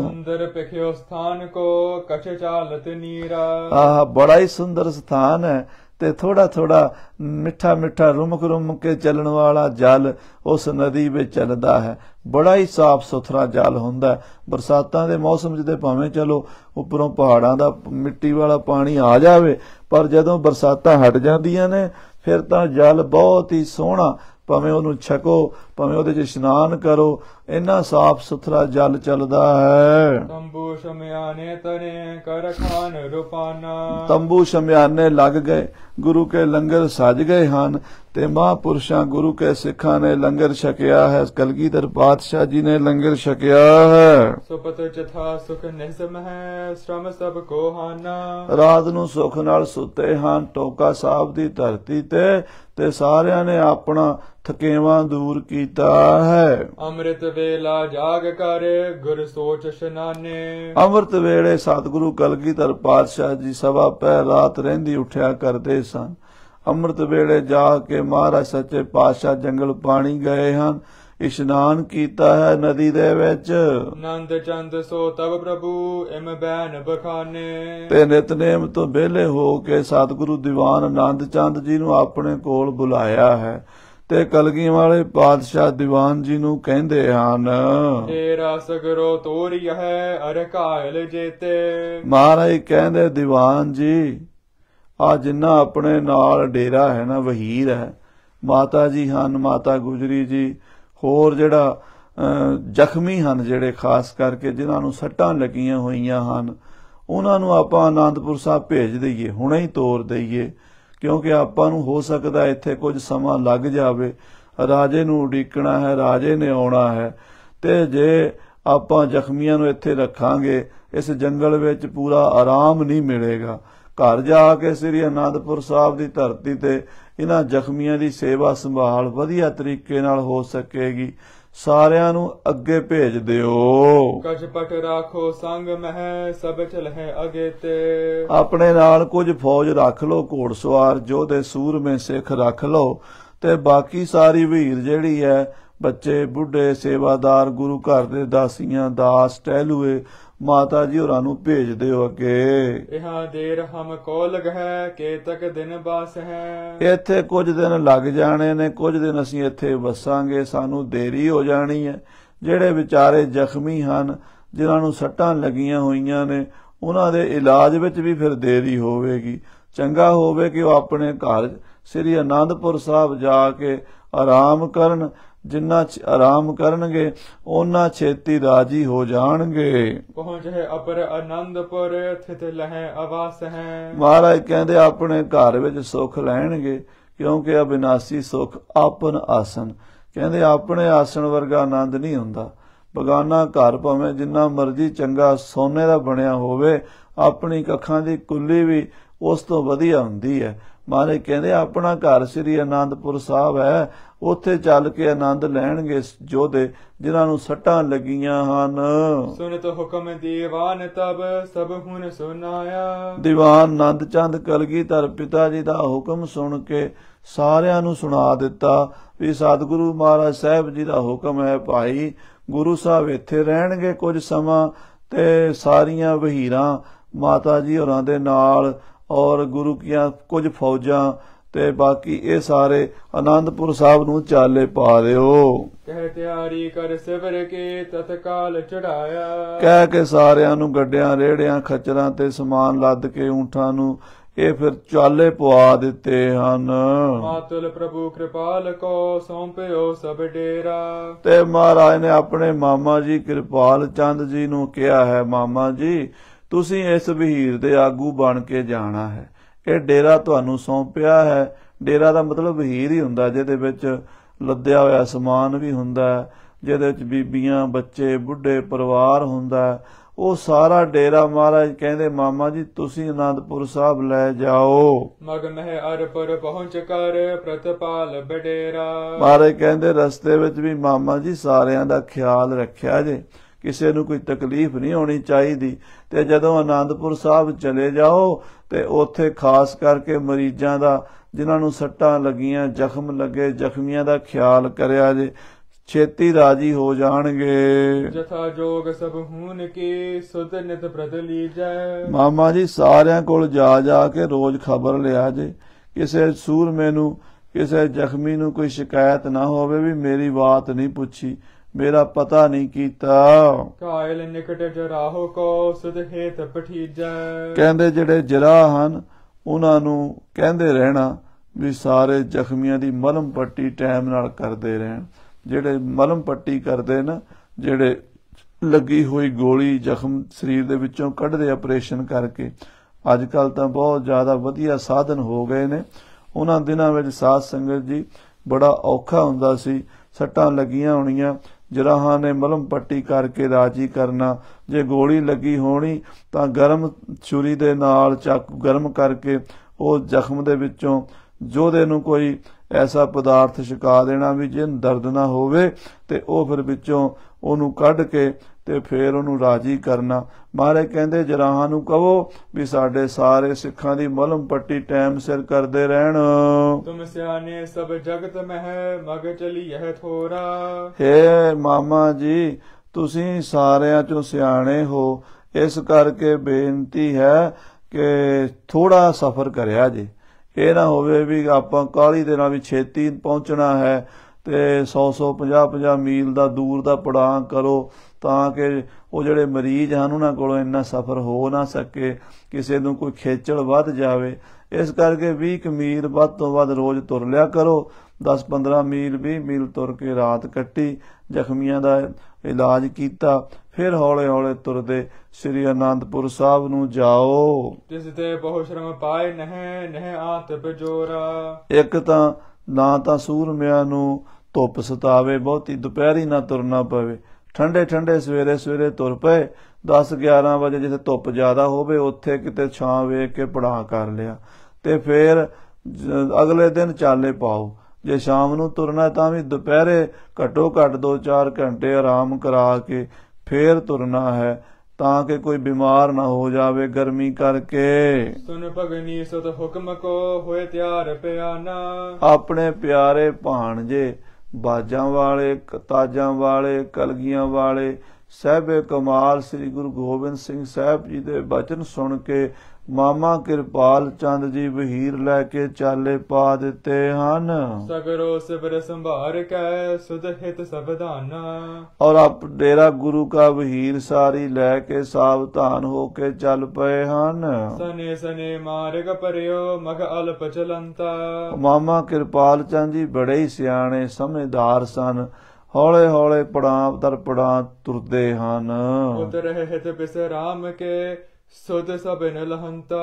ਸੁੰਦਰ ਪਖਿਓ ਸਥਾਨ ਕੋ ਕਛ ਚਾਲਤ ਨੀਰਾ ਆਹ ਬੜਾ ਹੀ ਸੁੰਦਰ ਸਥਾਨ ਹੈ ਤੇ ਥੋੜਾ ਥੋੜਾ ਮਿੱਠਾ ਮਿੱਠਾ ਰੁਮਕ ਰੁਮਕ ਕੇ ਚੱਲਣ ਵਾਲਾ ਜਲ ਉਸ ਨਦੀ ਵਿੱਚ ਚੱਲਦਾ ਹੈ ਬੜਾ ਹੀ ਸਾਫ਼ ਸੁਥਰਾ ਜਲ ਹੁੰਦਾ ਬਰਸਾਤਾਂ ਦੇ ਮੌਸਮ 'ਚ ਤੇ ਭਾਵੇਂ ਚਲੋ ਉੱਪਰੋਂ ਪਹਾੜਾਂ ਦਾ ਮਿੱਟੀ ਵਾਲਾ ਪਾਣੀ ਆ ਜਾਵੇ ਪਰ ਜਦੋਂ ਬਰਸਾਤਾਂ ਹਟ ਜਾਂਦੀਆਂ ਨੇ ਫਿਰ ਤਾਂ ਜਲ ਬਹੁਤ ਹੀ ਸੋਹਣਾ ਭਾਵੇਂ ਉਹਨੂੰ ਛਕੋ ਭਾਵੇਂ ਉਹਦੇ 'ਚ ਇਸ਼ਨਾਨ ਕਰੋ ਇੰਨਾ ਸਾਫ ਸੁਥਰਾ ਜਲ ਚੱਲਦਾ ਹੈ ਤੰਬੂ ਸ਼ਮਿਆਨੇ ਤਨੇ ਕਰ ਖਾਨ ਰੁਪਾਨਾ ਤੰਬੂ ਸ਼ਮਿਆਨੇ ਲੱਗ ਗਏ ਗੁਰੂ ਕੇ ਲੰਗਰ ਸਜ ਗਏ ਹਨ ਤੇ ਮਹਾਪੁਰਸ਼ਾਂ ਗੁਰੂ ਕੇ ਸਿੱਖਾਂ ਨੇ ਲੰਗਰ ਛਕਿਆ ਹੈ ਕਲਗੀਧਰ ਪਾਤਸ਼ਾਹ ਜੀ ਨੇ ਲੰਗਰ ਛਕਿਆ ਹੈ ਸੁਪਤ ਚਥਾ ਸੁਖ ਨਿਸਮ ਹੈ ਸ਼ਰਮ ਸਭ ਕੋ ਹਾਨਾ ਰਾਤ ਨੂੰ ਸੁਖ ਨਾਲ ਸੁੱਤੇ ਹਨ ਟੋਕਾ ਸਾਹਿਬ ਦੀ ਧਰਤੀ ਤੇ ਤੇ ਸਾਰਿਆਂ ਨੇ ਆਪਣਾ ਥਕੇਵਾ ਦੂਰ ਕੀਤਾ ਹੈ ਅੰਮ੍ਰਿਤ ਵੇਲਾ ਜਾਗ ਕਰ ਗੁਰ ਸੋਚ ਸ਼ਨਾਨੇ ਅੰਮ੍ਰਿਤ ਵੇਲੇ ਸਤਿਗੁਰੂ ਕਲਗੀਧਰ ਪਾਤਸ਼ਾਹ ਜੀ ਸਵਾ ਪਹਿ ਰਾਤ ਰਹਿੰਦੀ ਉਠਿਆ ਕਰਦੇ ਸਨ ਅੰਮ੍ਰਿਤ ਵੇਲੇ ਜਾ ਕੇ ਮਹਾਰਾਜ ਸੱਚੇ ਪਾਤਸ਼ਾਹ ਜੰਗਲ ਪਾਣੀ ਗਏ ਹਨ ਇਸ਼ਨਾਨ ਕੀਤਾ ਹੈ ਨਦੀ ਦੇ ਵਿੱਚ ਆਨੰਦ ਚੰਦ ਸੋ ਤਬ ਪ੍ਰਭੂ ਇਮ ਬੈਨ ਬਖਾਨੇ ਤੇ ਨਿਤਨੇਮ ਤੋਂ ਬੇਲੇ ਹੋ ਕੇ ਸਤਿਗੁਰੂ ਦੀਵਾਨ ਆਨੰਦ ਚੰਦ ਜੀ ਨੂੰ ਆਪਣੇ ਕੋਲ ਬੁਲਾਇਆ ਹੈ ਤੇ ਕਲਗੀ ਵਾਲੇ ਪਾਤਸ਼ਾਹ ਦੀਵਾਨ ਜੀ ਨੂੰ ਕਹਿੰਦੇ ਹਨ ਤੇਰਾ ਸਗਰੋ ਤੋਰੀ ਹੈ ਅਰ ਕਾਇਲ ਜੇਤੇ ਮਹਾਰਾਜ ਕਹਿੰਦੇ ਦੀਵਾਨ ਜੀ ਆ ਜਿੰਨਾ ਆਪਣੇ ਨਾਲ ਡੇਰਾ ਹੈ ਨਾ ਵਹੀਰ ਹੈ ਮਾਤਾ ਜੀ ਹਨ ਮਾਤਾ ਗੁਜਰੀ ਜੀ ਹੋਰ ਜਿਹੜਾ ਜ਼ਖਮੀ ਹਨ ਜਿਹੜੇ ਖਾਸ ਕਰਕੇ ਜਿਨ੍ਹਾਂ ਨੂੰ ਸੱਟਾਂ ਲੱਗੀਆਂ ਹੋਈਆਂ ਹਨ ਉਹਨਾਂ ਨੂੰ ਆਪਾਂ ਆਨੰਦਪੁਰ ਸਾਹਿਬ ਭੇਜ ਦਈਏ ਹੁਣੇ ਹੀ ਤੋਰ ਦਈਏ ਕਿਉਂਕਿ ਆਪਾਂ ਨੂੰ ਹੋ ਸਕਦਾ ਇੱਥੇ ਕੁਝ ਸਮਾਂ ਲੱਗ ਜਾਵੇ ਰਾਜੇ ਨੂੰ ਉਡੀਕਣਾ ਹੈ ਰਾਜੇ ਨੇ ਆਉਣਾ ਹੈ ਤੇ ਜੇ ਆਪਾਂ ਜ਼ਖਮੀਆਂ ਨੂੰ ਇੱਥੇ ਰੱਖਾਂਗੇ ਇਸ ਜੰਗਲ ਵਿੱਚ ਪੂਰਾ ਆਰਾਮ ਨਹੀਂ ਮਿਲੇਗਾ ਘਰ ਜਾ ਕੇ ਸ੍ਰੀ ਅਨੰਦਪੁਰ ਸਾਹਿਬ ਦੀ ਧਰਤੀ ਤੇ ਇਹਨਾਂ ਜ਼ਖਮੀਆਂ ਦੀ ਸੇਵਾ ਸੰਭਾਲ ਵਧੀਆ ਤਰੀਕੇ ਨਾਲ ਹੋ ਸਕੇਗੀ ਸਾਰਿਆਂ ਨੂੰ ਅੱਗੇ ਭੇਜ ਦਿਓ ਪਟ ਰੱਖੋ ਸੰਗ ਮਹਿ ਸਭ ਚਲਹਿ ਅਗੇ ਤੇ ਆਪਣੇ ਨਾਲ ਕੁਝ ਫੌਜ ਰੱਖ ਲਓ ਘੋੜਸਵਾਰ ਜੋਧੇ ਸੂਰਮੇ ਸਿੱਖ ਰੱਖ ਲਓ ਤੇ ਬਾਕੀ ਸਾਰੀ ਭੀੜ ਜਿਹੜੀ ਹੈ ਬੱਚੇ ਬੁੱਢੇ ਸੇਵਾਦਾਰ ਗੁਰੂ ਘਰ ਦੇ ਦਾਸੀਆਂ ਦਾਸ ਟਹਿਲੂਏ ਮਾਤਾ ਜੀ ਹੋਰਾਂ ਨੂੰ ਭੇਜ ਦਿਓ ਅਕੇ ਇਹਾਂ ਦੇਰ ਹਮ ਕੋ ਲਗਹਿ ਤੱਕ ਦਿਨ ਬਾਸ ਹੈ ਇੱਥੇ ਕੁਝ ਦਿਨ ਲੱਗ ਜਾਣੇ ਨੇ ਕੁਝ ਦਿਨ ਅਸੀਂ ਇੱਥੇ ਵਸਾਂਗੇ ਸਾਨੂੰ ਦੇਰੀ ਹੋ ਜਾਣੀ ਹੈ ਜਿਹੜੇ ਵਿਚਾਰੇ ਜ਼ਖਮੀ ਹਨ ਜਿਨ੍ਹਾਂ ਨੂੰ ਸੱਟਾਂ ਲੱਗੀਆਂ ਹੋਈਆਂ ਨੇ ਉਹਨਾਂ ਦੇ ਇਲਾਜ ਵਿੱਚ ਵੀ ਫਿਰ ਦੇਰੀ ਹੋਵੇਗੀ ਚੰਗਾ ਹੋਵੇ ਕਿ ਉਹ ਆਪਣੇ ਘਰ ਸ੍ਰੀ ਅਨੰਦਪੁਰ ਸਾਹਿਬ ਜਾ ਕੇ ਆਰਾਮ ਕਰਨ ਜਿੰਨਾ ਚ ਆਰਾਮ ਕਰਨਗੇ ਉਹਨਾਂ ਛੇਤੀ ਰਾਜੀ ਹੋ ਜਾਣਗੇ ਪਹੁੰਚੇ ਅਪਰ ਆਨੰਦਪੁਰ ਥਿਤ ਲਹੇ ਆਵਾਸ ਹੈ ਮਹਾਰਾਜ ਕਹਿੰਦੇ ਆਪਣੇ ਘਰ ਵਿੱਚ ਸੁਖ ਲੈਣਗੇ ਕਿਉਂਕਿ ਅਬਿਨਾਸੀ ਸੁਖ ਆਪਨ ਆਸਨ ਕਹਿੰਦੇ ਆਪਣੇ ਆਸਣ ਵਰਗਾ ਆਨੰਦ ਨਹੀਂ ਹੁੰਦਾ ਬਗਾਨਾ ਘਰ ਭਾਵੇਂ ਜਿੰਨਾ ਮਰਜ਼ੀ ਚੰਗਾ ਸੋਨੇ ਦਾ ਬਣਿਆ ਹੋਵੇ ਆਪਣੀ ਅੱਖਾਂ ਦੀ ਕੁੱਲੀ ਵੀ ਉਸ ਤੋਂ ਵਧੀਆ ਹੁੰਦੀ ਹੈ ਮਾਰੇ ਕਹਿੰਦੇ ਆਪਣਾ ਘਰ ਸ੍ਰੀ ਆਨੰਦਪੁਰ ਸਾਹਿਬ ਹੈ ਉੱਥੇ ਚੱਲ ਕੇ ਆਨੰਦ ਲੈਣਗੇ ਜੋਧੇ ਜਿਨ੍ਹਾਂ ਨੂੰ ਸੱਟਾਂ ਲੱਗੀਆਂ ਹਨ ਤੋ ਹੁਕਮ ਦੀਵਾਨ ਤਬ ਸਭ ਹੁਣ ਸੁਨਾਇਆ ਦੀਵਾਨ ਆਨੰਦ ਚੰਦ ਕਲਗੀਧਰ ਪਿਤਾ ਜੀ ਦਾ ਹੁਕਮ ਸੁਣ ਕੇ ਸਾਰਿਆਂ ਨੂੰ ਸੁਣਾ ਦਿੱਤਾ ਵੀ ਸਤਿਗੁਰੂ ਮਹਾਰਾਜ ਸਾਹਿਬ ਜੀ ਦਾ ਹੁਕਮ ਹੈ ਭਾਈ ਗੁਰੂ ਸਾਹਿਬ ਇੱਥੇ ਰਹਿਣਗੇ ਕੁਝ ਸਮਾਂ ਤੇ ਸਾਰੀਆਂ ਵਹੀਰਾਂ ਮਾਤਾ ਜੀ ਹੋਰਾਂ ਦੇ ਨਾਲ ਔਰ ਗੁਰੂ ਕੀਆਂ ਕੁਝ ਫੌਜਾਂ ਤੇ ਬਾਕੀ ਇਹ ਸਾਰੇ ਆਨੰਦਪੁਰ ਸਾਹਿਬ ਨੂੰ ਚਾਲੇ ਪਾ ਦਿਓ ਕਹਿ ਤਿਆਰੀ ਕਰ ਸਿਵਰ ਕੇ ਤਤਕਾਲ ਚੜਾਇਆ ਕਹਿ ਕੇ ਸਾਰਿਆਂ ਨੂੰ ਗੱਡਿਆਂ ਰੇੜਿਆਂ ਖਚਰਾਂ ਤੇ ਸਮਾਨ ਲੱਦ ਕੇ ਊਂਠਾਂ ਨੂੰ ਇਹ ਫਿਰ ਚਾਲੇ ਪਵਾ ਦਿੱਤੇ ਹਨ ਮਾਤਲ ਪ੍ਰਭੂ ਕਿਰਪਾਲ ਕੋ ਸੌਂਪਿਓ ਸਭ ਡੇਰਾ ਤੇ ਮਹਾਰਾਜ ਨੇ ਆਪਣੇ ਮਾਮਾ ਜੀ ਕਿਰਪਾਲ ਚੰਦ ਜੀ ਨੂੰ ਕਿਹਾ ਹੈ ਮਾਮਾ ਜੀ ਤੁਸੀਂ ਇਸ ਵਹੀਰ ਦੇ ਆਗੂ ਬਣ ਕੇ ਜਾਣਾ ਹੈ ਇਹ ਡੇਰਾ ਤੁਹਾਨੂੰ ਸੌਂਪਿਆ ਹੈ ਡੇਰਾ ਦਾ ਮਤਲਬ ਵਹੀਰ ਹੀ ਹੁੰਦਾ ਜਿਹਦੇ ਵਿੱਚ ਲੱਦਿਆ ਹੋਇਆ ਸਮਾਨ ਵੀ ਹੁੰਦਾ ਹੈ ਜਿਹਦੇ ਵਿੱਚ ਬੀਬੀਆਂ ਬੱਚੇ ਬੁੱਢੇ ਪਰਿਵਾਰ ਹੁੰਦਾ ਉਹ ਸਾਰਾ ਡੇਰਾ ਮਹਾਰਾਜ ਕਹਿੰਦੇ ਮਾਮਾ ਜੀ ਤੁਸੀਂ ਅਨੰਦਪੁਰ ਸਾਹਿਬ ਲੈ ਜਾਓ ਮਗਨ ਹੈ ਅਰਪਰ ਪਹੁੰਚ ਕਰ ਪ੍ਰਤਪਾਲ ਬਡੇਰਾ ਮਹਾਰਾਜ ਕਹਿੰਦੇ ਰਸਤੇ ਵਿੱਚ ਵੀ ਮਾਮਾ ਜੀ ਸਾਰਿਆਂ ਦਾ ਖਿਆਲ ਰੱਖਿਆ ਜੇ ਕਿਸੇ ਨੂੰ ਕੋਈ ਤਕਲੀਫ ਨਹੀਂ ਹੋਣੀ ਚਾਹੀਦੀ ਤੇ ਜਦੋਂ ਆਨੰਦਪੁਰ ਸਾਹਿਬ ਚਲੇ ਜਾਓ ਤੇ ਉੱਥੇ ਖਾਸ ਕਰਕੇ ਮਰੀਜ਼ਾਂ ਦਾ ਜਿਨ੍ਹਾਂ ਨੂੰ ਸੱਟਾਂ ਲੱਗੀਆਂ ਜ਼ਖਮ ਲੱਗੇ ਜ਼ਖਮੀਆਂ ਦਾ ਖਿਆਲ ਕਰਿਆ ਜੇ ਛੇਤੀ ਰਾਜੀ ਹੋ ਜਾਣਗੇ ਜਥਾ ਜੋਗ ਸਭ ਹੂਨ ਕੇ ਸੁਧ ਨਿਤ ਪ੍ਰਤ ਲੀਜੈ ਮਾਮਾ ਜੀ ਸਾਰਿਆਂ ਕੋਲ ਜਾ ਜਾ ਕੇ ਰੋਜ਼ ਖਬਰ ਲਿਆ ਜੇ ਕਿਸੇ ਸੂਰਮੇ ਨੂੰ ਕਿਸੇ ਜ਼ਖਮੀ ਨੂੰ ਕੋਈ ਸ਼ਿਕਾਇਤ ਨਾ ਹੋਵੇ ਵੀ ਮੇਰੀ ਬਾਤ ਨਹੀਂ ਪੁੱਛੀ ਮੇਰਾ ਪਤਾ ਨਹੀਂ ਕੀਤਾ ਕਾਇਲ ਨਿਕਟ ਜਰਾਹੋ ਕੋ ਸੁਧ ਹੇਤ ਪਠੀਜੈ ਕਹਿੰਦੇ ਜਿਹੜੇ ਜਰਾਹ ਹਨ ਉਹਨਾਂ ਨੂੰ ਕਹਿੰਦੇ ਰਹਿਣਾ ਵੀ ਸਾਰੇ ਜ਼ਖਮੀਆਂ ਦੀ ਮਲਮ ਪੱਟੀ ਟਾਈਮ ਨਾਲ ਕਰਦੇ ਰਹਿਣ ਜਿਹੜੇ ਮਲਮ ਪੱਟੀ ਕਰਦੇ ਨਾ ਜਿਹੜੇ ਲੱਗੀ ਹੋਈ ਗੋਲੀ ਜ਼ਖਮ ਸਰੀਰ ਦੇ ਵਿੱਚੋਂ ਕੱਢਦੇ ਆਪਰੇਸ਼ਨ ਕਰਕੇ ਅੱਜ ਕੱਲ ਤਾਂ ਬਹੁਤ ਜ਼ਿਆਦਾ ਵਧੀਆ ਸਾਧਨ ਹੋ ਗਏ ਨੇ ਉਹਨਾਂ ਦਿਨਾਂ ਵਿੱਚ ਸਾਧ ਸੰਗਤ ਜੀ ਬੜਾ ਔਖਾ ਹੁੰਦਾ ਸੀ ਸੱਟਾਂ ਲੱਗੀਆਂ ਹੋਣੀਆਂ ਜਰਾਹਾਂ ਨੇ ਮਲਮ ਪੱਟੀ ਕਰਕੇ ਰਾਜੀ ਕਰਨਾ ਜੇ ਗੋਲੀ ਲੱਗੀ ਹੋਣੀ ਤਾਂ ਗਰਮ ਛੁਰੀ ਦੇ ਨਾਲ ਚਾਕੂ ਗਰਮ ਕਰਕੇ ਉਹ ਜ਼ਖਮ ਦੇ ਵਿੱਚੋਂ ਜੋਧੇ ਨੂੰ ਕੋਈ ਐਸਾ ਪਦਾਰਥ ਛਕਾ ਦੇਣਾ ਵੀ ਜਿਨ ਦਰਦ ਨਾ ਹੋਵੇ ਤੇ ਉਹ ਫਿਰ ਵਿੱਚੋਂ ਉਹਨੂੰ ਕੱਢ ਕੇ ਤੇ ਫੇਰ ਉਹਨੂੰ ਰਾਜੀ ਕਰਨਾ ਮਹਾਰਾਜ ਕਹਿੰਦੇ ਜਰਾਹਾਂ ਨੂੰ ਕਹੋ ਵੀ ਸਾਡੇ ਸਾਰੇ ਸਿੱਖਾਂ ਦੀ ਮਲਮ ਪੱਟੀ ਟਾਈਮ ਸਿਰ ਕਰਦੇ ਰਹਿਣ ਤੁਮ ਸਿਆਣੇ ਸਭ ਜਗਤ ਮਹਿ ਮਗ ਚਲੀ ਇਹ ਥੋਰਾ ਹੇ ਮਾਮਾ ਜੀ ਤੁਸੀਂ ਸਾਰਿਆਂ ਚੋਂ ਸਿਆਣੇ ਹੋ ਇਸ ਕਰਕੇ ਬੇਨਤੀ ਹੈ ਕਿ ਥੋੜਾ ਸਫ਼ਰ ਕਰਿਆ ਜੀ ਇਹ ਨਾ ਹੋਵੇ ਵੀ ਆਪਾਂ ਕਾਲੀ ਦੇ ਨਾਲ ਵੀ ਛੇਤੀ ਪਹੁੰਚਣਾ ਹੈ ਤੇ 100 150 50 ਮੀਲ ਦਾ ਦੂਰ ਦਾ ਪੜਾਅ ਕਰੋ ਤਾਂ ਕਿ ਉਹ ਜਿਹੜੇ ਮਰੀਜ਼ ਹਨ ਉਹਨਾਂ ਕੋਲੋਂ ਇੰਨਾ ਸਫਰ ਹੋ ਨਾ ਸਕੇ ਕਿਸੇ ਨੂੰ ਕੋਈ ਖੇਚਲ ਵੱਧ ਜਾਵੇ ਇਸ ਕਰਕੇ 20 ਮੀਲ ਵੱਧ ਤੋਂ ਵੱਧ ਰੋਜ਼ ਤੁਰ ਲਿਆ ਕਰੋ 10-15 ਮੀਲ 20 ਮੀਲ ਤੁਰ ਕੇ ਰਾਤ ਕੱਟੀ ਜ਼ਖਮੀਆਂ ਦਾ ਇਲਾਜ ਕੀਤਾ ਫਿਰ ਹੌਲੇ-ਹੌਲੇ ਤੁਰਦੇ ਸ੍ਰੀ ਅਨੰਦਪੁਰ ਸਾਹਿਬ ਨੂੰ ਜਾਓ ਜਿਸ ਤੇ ਬਹੁ ਸ਼ਰਮ ਪਾਏ ਨਹੀਂ ਨਹੀਂ ਆਤ ਬਜੋਰਾ ਇੱਕ ਤਾਂ ਨਾ ਤਾਂ ਸੂਰਮਿਆਂ ਨੂੰ ਧੁੱਪ ਸਤਾਵੇ ਬਹੁਤੀ ਦੁਪਹਿਰੀ ਨਾ ਤੁਰਨਾ ਪਵੇ ਠੰਡੇ ਠੰਡੇ ਸਵੇਰੇ ਸਵੇਰੇ ਤੁਰ ਪਏ 10 11 ਵਜੇ ਜਿੱਥੇ ਧੁੱਪ ਜ਼ਿਆਦਾ ਹੋਵੇ ਉੱਥੇ ਕਿਤੇ ਛਾਂ ਵੇਖ ਕੇ ਪੜਾਹ ਕਰ ਲਿਆ ਤੇ ਫਿਰ ਅਗਲੇ ਦਿਨ ਚਾਲੇ ਪਾਓ ਜੇ ਸ਼ਾਮ ਨੂੰ ਤੁਰਨਾ ਤਾਂ ਵੀ ਦੁਪਹਿਰੇ ਘੱਟੋ ਘੱਟ 2-4 ਘੰਟੇ ਆਰਾਮ ਕਰਾ ਕੇ ਫੇਰ ਤੁਰਨਾ ਹੈ ਤਾਂ ਕਿ ਕੋਈ ਬਿਮਾਰ ਨਾ ਹੋ ਜਾਵੇ ਗਰਮੀ ਕਰਕੇ ਸੁਨ ਭਗਨੀ ਸਤ ਹੁਕਮ ਕੋ ਹੋਏ ਤਿਆਰ ਪਿਆਨਾ ਆਪਣੇ ਪਿਆਰੇ ਭਾਣਜੇ ਬਾਜਾਂ ਵਾਲੇ ਤਾਜਾਂ ਵਾਲੇ ਕਲਗੀਆਂ ਵਾਲੇ ਸਹਿਬੇ ਕਮਾਲ ਸ੍ਰੀ ਗੁਰੂ ਗੋਬਿੰਦ ਸਿੰਘ ਸਾਹਿਬ ਜੀ ਦੇ ਬਚਨ ਸੁਣ ਕੇ ਮਾਮਾ ਕਿਰਪਾਲ ਚੰਦ ਜੀ ਵਹੀਰ ਲੈ ਕੇ ਚਾਲੇ ਪਾ ਦਿੱਤੇ ਹਨ ਸਗਰੋ ਸਿਵਰ ਸੰਭਾਰ ਕੈ ਸੁਧਹਿਤ ਸਬਦਾਨਾ ਔਰ ਆਪ ਡੇਰਾ ਗੁਰੂ ਕਾ ਵਹੀਰ ਸਾਰੀ ਲੈ ਕੇ ਸਾਵਧਾਨ ਹੋ ਕੇ ਚੱਲ ਪਏ ਹਨ ਸਨੇ ਸਨੇ ਮਾਰਗ ਪਰਿਓ ਮਗ ਅਲਪ ਚਲੰਤਾ ਮਾਮਾ ਕਿਰਪਾਲ ਚੰਦ ਜੀ ਬੜੇ ਹੀ ਸਿਆਣੇ ਸਮਝਦਾਰ ਸਨ ਹੌਲੇ ਹੌਲੇ ਪੜਾਂ ਦਰ ਪੜਾਂ ਤੁਰਦੇ ਹਨ ਉਤਰ ਤੇ ਬਿਸ ਰਾਮ ਕੇ ਸੋਤ ਸਭੇ ਲਹੰਤਾ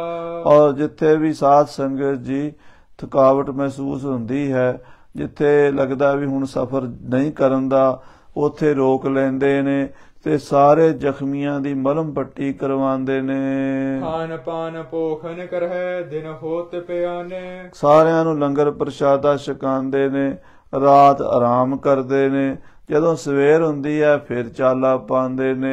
ਔਰ ਜਿੱਥੇ ਵੀ ਸਾਧ ਸੰਗਤ ਜੀ ਥਕਾਵਟ ਮਹਿਸੂਸ ਹੁੰਦੀ ਹੈ ਜਿੱਥੇ ਲੱਗਦਾ ਵੀ ਹੁਣ ਸਫ਼ਰ ਨਹੀਂ ਕਰਨ ਦਾ ਉਥੇ ਰੋਕ ਲੈਂਦੇ ਨੇ ਤੇ ਸਾਰੇ ਜ਼ਖਮੀਆਂ ਦੀ ਮਲਮ ਪੱਟੀ ਕਰਵਾਉਂਦੇ ਨੇ ਖਾਨ ਪਾਨ ਪੋਖਨ ਕਰਹਿ ਦਿਨ ਹੋਤ ਪਿਆਨੇ ਸਾਰਿਆਂ ਨੂੰ ਲੰਗਰ ਪ੍ਰਸ਼ਾਦਾ ਛਕਾਉਂਦੇ ਨੇ ਰਾਤ ਆਰਾਮ ਕਰਦੇ ਨੇ ਜਦੋਂ ਸਵੇਰ ਹੁੰਦੀ ਹੈ ਫਿਰ ਚਾਲਾ ਪਾਉਂਦੇ ਨੇ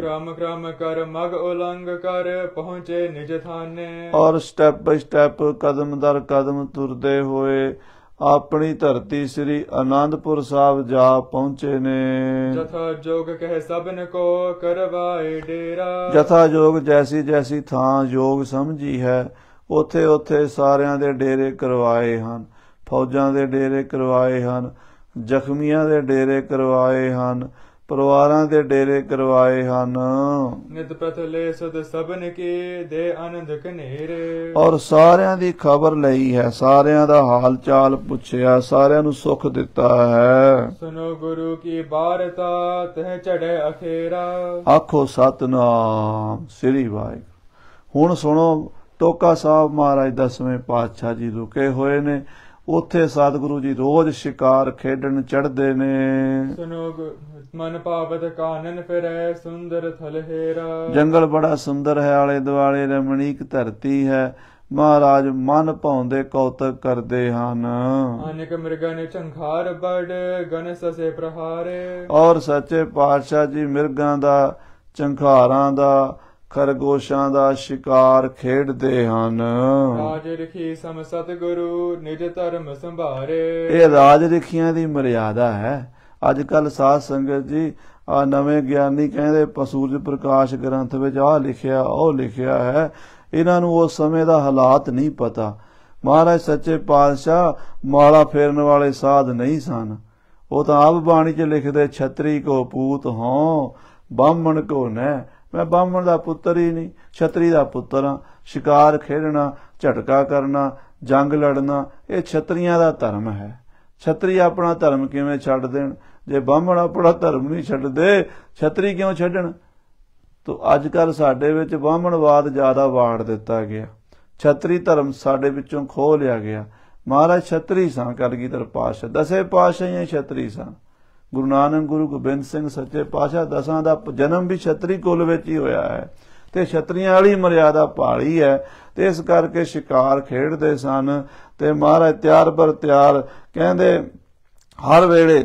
ਕ੍ਰਮ ਕ੍ਰਮ ਕਰ ਮਗ ਉਲੰਗ ਕਰ ਪਹੁੰਚੇ ਨਿਜ ਥਾਨੇ ਔਰ ਸਟੈਪ ਬਾਈ ਸਟੈਪ ਕਦਮ ਦਰ ਕਦਮ ਤੁਰਦੇ ਹੋਏ ਆਪਣੀ ਧਰਤੀ ਸ੍ਰੀ ਆਨੰਦਪੁਰ ਸਾਹਿਬ ਜਾ ਪਹੁੰਚੇ ਨੇ ਜਥਾ ਜੋਗ ਕਹਿ ਸਭਨ ਕੋ ਕਰਵਾਏ ਡੇਰਾ ਜਥਾ ਜੋਗ ਜੈਸੀ ਜੈਸੀ ਥਾਂ ਯੋਗ ਸਮਝੀ ਹੈ ਉਥੇ ਉਥੇ ਸਾਰਿਆਂ ਦੇ ਡੇਰੇ ਕਰਵਾਏ ਹਨ ਫੌਜਾਂ ਦੇ ਡੇਰੇ ਕਰਵਾਏ ਹਨ ਜ਼ਖਮੀਆਂ ਦੇ ਡੇਰੇ ਕਰਵਾਏ ਹਨ ਪਰਿਵਾਰਾਂ ਦੇ ਡੇਰੇ ਕਰਵਾਏ ਹਨ ਨਿਤ ਪ੍ਰਥਲੇ ਸਦ ਸਭਨ ਕੀ ਦੇ ਆਨੰਦ ਕਨੇਰੇ ਔਰ ਸਾਰਿਆਂ ਦੀ ਖਬਰ ਲਈ ਹੈ ਸਾਰਿਆਂ ਦਾ ਹਾਲ ਚਾਲ ਪੁੱਛਿਆ ਸਾਰਿਆਂ ਨੂੰ ਸੁੱਖ ਦਿੱਤਾ ਹੈ ਸੁਨੋ ਗੁਰੂ ਕੀ ਬਾਰਤਾ ਤਹ ਚੜੇ ਅਖੇਰਾ ਆਖੋ ਸਤਨਾਮ ਸ੍ਰੀ ਵਾਹਿਗੁਰੂ ਹੁਣ ਸੁਣੋ ਟੋਕਾ ਸਾਹਿਬ ਮਹਾਰਾਜ ਦਸਵੇਂ ਪਾਤਸ਼ਾਹ ਜੀ ਰੁਕੇ ਹੋਏ ਨੇ ਉਥੇ ਸਤਿਗੁਰੂ ਜੀ ਰੋਜ਼ ਸ਼ਿਕਾਰ ਖੇਡਣ ਚੜਦੇ ਨੇ ਸੁਨੋ ਮਨ ਪਾਵਤ ਕਾਨਨ ਫਿਰੈ ਸੁੰਦਰ ਥਲ ਜੰਗਲ ਬੜਾ ਸੁੰਦਰ ਹੈ ਆਲੇ ਦੁਆਲੇ ਰਮਣੀਕ ਧਰਤੀ ਹੈ ਮਹਾਰਾਜ ਮਨ ਭਾਉਂਦੇ ਕੌਤਕ ਕਰਦੇ ਹਨ ਅਨੇਕ ਮਿਰਗਾਂ ਨੇ ਝੰਖਾਰ ਬੜ ਗਨਸ ਸੇ ਪ੍ਰਹਾਰੇ ਔਰ ਸੱਚੇ ਪਾਤਸ਼ਾਹ ਜੀ ਮਿਰਗਾਂ ਦਾ ਝੰਖਾਰਾਂ ਦਾ ਖਰਗੋਸ਼ਾਂ ਦਾ ਸ਼ਿਕਾਰ ਖੇਡਦੇ ਹਨ ਰਾਜ ਰਖੀ ਸਮ ਸਤਗੁਰੂ ਨਿਜ ਧਰਮ ਸੰਭਾਰੇ ਇਹ ਰਾਜ ਰਖੀਆਂ ਦੀ ਮਰਿਆਦਾ ਹੈ ਅੱਜ ਕੱਲ ਸਾਧ ਸੰਗਤ ਜੀ ਆ ਨਵੇਂ ਗਿਆਨੀ ਕਹਿੰਦੇ ਪਸੂਰਜ ਪ੍ਰਕਾਸ਼ ਗ੍ਰੰਥ ਵਿੱਚ ਆ ਲਿਖਿਆ ਉਹ ਲਿਖਿਆ ਹੈ ਇਹਨਾਂ ਨੂੰ ਉਸ ਸਮੇਂ ਦਾ ਹਾਲਾਤ ਨਹੀਂ ਪਤਾ ਮਹਾਰਾਜ ਸੱਚੇ ਪਾਤਸ਼ਾਹ ਮਾਲਾ ਫੇਰਨ ਵਾਲੇ ਸਾਧ ਨਹੀਂ ਸਨ ਉਹ ਤਾਂ ਆਪ ਬਾਣੀ 'ਚ ਲਿਖਦੇ ਛਤਰੀ ਕੋ ਪੂਤ ਹਾਂ ਬਾਹਮਣ ਕੋ ਨੈ ਮੈਂ ਬਾਹਮਣ ਦਾ ਪੁੱਤਰ ਹੀ ਨਹੀਂ ਛਤਰੀ ਦਾ ਪੁੱਤਰ ਹਾਂ ਸ਼ਿਕਾਰ ਖੇਡਣਾ ਝਟਕਾ ਕਰਨਾ ਜੰਗ ਲੜਨਾ ਇਹ ਛਤਰੀਆਂ ਦਾ ਧਰਮ ਹੈ ਛਤਰੀ ਆਪਣਾ ਧਰਮ ਕਿਵੇਂ ਛੱਡ ਦੇਣ ਜੇ ਬਾਹਮਣ ਆਪਣਾ ਧਰਮ ਨਹੀਂ ਛੱਡਦੇ ਛਤਰੀ ਕਿਉਂ ਛੱਡਣ ਤੋਂ ਅੱਜ ਕੱਲ ਸਾਡੇ ਵਿੱਚ ਬਾਹਮਣਵਾਦ ਜ਼ਿਆਦਾ ਵਾੜ ਦਿੱਤਾ ਗਿਆ ਛਤਰੀ ਧਰਮ ਸਾਡੇ ਵਿੱਚੋਂ ਖੋਹ ਲਿਆ ਗਿਆ ਮਹਾਰਾਜ ਛਤਰੀ ਸਾਂ ਤਰ ਪਾਸ਼ ਦਸੇ ਪਾਸ਼ ਹੈ ਛਤਰੀ ਸਾਂ ਗੁਰੂ ਨਾਨਕ ਗੁਰੂ ਗੋਬਿੰਦ ਸਿੰਘ ਸੱਚੇ ਪਾਤਸ਼ਾਹ ਦਸਾਂ ਦਾ ਜਨਮ ਵੀ ਛਤਰੀ ਕੁਲ ਵਿੱਚ ਹੀ ਹੋਇਆ ਹੈ ਤੇ ਛਤਰੀਆਂ ਵਾਲੀ ਮਰਿਆਦਾ ਪਾਲੀ ਹੈ ਤੇ ਇਸ ਕਰਕੇ ਸ਼ਿਕਾਰ ਖੇਡਦੇ ਸਨ ਤੇ ਮਹਾਰਾਜ ਤਿਆਰ ਪਰ ਤਿਆਰ ਕਹਿੰਦੇ ਹਰ ਵੇਲੇ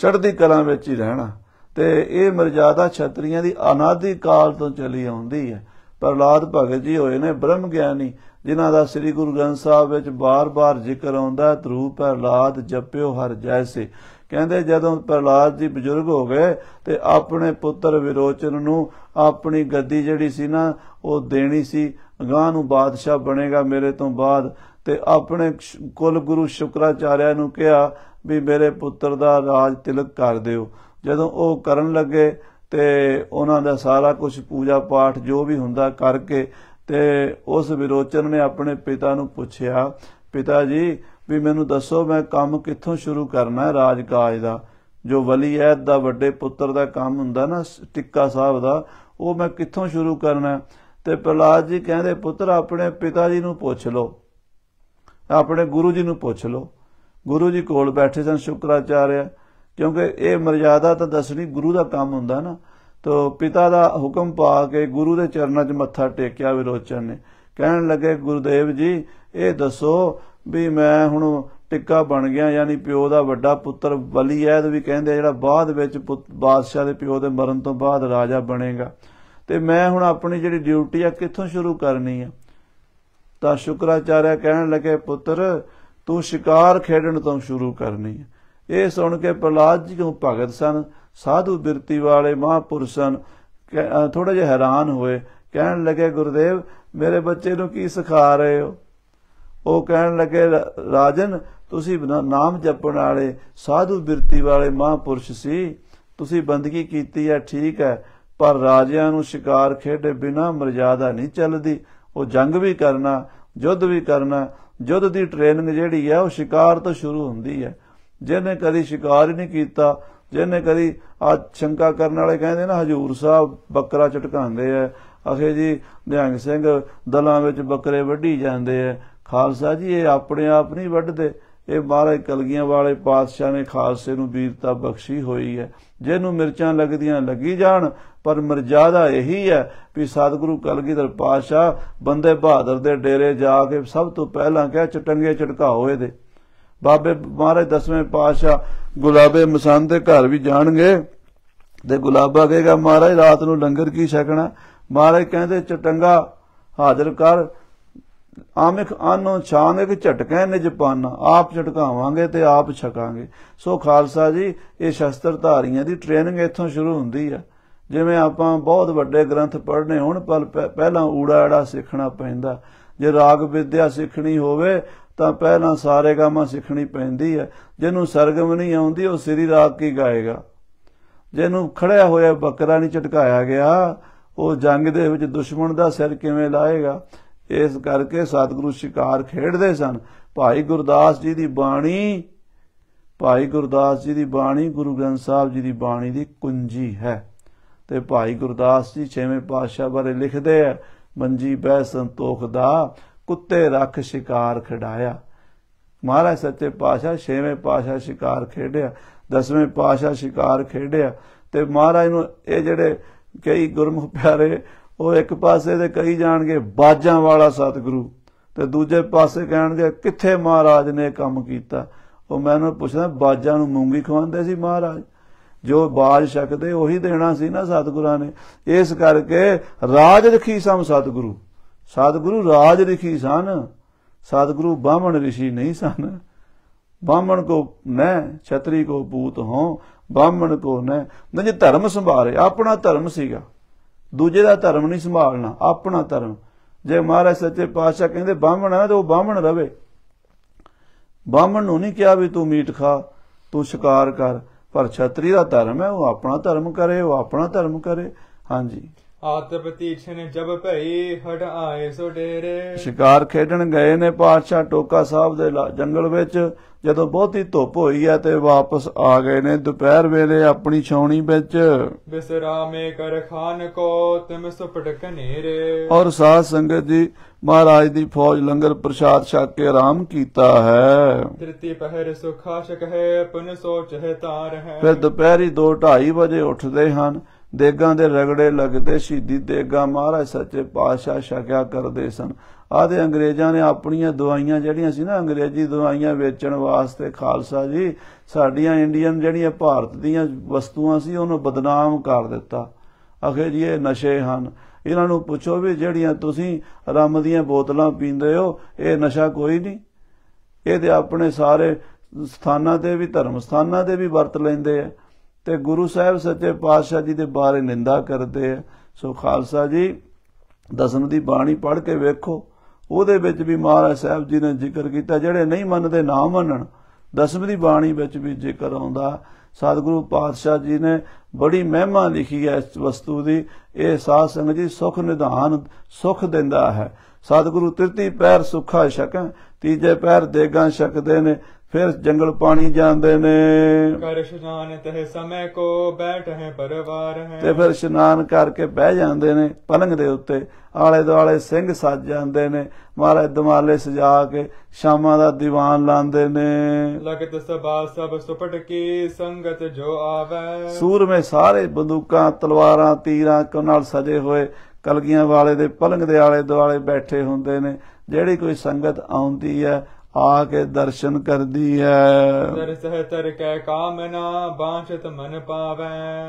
ਚੜ੍ਹਦੀ ਕਲਾ ਵਿੱਚ ਹੀ ਰਹਿਣਾ ਤੇ ਇਹ ਮਰਿਆਦਾ ਛਤਰੀਆਂ ਦੀ ਅਨਾਦੀ ਕਾਲ ਤੋਂ ਚਲੀ ਆਉਂਦੀ ਹੈ ਪ੍ਰਲਾਦ ਭਗਤ ਜੀ ਹੋਏ ਨੇ ਬ੍ਰਹਮ ਗਿਆਨੀ ਜਿਨ੍ਹਾਂ ਦਾ ਸ੍ਰੀ ਗੁਰੂ ਗ੍ਰੰਥ ਸਾਹਿਬ ਵਿੱਚ ਬਾਰ-ਬਾਰ ਜ਼ਿਕਰ ਆਉਂਦਾ ਧਰੂ ਪ੍ਰਲਾਦ ਜਪਿਓ ਹਰ ਜੈਸੇ ਕਹਿੰਦੇ ਜਦੋਂ ਪ੍ਰਹਲਾਦ ਜੀ ਬਜ਼ੁਰਗ ਹੋ ਗਏ ਤੇ ਆਪਣੇ ਪੁੱਤਰ ਵਿਰੋਚਨ ਨੂੰ ਆਪਣੀ ਗੱਦੀ ਜਿਹੜੀ ਸੀ ਨਾ ਉਹ ਦੇਣੀ ਸੀ ਅਗਾਹ ਨੂੰ ਬਾਦਸ਼ਾਹ ਬਣੇਗਾ ਮੇਰੇ ਤੋਂ ਬਾਅਦ ਤੇ ਆਪਣੇ ਕੁਲ ਗੁਰੂ ਸ਼ੁਕਰਾਚਾਰਿਆ ਨੂੰ ਕਿਹਾ ਵੀ ਮੇਰੇ ਪੁੱਤਰ ਦਾ ਰਾਜ ਤਿਲਕ ਕਰ ਦਿਓ ਜਦੋਂ ਉਹ ਕਰਨ ਲੱਗੇ ਤੇ ਉਹਨਾਂ ਦਾ ਸਾਰਾ ਕੁਝ ਪੂਜਾ ਪਾਠ ਜੋ ਵੀ ਹੁੰਦਾ ਕਰਕੇ ਤੇ ਉਸ ਵਿਰੋਚਨ ਨੇ ਆਪਣੇ ਪਿਤਾ ਨੂੰ ਪੁੱਛਿਆ ਪਿਤਾ ਜੀ ਵੀ ਮੈਨੂੰ ਦੱਸੋ ਮੈਂ ਕੰਮ ਕਿੱਥੋਂ ਸ਼ੁਰੂ ਕਰਨਾ ਹੈ ਰਾਜਕਾਜ ਦਾ ਜੋ ਵਲੀ ਅਹਿਦ ਦਾ ਵੱਡੇ ਪੁੱਤਰ ਦਾ ਕੰਮ ਹੁੰਦਾ ਨਾ ਟਿੱਕਾ ਸਾਹਿਬ ਦਾ ਉਹ ਮੈਂ ਕਿੱਥੋਂ ਸ਼ੁਰੂ ਕਰਨਾ ਤੇ ਪ੍ਰਲਾਦ ਜੀ ਕਹਿੰਦੇ ਪੁੱਤਰ ਆਪਣੇ ਪਿਤਾ ਜੀ ਨੂੰ ਪੁੱਛ ਲਓ ਆਪਣੇ ਗੁਰੂ ਜੀ ਨੂੰ ਪੁੱਛ ਲਓ ਗੁਰੂ ਜੀ ਕੋਲ ਬੈਠੇ ਸਨ ਸ਼ੁਕਰਾਚਾਰਿਆ ਕਿਉਂਕਿ ਇਹ ਮਰਜ਼ਾਦਾ ਤਾਂ ਦੱਸਣੀ ਗੁਰੂ ਦਾ ਕੰਮ ਹੁੰਦਾ ਨਾ ਤੋ ਪਿਤਾ ਦਾ ਹੁਕਮ ਪਾ ਕੇ ਗੁਰੂ ਦੇ ਚਰਨਾਂ 'ਚ ਮੱਥਾ ਟੇਕਿਆ ਵਿਰੋਚਨ ਨੇ ਕਹਿਣ ਲੱਗੇ ਗੁਰਦੇਵ ਜੀ ਇਹ ਦੱਸੋ ਵੀ ਮੈਂ ਹੁਣ ਟਿੱਕਾ ਬਣ ਗਿਆ ਯਾਨੀ ਪਿਓ ਦਾ ਵੱਡਾ ਪੁੱਤਰ ਬਲੀ ਐਦ ਵੀ ਕਹਿੰਦੇ ਜਿਹੜਾ ਬਾਅਦ ਵਿੱਚ ਬਾਦਸ਼ਾਹ ਦੇ ਪਿਓ ਦੇ ਮਰਨ ਤੋਂ ਬਾਅਦ ਰਾਜਾ ਬਣੇਗਾ ਤੇ ਮੈਂ ਹੁਣ ਆਪਣੀ ਜਿਹੜੀ ਡਿਊਟੀ ਆ ਕਿੱਥੋਂ ਸ਼ੁਰੂ ਕਰਨੀ ਆ ਤਾਂ ਸ਼ੁਕਰਾਚਾਰਿਆ ਕਹਿਣ ਲੱਗੇ ਪੁੱਤਰ ਤੂੰ ਸ਼ਿਕਾਰ ਖੇਡਣ ਤੋਂ ਸ਼ੁਰੂ ਕਰਨੀ ਆ ਇਹ ਸੁਣ ਕੇ ਪ੍ਰਲਾਦ ਜੀ ਨੂੰ ਭਗਤ ਸਨ ਸਾਧੂ ਬਿਰਤੀ ਵਾਲੇ ਮਹਾਪੁਰਸ਼ਨ ਥੋੜਾ ਜਿਹਾ ਹੈਰਾਨ ਹੋਏ ਕਹਿਣ ਲੱਗੇ ਗੁਰਦੇਵ ਮੇਰੇ ਬੱਚੇ ਨੂੰ ਕੀ ਸਿਖਾ ਰਹੇ ਹੋ ਉਹ ਕਹਿਣ ਲੱਗੇ ਰਾਜਨ ਤੁਸੀਂ ਨਾਮ ਜਪਣ ਵਾਲੇ ਸਾਧੂ ਬਿਰਤੀ ਵਾਲੇ ਮਹਾਪੁਰਸ਼ ਸੀ ਤੁਸੀਂ ਬੰਦਗੀ ਕੀਤੀ ਹੈ ਠੀਕ ਹੈ ਪਰ ਰਾਜਿਆਂ ਨੂੰ ਸ਼ਿਕਾਰ ਖੇਡੇ ਬਿਨਾ ਮਰਜ਼ਾਦਾ ਨਹੀਂ ਚੱਲਦੀ ਉਹ ਜੰਗ ਵੀ ਕਰਨਾ ਜੁੱਧ ਵੀ ਕਰਨਾ ਜੁੱਧ ਦੀ ਟ੍ਰੇਨਿੰਗ ਜਿਹੜੀ ਹੈ ਉਹ ਸ਼ਿਕਾਰ ਤੋਂ ਸ਼ੁਰੂ ਹੁੰਦੀ ਹੈ ਜਿਹਨੇ ਕਦੀ ਸ਼ਿਕਾਰ ਹੀ ਨਹੀਂ ਕੀਤਾ ਜਿਹਨੇ ਕਦੀ ਆ ਸ਼ੰਕਾ ਕਰਨ ਵਾਲੇ ਕਹਿੰਦੇ ਨਾ ਹਜੂਰ ਸਾਹਿਬ ਬੱਕਰਾ ਝਟਕਾਉਂਦੇ ਆ ਅਖੇ ਜੀ ਨਿਹੰਗ ਸਿੰਘ ਦਲਾਂ ਵਿੱਚ ਬੱਕਰੇ ਵੱਢੀ ਜਾਂਦੇ ਆ ਖਾਲਸਾ ਜੀ ਇਹ ਆਪਣੇ ਆਪ ਨਹੀਂ ਵੱਢਦੇ ਇਹ ਮਹਾਰਾਜ ਕਲਗੀਆਂ ਵਾਲੇ ਪਾਤਸ਼ਾਹ ਨੇ ਖਾਲਸੇ ਨੂੰ ਵੀਰਤਾ ਬਖਸ਼ੀ ਹੋਈ ਹੈ ਜਿਹਨੂੰ ਮਿਰਚਾਂ ਲੱਗਦੀਆਂ ਲੱਗੀ ਜਾਣ ਪਰ ਮਰਜ਼ਾਦਾ ਇਹੀ ਹੈ ਵੀ ਸਤਿਗੁਰੂ ਕਲਗੀਧਰ ਪਾਤਸ਼ਾਹ ਬੰਦੇ ਬਹਾਦਰ ਦੇ ਡੇਰੇ ਜਾ ਕੇ ਸਭ ਤੋਂ ਪਹਿਲਾਂ ਕਿਹਾ ਚਟੰਗੇ ਹੋਏ ਇਹਦੇ ਬਾਬੇ ਮਹਾਰਾਜ ਦਸਵੇਂ ਪਾਤਸ਼ਾਹ ਗੁਲਾਬੇ ਮਸੰਦ ਦੇ ਘਰ ਵੀ ਜਾਣਗੇ ਤੇ ਗੁਲਾਬਾ ਕਹੇਗਾ ਮਹਾਰਾਜ ਰਾਤ ਨੂੰ ਲੰਗਰ ਕੀ ਛਕਣਾ ਮਹਾਰਾਜ ਕਹਿੰਦੇ ਚਟੰਗਾ ਹਾਜ਼ਰ ਕਰ ਆਮਿਕ ਆਨੋ ਛਾਮਿਕ ਝਟਕੇ ਨਿਜ ਪਾਨਾ ਆਪ ਝਟਕਾਵਾਂਗੇ ਤੇ ਆਪ ਛਕਾਂਗੇ ਸੋ ਖਾਲਸਾ ਜੀ ਇਹ ਸ਼ਸਤਰ ਧਾਰੀਆਂ ਦੀ ਟ੍ਰੇਨਿੰਗ ਇੱਥੋਂ ਸ਼ੁਰੂ ਹੁੰਦੀ ਆ ਜਿਵੇਂ ਆਪਾਂ ਬਹੁਤ ਵੱਡੇ ਗ੍ਰੰਥ ਪੜ੍ਹਨੇ ਹੁਣ ਪਹਿਲਾਂ ਊੜਾ ਸਿੱਖਣਾ ਪੈਂਦਾ ਜੇ ਰਾਗ ਵਿਦਿਆ ਸਿੱਖਣੀ ਹੋਵੇ ਤਾਂ ਪਹਿਲਾਂ ਸਾਰੇ ਗਾਮਾ ਸਿੱਖਣੀ ਪੈਂਦੀ ਹੈ ਜਿਹਨੂੰ ਸਰਗਮ ਨਹੀਂ ਆਉਂਦੀ ਉਹ ਸ੍ਰੀ ਰਾਗ ਕੀ ਗਾਏਗਾ ਜਿਹਨੂੰ ਖੜਿਆ ਹੋਇਆ ਬੱਕਰਾ ਨਹੀਂ ਝਟਕਾਇਆ ਗਿਆ ਉਹ ਜੰਗ ਦੇ ਵਿੱਚ ਦੁਸ਼ਮਣ ਦਾ ਸਿਰ ਕਿਵੇਂ ਲਾਏਗਾ ਇਸ ਕਰਕੇ ਸਤਿਗੁਰੂ ਸ਼ਿਕਾਰ ਖੇਡਦੇ ਸਨ ਭਾਈ ਗੁਰਦਾਸ ਜੀ ਦੀ ਬਾਣੀ ਭਾਈ ਗੁਰਦਾਸ ਜੀ ਦੀ ਬਾਣੀ ਗੁਰੂ ਗ੍ਰੰਥ ਸਾਹਿਬ ਜੀ ਦੀ ਬਾਣੀ ਦੀ ਕੁੰਜੀ ਹੈ ਤੇ ਭਾਈ ਗੁਰਦਾਸ ਜੀ ਛੇਵੇਂ ਪਾਤਸ਼ਾਹ ਬਾਰੇ ਲਿਖਦੇ ਆ ਮੰਜੀ ਬੈ ਸੰਤੋਖ ਦਾ ਕੁੱਤੇ ਰੱਖ ਸ਼ਿਕਾਰ ਖੜਾਇਆ ਮਹਾਰਾਜ ਸੱਚੇ ਪਾਤਸ਼ਾਹ ਛੇਵੇਂ ਪਾਤਸ਼ਾਹ ਸ਼ਿਕਾਰ ਖੇਡਿਆ ਦਸਵੇਂ ਪਾਤਸ਼ਾਹ ਸ਼ਿਕਾਰ ਖੇਡਿਆ ਤੇ ਮਹਾਰਾਜ ਨੂੰ ਇਹ ਜਿਹੜੇ ਕਈ ਗੁਰਮੁਖ ਪਿਆਰੇ ਉਹ ਇੱਕ ਪਾਸੇ ਤੇ ਕਹੀ ਜਾਣਗੇ ਬਾਜਾਂ ਵਾਲਾ ਸਤਿਗੁਰੂ ਤੇ ਦੂਜੇ ਪਾਸੇ ਕਹਿਣਗੇ ਕਿੱਥੇ ਮਹਾਰਾਜ ਨੇ ਕੰਮ ਕੀਤਾ ਉਹ ਮੈਨੂੰ ਪੁੱਛਦਾ ਬਾਜਾਂ ਨੂੰ ਮੂੰਗੀ ਖਵਾਉਂਦੇ ਸੀ ਮਹਾਰਾਜ ਜੋ ਬਾਜ ਸ਼ਕਦੇ ਉਹੀ ਦੇਣਾ ਸੀ ਨਾ ਸਤਿਗੁਰਾਂ ਨੇ ਇਸ ਕਰਕੇ ਰਾਜ ਰਖੀ ਸਮ ਸਤਿਗੁਰੂ ਸਤਿਗੁਰੂ ਰਾਜ ਰਖੀ ਸਨ ਸਤਿਗੁਰੂ ਬਾਹਮਣ ਰਿਸ਼ੀ ਨਹੀਂ ਸਨ ਬਾਹਮਣ ਕੋ ਮੈਂ ਛਤਰੀ ਕੋ ਪੂਤ ਹਾਂ ਬਾਹਮਣ ਕੋ ਨਾ ਨਜ ਧਰਮ ਸੰਭਾਰੇ ਆਪਣਾ ਧਰਮ ਸੀਗਾ ਦੂਜੇ ਦਾ ਧਰਮ ਨਹੀਂ ਸੰਭਾਲਣਾ ਆਪਣਾ ਧਰਮ ਜੇ ਮਹਾਰਾਜ ਸੱਚੇ ਪਾਤਸ਼ਾਹ ਕਹਿੰਦੇ ਬਾਹਮਣ ਹੈ ਤਾਂ ਉਹ ਬਾਹਮਣ ਰਵੇ ਬਾਹਮਣ ਨੂੰ ਨਹੀਂ ਕਿਹਾ ਵੀ ਤੂੰ ਮੀਟ ਖਾ ਤੂੰ ਸ਼ਿਕਾਰ ਕਰ ਪਰ ਛਤਰੀ ਦਾ ਧਰਮ ਹੈ ਉਹ ਆਪਣਾ ਧਰਮ ਕਰੇ ਉਹ ਆਪਣਾ ਧਰਮ ਕਰੇ ਹਾਂਜੀ ਆਤਪਤੀ ਪਤੀਛਨ ਜਬ ਭਈ ਹਟ ਆਏ ਸੋ ਡੇਰੇ ਸ਼ਿਕਾਰ ਖੇਡਣ ਗਏ ਨੇ ਪਾਤਸ਼ਾਹ ਟੋਕਾ ਸਾਹਿਬ ਦੇ ਜੰਗਲ ਵਿੱਚ ਜਦੋਂ ਬਹੁਤੀ ਧੁੱਪ ਹੋਈ ਹੈ ਤੇ ਵਾਪਸ ਆ ਗਏ ਨੇ ਦੁਪਹਿਰ ਵੇਲੇ ਆਪਣੀ ਛਾਉਣੀ ਵਿੱਚ ਬਿਸਰਾਮੇ ਕਰ ਖਾਨ ਕੋ ਤਿਮ ਸੁਪਟ ਕਨੇਰੇ ਔਰ ਸਾਧ ਸੰਗਤ ਜੀ ਮਹਾਰਾਜ ਦੀ ਫੌਜ ਲੰਗਰ ਪ੍ਰਸ਼ਾਦ ਛਕ ਕੇ ਆਰਾਮ ਕੀਤਾ ਹੈ ਤ੍ਰਿਤੀ ਪਹਿਰ ਸੁਖਾਸ਼ਕ ਹੈ ਪੁਨ ਸੋਚ ਹੈ ਤਾਰ ਹੈ ਫਿਰ ਦੁਪਹਿਰੀ 2:30 ਵਜੇ ਉੱਠਦੇ ਹਨ ਦੇਗਾਂ ਦੇ ਰਗੜੇ ਲੱਗਦੇ ਸ਼ਹੀਦੀ ਦੇਗਾ ਮਹਾਰਾਜ ਸੱਚੇ ਪਾਤਸ਼ਾਹ ਛਕਿਆ ਕਰਦੇ ਸਨ ਆਦੇ ਅੰਗਰੇਜ਼ਾਂ ਨੇ ਆਪਣੀਆਂ ਦਵਾਈਆਂ ਜਿਹੜੀਆਂ ਸੀ ਨਾ ਅੰਗਰੇਜ਼ੀ ਦਵਾਈਆਂ ਵੇਚਣ ਵਾਸਤੇ ਖਾਲਸਾ ਜੀ ਸਾਡੀਆਂ ਇੰਡੀਅਨ ਜਿਹੜੀਆਂ ਭਾਰਤ ਦੀਆਂ ਵਸਤੂਆਂ ਸੀ ਉਹਨੂੰ ਬਦਨਾਮ ਕਰ ਦਿੱਤਾ ਅਖੇ ਜੀ ਇਹ ਨਸ਼ੇ ਹਨ ਇਹਨਾਂ ਨੂੰ ਪੁੱਛੋ ਵੀ ਜਿਹੜੀਆਂ ਤੁਸੀਂ ਰੰਮ ਦੀਆਂ ਬੋਤਲਾਂ ਪੀਂਦੇ ਹੋ ਇਹ ਨਸ਼ਾ ਕੋਈ ਨਹੀਂ ਇਹ ਤੇ ਆਪਣੇ ਸਾਰੇ ਸਥਾਨਾਂ ਤੇ ਵੀ ਧਰਮ ਸਥਾਨਾਂ ਤੇ ਵੀ ਵਰਤ ਲੈਂਦੇ ਆ ਤੇ ਗੁਰੂ ਸਾਹਿਬ ਸੱਚੇ ਪਾਤਸ਼ਾਹ ਜੀ ਦੇ ਬਾਰੇ ਨਿੰਦਾ ਕਰਦੇ ਆ ਸੋ ਖਾਲਸਾ ਜੀ ਦਸਮ ਦੀ ਬਾਣੀ ਪੜ੍ਹ ਕੇ ਵੇਖੋ ਉਹਦੇ ਵਿੱਚ ਵੀ ਮਹਾਰਾਜ ਸਾਹਿਬ ਜੀ ਨੇ ਜ਼ਿਕਰ ਕੀਤਾ ਜਿਹੜੇ ਨਹੀਂ ਮੰਨਦੇ ਨਾ ਮੰਨਣ ਦਸਮ ਦੀ ਬਾਣੀ ਵਿੱਚ ਵੀ ਜ਼ਿਕਰ ਆਉਂਦਾ ਸਤਿਗੁਰੂ ਪਾਤਸ਼ਾਹ ਜੀ ਨੇ ਬੜੀ ਮਹਿਮਾ ਲਿਖੀ ਹੈ ਇਸ ਵਸਤੂ ਦੀ ਇਹ ਸਾਧ ਸੰਗਤ ਜੀ ਸੁਖ ਨਿਧਾਨ ਸੁਖ ਦਿੰਦਾ ਹੈ ਸਤਿਗੁਰੂ ਤ੍ਰਿਤੀ ਪੈਰ ਸੁਖਾ ਛਕੈ ਤੀਜੇ ਪੈਰ ਦੇਗਾ ਛਕਦੇ ਨੇ ਫਿਰ ਜੰਗਲ ਪਾਣੀ ਜਾਂਦੇ ਨੇ ਕਰ ਇਸ਼ਨਾਨ ਤਹ ਸਮੇ ਕੋ ਬੈਠੇ ਪਰਵਾਰ ਹੈ ਤੇ ਫਿਰ ਇਸ਼ਨਾਨ ਕਰਕੇ ਬਹਿ ਜਾਂਦੇ ਨੇ ਪਲੰਗ ਦੇ ਉੱਤੇ ਆਲੇ ਦੁਆਲੇ ਸਿੰਘ ਸੱਜ ਜਾਂਦੇ ਨੇ ਮਹਾਰਾਜ ਦਮਾਲੇ ਸਜਾ ਕੇ ਸ਼ਾਮਾਂ ਦਾ ਦੀਵਾਨ ਲਾਉਂਦੇ ਨੇ ਲਗਤ ਸਭਾ ਸਭ ਸੁਪਟ ਕੀ ਸੰਗਤ ਜੋ ਆਵੇ ਸੂਰਮੇ ਸਾਰੇ ਬੰਦੂਕਾਂ ਤਲਵਾਰਾਂ ਤੀਰਾਂ ਕੋ ਨਾਲ ਸਜੇ ਹੋਏ ਕਲਗੀਆਂ ਵਾਲੇ ਦੇ ਪਲੰਗ ਦੇ ਆਲੇ ਦੁਆਲੇ ਬੈਠੇ ਹੁੰਦੇ ਨੇ ਜਿਹੜੀ ਕੋਈ ਸੰਗਤ ਆਉਂਦੀ ਹੈ ਆ ਕੇ ਦਰਸ਼ਨ ਕਰਦੀ ਹੈ ਦਰਸਹ ਤਰ ਕੈ ਕਾਮਨਾ ਬਾਛਤ ਮਨ ਪਾਵੈ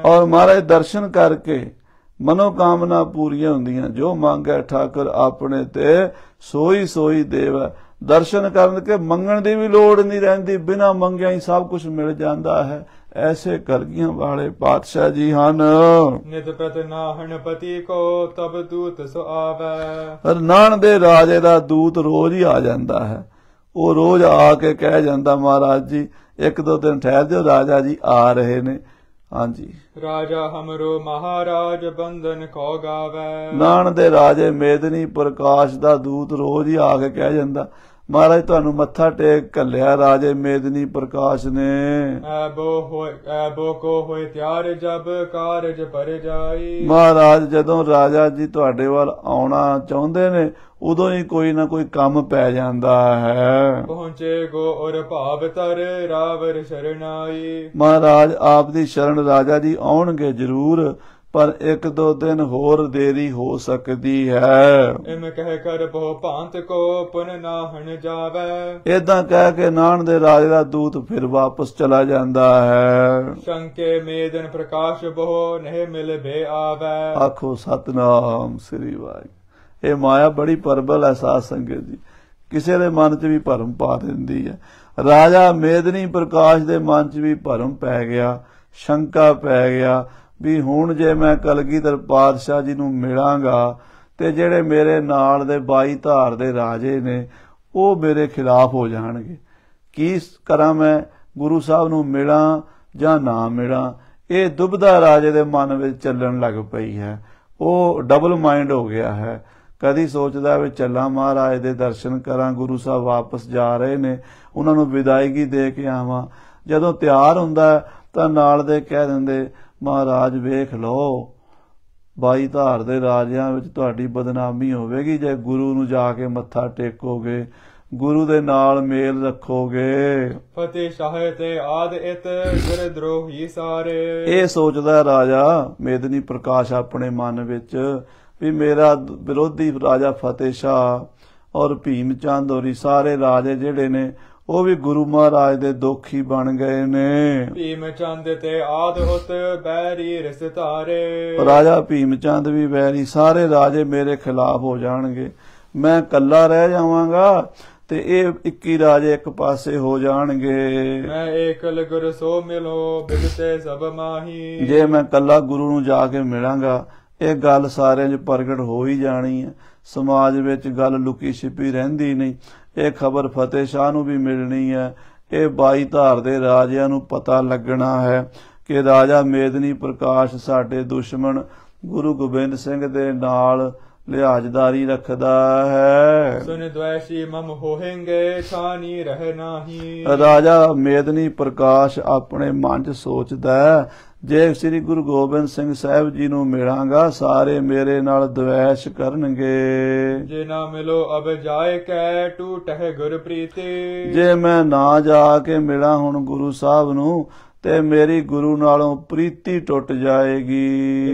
ਔਰ ਮਹਾਰਾਜ ਦਰਸ਼ਨ ਕਰਕੇ ਮਨੋ ਕਾਮਨਾ ਪੂਰੀਆਂ ਹੁੰਦੀਆਂ ਜੋ ਮੰਗੈ ਠਾਕੁਰ ਆਪਣੇ ਤੇ ਸੋਈ ਸੋਈ ਦੇਵ ਦਰਸ਼ਨ ਕਰਨ ਕੇ ਮੰਗਣ ਦੀ ਵੀ ਲੋੜ ਨਹੀਂ ਰਹਿੰਦੀ ਬਿਨਾ ਮੰਗਿਆ ਹੀ ਸਭ ਕੁਝ ਮਿਲ ਜਾਂਦਾ ਹੈ ਐਸੇ ਕਰਗੀਆਂ ਵਾਲੇ ਪਾਤਸ਼ਾਹ ਜੀ ਹਨ ਨਿਤ ਪ੍ਰਤ ਨਾਹਣ ਪਤੀ ਕੋ ਤਬ ਦੂਤ ਸੋ ਆਵੇ ਨਾਣ ਦੇ ਰਾਜੇ ਦਾ ਦੂਤ ਰੋਜ਼ ਹੀ ਆ ਜਾਂਦਾ ਹੈ ਉਹ ਰੋਜ਼ ਆ ਕੇ ਕਹਿ ਜਾਂਦਾ ਮਹਾਰਾਜ ਜੀ ਇੱਕ ਦੋ ਦਿਨ ਠਹਿਰ ਜਾਓ ਰਾਜਾ ਜੀ ਆ ਰਹੇ ਨੇ ਹਾਂਜੀ ਰਾਜਾ ਹਮਰੋ ਮਹਾਰਾਜ ਬੰਦਨ ਕੋ ਗਾਵੇ ਨਾਨ ਦੇ ਰਾਜੇ ਮੇਦਨੀ ਪ੍ਰਕਾਸ਼ ਦਾ ਦੂਤ ਰੋਜ਼ ਹੀ ਆ ਕੇ ਕਹਿ ਜਾਂਦਾ ਮਹਾਰਾਜ ਤੁਹਾਨੂੰ ਮੱਥਾ ਟੇਕ ਕੱਲਿਆ ਰਾਜੇ ਮੇਦਨੀ ਪ੍ਰਕਾਸ਼ ਨੇ ਐਬੋ ਹੋਏ ਐਬੋ ਕੋ ਹੋਏ ਤਿਆਰ ਜਬ ਕਾਰਜ ਪਰ ਜਾਈ ਮਹਾਰਾਜ ਜਦੋਂ ਰਾਜਾ ਜੀ ਤੁਹਾਡੇ ਵੱਲ ਆਉਣਾ ਚਾਹੁੰਦੇ ਨੇ ਉਦੋਂ ਹੀ ਕੋਈ ਨਾ ਕੋਈ ਕੰਮ ਪੈ ਜਾਂਦਾ ਹੈ ਪਹੁੰਚੇ ਕੋ ਔਰ ਭਾਵ ਤਰ ਰਾਵਰ ਸ਼ਰਨਾਈ ਮਹਾਰਾਜ ਆਪ ਦੀ ਸ਼ਰਨ ਰਾਜਾ ਜੀ ਆਉਣਗੇ ਜ਼ਰੂਰ ਪਰ ਇੱਕ ਦੋ ਦਿਨ ਹੋਰ ਦੇਰੀ ਹੋ ਸਕਦੀ ਹੈ ਇਹ ਮੈਂ ਕਹਿ ਕਰ ਬਹੁ ਭਾਂਤ ਕੋ ਪੁਨ ਨਾਹਣ ਜਾਵੇ ਇਦਾਂ ਕਹਿ ਕੇ ਨਾਨ ਦੇ ਰਾਜ ਦਾ ਦੂਤ ਫਿਰ ਵਾਪਸ ਚਲਾ ਜਾਂਦਾ ਹੈ ਸ਼ੰਕੇ ਮੇਦਨ ਪ੍ਰਕਾਸ਼ ਬਹੁ ਨਹਿ ਮਿਲ ਬੇ ਆਵੇ ਆਖੋ ਸਤਨਾਮ ਸ੍ਰੀ ਵਾਹਿਗੁਰੂ ਇਹ ਮਾਇਆ ਬੜੀ ਪਰਬਲ ਹੈ ਸਾਧ ਸੰਗਤ ਦੀ ਕਿਸੇ ਦੇ ਮਨ 'ਚ ਵੀ ਭਰਮ ਪਾ ਦਿੰਦੀ ਹੈ ਰਾਜਾ ਮੇਦਨੀ ਪ੍ਰਕਾਸ਼ ਦੇ ਮਨ 'ਚ ਵੀ ਭਰਮ ਪੈ ਗਿਆ ਸ਼ੰਕਾ ਪੈ ਗਿਆ ਵੀ ਹੁਣ ਜੇ ਮੈਂ ਕਲਗੀਧਰ ਪਾਤਸ਼ਾਹ ਜੀ ਨੂੰ ਮਿਲਾਂਗਾ ਤੇ ਜਿਹੜੇ ਮੇਰੇ ਨਾਲ ਦੇ 22 ਧਾਰ ਦੇ ਰਾਜੇ ਨੇ ਉਹ ਮੇਰੇ ਖਿਲਾਫ ਹੋ ਜਾਣਗੇ ਕੀ ਕਰਾਂ ਮੈਂ ਗੁਰੂ ਸਾਹਿਬ ਨੂੰ ਮਿਲਾਂ ਜਾਂ ਨਾ ਮਿਲਾਂ ਇਹ ਦੁਬਦਾ ਰਾਜੇ ਦੇ ਮਨ ਵਿੱਚ ਚੱਲਣ ਲੱਗ ਪਈ ਹੈ ਉਹ ਡਬਲ ਮਾਈਂਡ ਹੋ ਗਿਆ ਹੈ ਕਦੀ ਸੋਚਦਾ ਵੀ ਚੱਲਾਂ ਮਹਾਰਾਜ ਦੇ ਦਰਸ਼ਨ ਕਰਾਂ ਗੁਰੂ ਸਾਹਿਬ ਵਾਪਸ ਜਾ ਰਹੇ ਨੇ ਉਹਨਾਂ ਨੂੰ ਵਿਦਾਇਗੀ ਦੇ ਕੇ ਆਵਾਂ ਜਦੋਂ ਤਿਆਰ ਹੁੰਦਾ ਤਾਂ ਨਾਲ ਦੇ ਕਹਿ ਦਿੰਦੇ ਮਹਾਰਾਜ ਵੇਖ ਲਓ ਬਾਈ ਧਾਰ ਦੇ ਰਾਜਿਆਂ ਵਿੱਚ ਤੁਹਾਡੀ ਬਦਨਾਮੀ ਹੋਵੇਗੀ ਜੇ ਗੁਰੂ ਨੂੰ ਜਾ ਕੇ ਮੱਥਾ ਟੇਕੋਗੇ ਗੁਰੂ ਦੇ ਨਾਲ ਮੇਲ ਰੱਖੋਗੇ ਫਤਿਹ ਸ਼ਾਹ ਤੇ ਆਦ ਇਤ ਗੁਰ ਦਰੋਹੀ ਸਾਰੇ ਇਹ ਸੋਚਦਾ ਰਾਜਾ ਮੇਦਨੀ ਪ੍ਰਕਾਸ਼ ਆਪਣੇ ਮਨ ਵਿੱਚ ਵੀ ਮੇਰਾ ਵਿਰੋਧੀ ਰਾਜਾ ਫਤਿਹ ਸ਼ਾਹ ਔਰ ਭੀਮ ਚੰਦ ਔਰ ਸਾਰੇ ਰਾਜੇ ਜਿਹੜੇ ਨੇ ਉਹ ਵੀ ਗੁਰੂ ਮਹਾਰਾਜ ਦੇ ਦੋਖੀ ਬਣ ਗਏ ਨੇ ਭੀਮ ਚੰਦ ਤੇ ਆਦ ਹੁਤ ਬੈਰੀ ਰਿਸ਼ਤਾਰੇ ਰਾਜਾ ਭੀਮ ਚੰਦ ਵੀ ਬੈਰੀ ਸਾਰੇ ਰਾਜੇ ਮੇਰੇ ਖਿਲਾਫ ਹੋ ਜਾਣਗੇ ਮੈਂ ਇਕੱਲਾ ਰਹਿ ਜਾਵਾਂਗਾ ਤੇ ਇਹ 21 ਰਾਜੇ ਇੱਕ ਪਾਸੇ ਹੋ ਜਾਣਗੇ ਮੈਂ ਇਕਲ ਗੁਰ ਸੋ ਮਿਲੋ ਬਿਗਤੇ ਸਭ ਮਾਹੀ ਜੇ ਮੈਂ ਕੱਲਾ ਗੁਰੂ ਨੂੰ ਜਾ ਕੇ ਮਿਲਾਂਗਾ ਇਹ ਗੱਲ ਸਾਰਿਆਂ 'ਚ ਪ੍ਰਗਟ ਹੋ ਹੀ ਜਾਣੀ ਹੈ ਸਮਾਜ ਵਿੱਚ ਗੱਲ ਲੁਕੀ ਛਿਪੀ ਰਹਿੰਦੀ ਨਹੀਂ ਇਹ ਖਬਰ ਫਤਿਹ ਸ਼ਾਹ ਨੂੰ ਵੀ ਮਿਲਣੀ ਹੈ ਇਹ ਬਾਈ ਧਾਰ ਦੇ ਰਾਜਿਆਂ ਨੂੰ ਪਤਾ ਲੱਗਣਾ ਹੈ ਕਿ ਰਾਜਾ ਮੇਦਨੀ ਪ੍ਰਕਾਸ਼ ਸਾਡੇ ਦੁਸ਼ਮਣ ਗੁਰੂ ਗੋਬਿੰਦ ਸਿੰਘ ਦੇ ਨਾਲ ਲਿਹਾਜ਼ਦਾਰੀ ਰੱਖਦਾ ਹੈ ਸੁਨ ਦਵੈਸ਼ੀ ਮਮ ਹੋਹਿੰਗੇ ਛਾਨੀ ਰਹਿ ਨਾਹੀ ਰਾਜਾ ਮੇਦਨੀ ਪ੍ਰਕਾਸ਼ ਆਪਣੇ ਮਨ 'ਚ ਸੋਚਦਾ ਜੇ ਸ੍ਰੀ ਗੁਰੂ ਗੋਬਿੰਦ ਸਿੰਘ ਸਾਹਿਬ ਜੀ ਨੂੰ ਮਿਲਾਂਗਾ ਸਾਰੇ ਮੇਰੇ ਨਾਲ ਦੁਆਇਸ਼ ਕਰਨਗੇ ਜੇ ਨਾ ਮਿਲੋ ਅਬ ਜਾਏ ਕੈ ਟੂਟਹਿ ਗੁਰ ਪ੍ਰੀਤੇ ਜੇ ਮੈਂ ਨਾ ਜਾ ਕੇ ਮਿਲਾਂ ਹੁਣ ਗੁਰੂ ਸਾਹਿਬ ਨੂੰ ਤੇ ਮੇਰੀ ਗੁਰੂ ਨਾਲੋਂ ਪ੍ਰੀਤੀ ਟੁੱਟ ਜਾਏਗੀ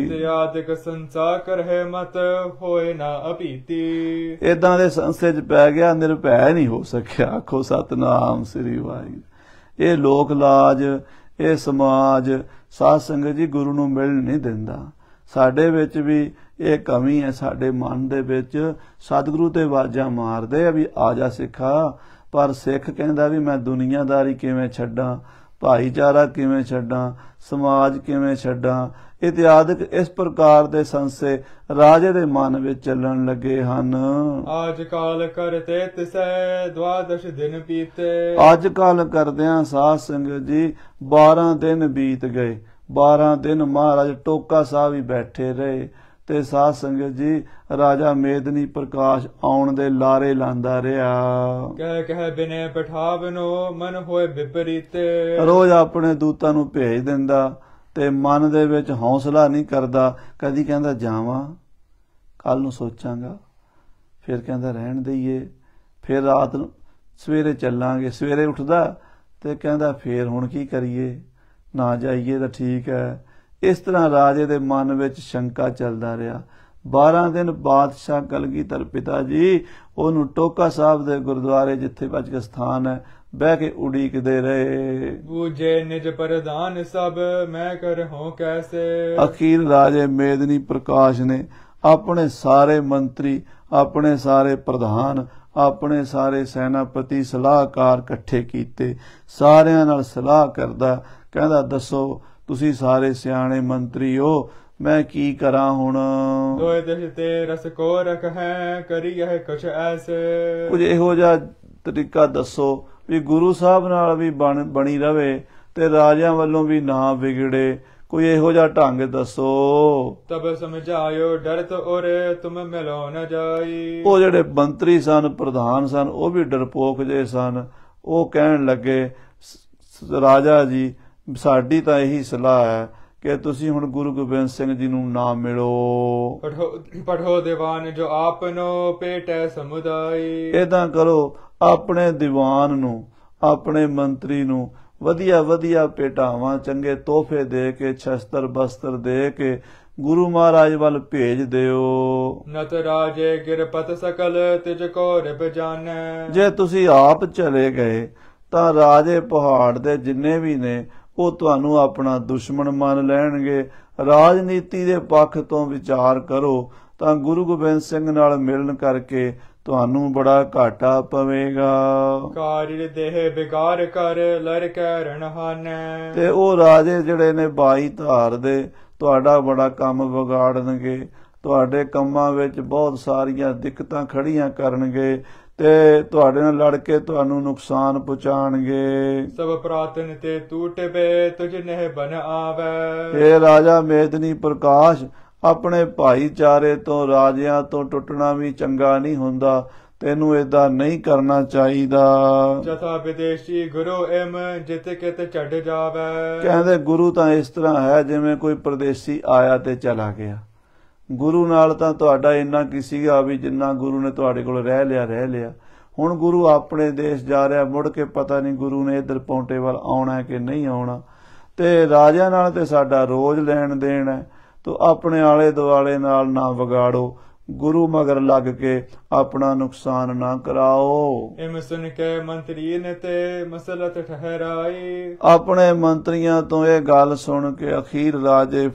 ਇਤਿਆਦਿਕ ਸੰਸਾ ਕਰਹਿ ਮਤ ਹੋਏ ਨਾ ਅਪੀਤੀ ਇਦਾਂ ਦੇ ਸੰਸੇ ਚ ਪੈ ਗਿਆ ਨਿਰਭੈ ਨਹੀਂ ਹੋ ਸਕਿਆ ਆਖੋ ਸਤਨਾਮ ਸ੍ਰੀ ਵਾਹਿਗੁਰੂ ਇਹ ਲੋਕ ਲਾਜ ਇਹ ਸਮਾਜ ਸਾਧ ਸੰਗਤ ਜੀ ਗੁਰੂ ਨੂੰ ਮਿਲ ਨਹੀਂ ਦਿੰਦਾ ਸਾਡੇ ਵਿੱਚ ਵੀ ਇਹ ਕਮੀ ਹੈ ਸਾਡੇ ਮਨ ਦੇ ਵਿੱਚ ਸਤਿਗੁਰੂ ਤੇ ਵਾਜਾਂ ਮਾਰਦੇ ਆ ਵੀ ਆ ਜਾ ਸਿੱਖਾ ਪਰ ਸਿੱਖ ਕਹਿੰਦਾ ਵੀ ਮੈਂ ਦੁਨੀਆਦਾਰੀ ਕਿਵੇਂ ਛੱਡਾਂ ਭਾਈਚਾਰਾ ਕਿਵੇਂ ਛੱਡਾਂ ਸਮਾਜ ਕਿਵੇਂ ਛੱਡਾਂ ਇਤਿਆਦਿਕ ਇਸ ਪ੍ਰਕਾਰ ਦੇ ਸੰਸੇ ਰਾਜੇ ਦੇ ਮਨ ਵਿੱਚ ਚੱਲਣ ਲੱਗੇ ਹਨ ਅੱਜ ਕਾਲ ਕਰਤੇ ਤਿਸੈ ਦਵਾਦਸ਼ ਦਿਨ ਬੀਤੇ ਅੱਜ ਕਾਲ ਕਰਦਿਆਂ ਸਾਧ ਸੰਗਤ ਜੀ 12 ਦਿਨ ਬੀਤ ਗਏ 12 ਦਿਨ ਮਹਾਰਾਜ ਟੋਕਾ ਸਾਹਿਬ ਹੀ ਬੈਠੇ ਰਹੇ ਤੇ ਸਾਧ ਸੰਗਤ ਜੀ ਰਾਜਾ ਮੇਦਨੀ ਪ੍ਰਕਾਸ਼ ਆਉਣ ਦੇ ਲਾਰੇ ਲਾਂਦਾ ਰਿਹਾ ਕਹਿ ਕਹਿ ਬਿਨੇ ਪਠਾਵਨੋ ਮਨ ਹੋਏ ਵਿਪਰੀਤ ਰੋਜ਼ ਆਪਣੇ ਦੂਤਾਂ ਨੂੰ ਭੇਜ ਦਿੰਦਾ ਤੇ ਮਨ ਦੇ ਵਿੱਚ ਹੌਸਲਾ ਨਹੀਂ ਕਰਦਾ ਕਦੀ ਕਹਿੰਦਾ ਜਾਵਾਂ ਕੱਲ ਨੂੰ ਸੋਚਾਂਗਾ ਫਿਰ ਕਹਿੰਦਾ ਰਹਿਣ ਦਈਏ ਫਿਰ ਰਾਤ ਨੂੰ ਸਵੇਰੇ ਚੱਲਾਂਗੇ ਸਵੇਰੇ ਉੱਠਦਾ ਤੇ ਕਹਿੰਦਾ ਫੇਰ ਹੁਣ ਕੀ ਕਰੀਏ ਨਾ ਜਾਈਏ ਤਾਂ ਠੀਕ ਹੈ ਇਸ ਤਰ੍ਹਾਂ ਰਾਜੇ ਦੇ ਮਨ ਵਿੱਚ ਸ਼ੰਕਾ ਚੱਲਦਾ ਰਿਹਾ 12 ਦਿਨ ਬਾਦਸ਼ਾਹ ਕਲਗੀਧਰ ਪਿਤਾ ਜੀ ਉਹਨੂੰ ਟੋਕਾ ਸਾਹਿਬ ਦੇ ਗੁਰਦੁਆਰੇ ਜਿੱਥੇ ਬਚ ਕੇ ਸਥਾਨ ਹੈ ਬਹਿ ਕੇ ਉਡੀਕਦੇ ਰਹੇ ਬੂਝੇ ਨਿਜ ਪ੍ਰਧਾਨ ਸਭ ਮੈਂ ਕਰ ਹਾਂ ਕੈਸੇ ਅਖੀਰ ਰਾਜੇ ਮੇਦਨੀ ਪ੍ਰਕਾਸ਼ ਨੇ ਆਪਣੇ ਸਾਰੇ ਮੰਤਰੀ ਆਪਣੇ ਸਾਰੇ ਪ੍ਰਧਾਨ ਆਪਣੇ ਸਾਰੇ ਸੈਨਾਪਤੀ ਸਲਾਹਕਾਰ ਇਕੱਠੇ ਕੀਤੇ ਸਾਰਿਆਂ ਨਾਲ ਸਲਾਹ ਕਰਦਾ ਕਹਿੰਦਾ ਦੱਸੋ ਤੁਸੀਂ ਸਾਰੇ ਸਿਆਣੇ ਮੰਤਰੀਓ ਮੈਂ ਕੀ ਕਰਾਂ ਹੁਣ ਦੋਏ ਦਿਲ ਤੇ ਰਸ ਕੋ ਰਖ ਹੈ ਕਰੀਏ ਕੁਛ ਐਸੇ ਕੁਝ ਇਹੋ ਜਿਹਾ ਤਰੀਕਾ ਦੱਸੋ ਵੀ ਗੁਰੂ ਸਾਹਿਬ ਨਾਲ ਵੀ ਬਣੀ ਰਵੇ ਤੇ ਰਾਜਿਆਂ ਵੱਲੋਂ ਵੀ ਨਾ ਵਿਗੜੇ ਕੋਈ ਇਹੋ ਜਿਹਾ ਢੰਗ ਦੱਸੋ ਤਬ ਸਮਝਾਇਓ ਡਰਤ ਔਰ ਤੁਮ ਮਿਲੋ ਨਾ ਜਾਈ ਉਹ ਜਿਹੜੇ ਮੰਤਰੀ ਸਨ ਪ੍ਰਧਾਨ ਸਨ ਉਹ ਵੀ ਡਰਪੋਕ ਜੇ ਸਨ ਉਹ ਕਹਿਣ ਲੱਗੇ ਰਾਜਾ ਜੀ ਸਾਡੀ ਤਾਂ ਇਹੀ ਸਲਾਹ ਹੈ ਕਿ ਤੁਸੀਂ ਹੁਣ ਗੁਰੂ ਗੋਬਿੰਦ ਸਿੰਘ ਜੀ ਨੂੰ ਨਾਮ ਮਿਲੋ ਪੜੋ ਦੀਵਾਨ ਜੋ ਆਪਨੋ ਪੇਟੈ ਸਮੁਦਾਈ ਇਦਾਂ ਕਰੋ ਆਪਣੇ ਦੀਵਾਨ ਨੂੰ ਆਪਣੇ ਮੰਤਰੀ ਨੂੰ ਵਧੀਆ ਵਧੀਆ ਪੇਟਾਵਾਂ ਚੰਗੇ ਤੋਹਫੇ ਦੇ ਕੇ ਛਸਤਰ ਬਸਤਰ ਦੇ ਕੇ ਗੁਰੂ ਮਹਾਰਾਜ ਵੱਲ ਭੇਜ ਦਿਓ ਨਤ ਰਾਜੇ ਗਿਰਪਤ ਸਕਲ ਤਿਜ ਕੋ ਰਿਬ ਜਾਣੈ ਜੇ ਤੁਸੀਂ ਆਪ ਚਲੇ ਗਏ ਤਾਂ ਰਾਜੇ ਪਹਾੜ ਦੇ ਜਿੰਨੇ ਵੀ ਨੇ ਉਹ ਤੁਹਾਨੂੰ ਆਪਣਾ ਦੁਸ਼ਮਣ ਮੰਨ ਲੈਣਗੇ ਰਾਜਨੀਤੀ ਦੇ ਪੱਖ ਤੋਂ ਵਿਚਾਰ ਕਰੋ ਤਾਂ ਗੁਰੂ ਗੋਬਿੰਦ ਸਿੰਘ ਨਾਲ ਮਿਲਣ ਕਰਕੇ ਤੁਹਾਨੂੰ ਬੜਾ ਘਾਟਾ ਪਵੇਗਾ ਕਾਰਿਰ ਦੇਹ ਵਿਗਾਰ ਕਰ ਲੜਕੈ ਰਣਹਾਨ ਤੇ ਉਹ ਰਾਜੇ ਜਿਹੜੇ ਨੇ ਬਾਈ ਧਾਰ ਦੇ ਤੁਹਾਡਾ ਬੜਾ ਕੰਮ ਵਿਗਾੜਨਗੇ ਤੁਹਾਡੇ ਕੰਮਾਂ ਵਿੱਚ ਬਹੁਤ ਸਾਰੀਆਂ ਦਿੱਕਤਾਂ ਖੜੀਆਂ ਕਰਨਗੇ ਤੇ ਤੁਹਾਡੇ ਨਾਲ ਲੜ ਕੇ ਤੁਹਾਨੂੰ ਨੁਕਸਾਨ ਪਹੁੰਚਾਣਗੇ ਸਭ ਪ੍ਰਾਤਨ ਤੇ ਟੂਟ ਤੁਝ ਨਹਿ ਬਨ ਆਵੇ ਇਹ ਰਾਜਾ ਮੇਦਨੀ ਪ੍ਰਕਾਸ਼ ਆਪਣੇ ਭਾਈਚਾਰੇ ਤੋਂ ਰਾਜਿਆਂ ਤੋਂ ਟੁੱਟਣਾ ਵੀ ਚੰਗਾ ਨਹੀਂ ਹੁੰਦਾ ਤੈਨੂੰ ਇਦਾਂ ਨਹੀਂ ਕਰਨਾ ਚਾਹੀਦਾ ਜਥਾ ਵਿਦੇਸ਼ੀ ਗੁਰੂ ਐਮ ਜਿਤ ਕਿਤ ਛੱਡ ਜਾਵੇ ਕਹਿੰਦੇ ਗੁਰੂ ਤਾਂ ਇਸ ਤਰ੍ਹਾਂ ਹੈ ਜਿਵੇਂ ਕੋਈ ਪਰਦੇਸੀ ਆਇਆ ਤੇ ਚਲਾ ਗਿਆ ਗੁਰੂ ਨਾਲ ਤਾਂ ਤੁਹਾਡਾ ਇੰਨਾ ਕੀ ਸੀਗਾ ਵੀ ਜਿੰਨਾ ਗੁਰੂ ਨੇ ਤੁਹਾਡੇ ਕੋਲ ਰਹਿ ਲਿਆ ਰਹਿ ਲਿਆ ਹੁਣ ਗੁਰੂ ਆਪਣੇ ਦੇਸ਼ ਜਾ ਰਿਹਾ ਮੁੜ ਕੇ ਪਤਾ ਨਹੀਂ ਗੁਰੂ ਨੇ ਇਧਰ ਪੌਂਟੇ ਵੱਲ ਆਉਣਾ ਕਿ ਨਹੀਂ ਆਉਣਾ ਤੇ ਰਾਜਾ ਨਾਲ ਤੇ ਸਾਡਾ ਰੋਜ਼ ਲੈਣ ਦੇਣ ਹੈ ਤੋ ਆਪਣੇ ਆਲੇ ਦੁਆਲੇ ਨਾਲ ਨਾ ਵਿਗਾੜੋ ਗੁਰੂ ਮਗਰ ਲੱਗ ਕੇ ਆਪਣਾ ਨੁਕਸਾਨ ਨਾ ਕਰਾਓ ਇਹ ਸੁਣ ਕੇ ਮੰਤਰੀ ਨੇ ਤੇ ਮਸਲਤ ਠਹਿਰਾਈ ਆਪਣੇ ਮੰਤਰੀਆਂ ਤੋਂ ਇਹ ਗੱਲ ਸੁਣ ਕੇ ਅਖੀਰ ਰਾਜੇ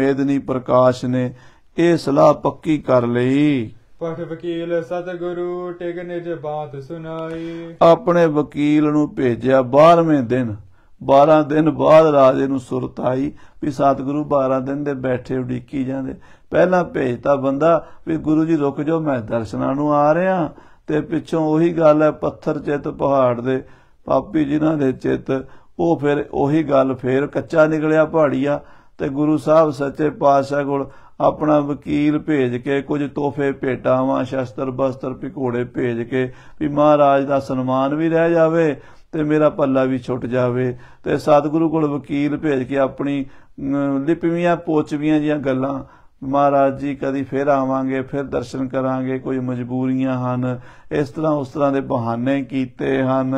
ਮੇਦਨੀ ਪ੍ਰਕਾਸ਼ ਨੇ ਇਹ ਸਲਾਹ ਪੱਕੀ ਕਰ ਲਈ ਪਠ ਵਕੀਲ ਸਤਗੁਰੂ ਟਿਕ ਨਿਜ ਬਾਤ ਸੁਣਾਈ ਆਪਣੇ ਵਕੀਲ ਨੂੰ ਭੇਜਿਆ 12ਵੇਂ ਦਿਨ 12 ਦਿਨ ਬਾਅਦ ਰਾਜੇ ਨੂੰ ਸੁਰਤ ਆਈ ਵੀ ਸਤਗੁਰੂ 12 ਦਿਨ ਦੇ ਬੈਠੇ ਉਡੀਕੀ ਜਾਂਦੇ ਪਹਿਲਾਂ ਭੇਜਤਾ ਬੰਦਾ ਵੀ ਗੁਰੂ ਜੀ ਰੁਕ ਜਾਓ ਮੈਂ ਦਰਸ਼ਨਾਂ ਨੂੰ ਆ ਰਿਹਾ ਤੇ ਪਿੱਛੋਂ ਉਹੀ ਗੱਲ ਹੈ ਪੱਥਰ ਚਿੱਤ ਪਹਾੜ ਦੇ ਪਾਪੀ ਜਿਨ੍ਹਾਂ ਦੇ ਚਿੱਤ ਉਹ ਫਿਰ ਉਹੀ ਗੱਲ ਫੇਰ ਕੱਚਾ ਨਿਕਲਿਆ ਪਹਾੜੀਆ ਤੇ ਗੁਰੂ ਸਾਹਿਬ ਸੱਚੇ ਪਾਤਸ਼ਾਹ ਕੋਲ ਆਪਣਾ ਵਕੀਲ ਭੇਜ ਕੇ ਕੁਝ ਤੋਹਫੇ ਭੇਟਾਵਾਂ ਸ਼ਸਤਰ ਬਸਤਰ ਪਿਕੋੜੇ ਭੇਜ ਕੇ ਵੀ ਮਹਾਰਾਜ ਦਾ ਸਨਮਾਨ ਵੀ ਰਹਿ ਜਾਵੇ ਤੇ ਮੇਰਾ ਪੱਲਾ ਵੀ ਛੁੱਟ ਜਾਵੇ ਤੇ ਸਤਿਗੁਰੂ ਕੋਲ ਵਕੀਲ ਭੇਜ ਕੇ ਆਪਣੀ ਲਿਪਵੀਆਂ ਪੋਚਵੀਆਂ ਜੀਆਂ ਗੱਲਾਂ ਮਹਾਰਾਜ ਜੀ ਕਦੀ ਫੇਰ ਆਵਾਂਗੇ ਫਿਰ ਦਰਸ਼ਨ ਕਰਾਂਗੇ ਕੋਈ ਮਜਬੂਰੀਆਂ ਹਨ ਇਸ ਤਰ੍ਹਾਂ ਉਸ ਤਰ੍ਹਾਂ ਦੇ ਬਹਾਨੇ ਕੀਤੇ ਹਨ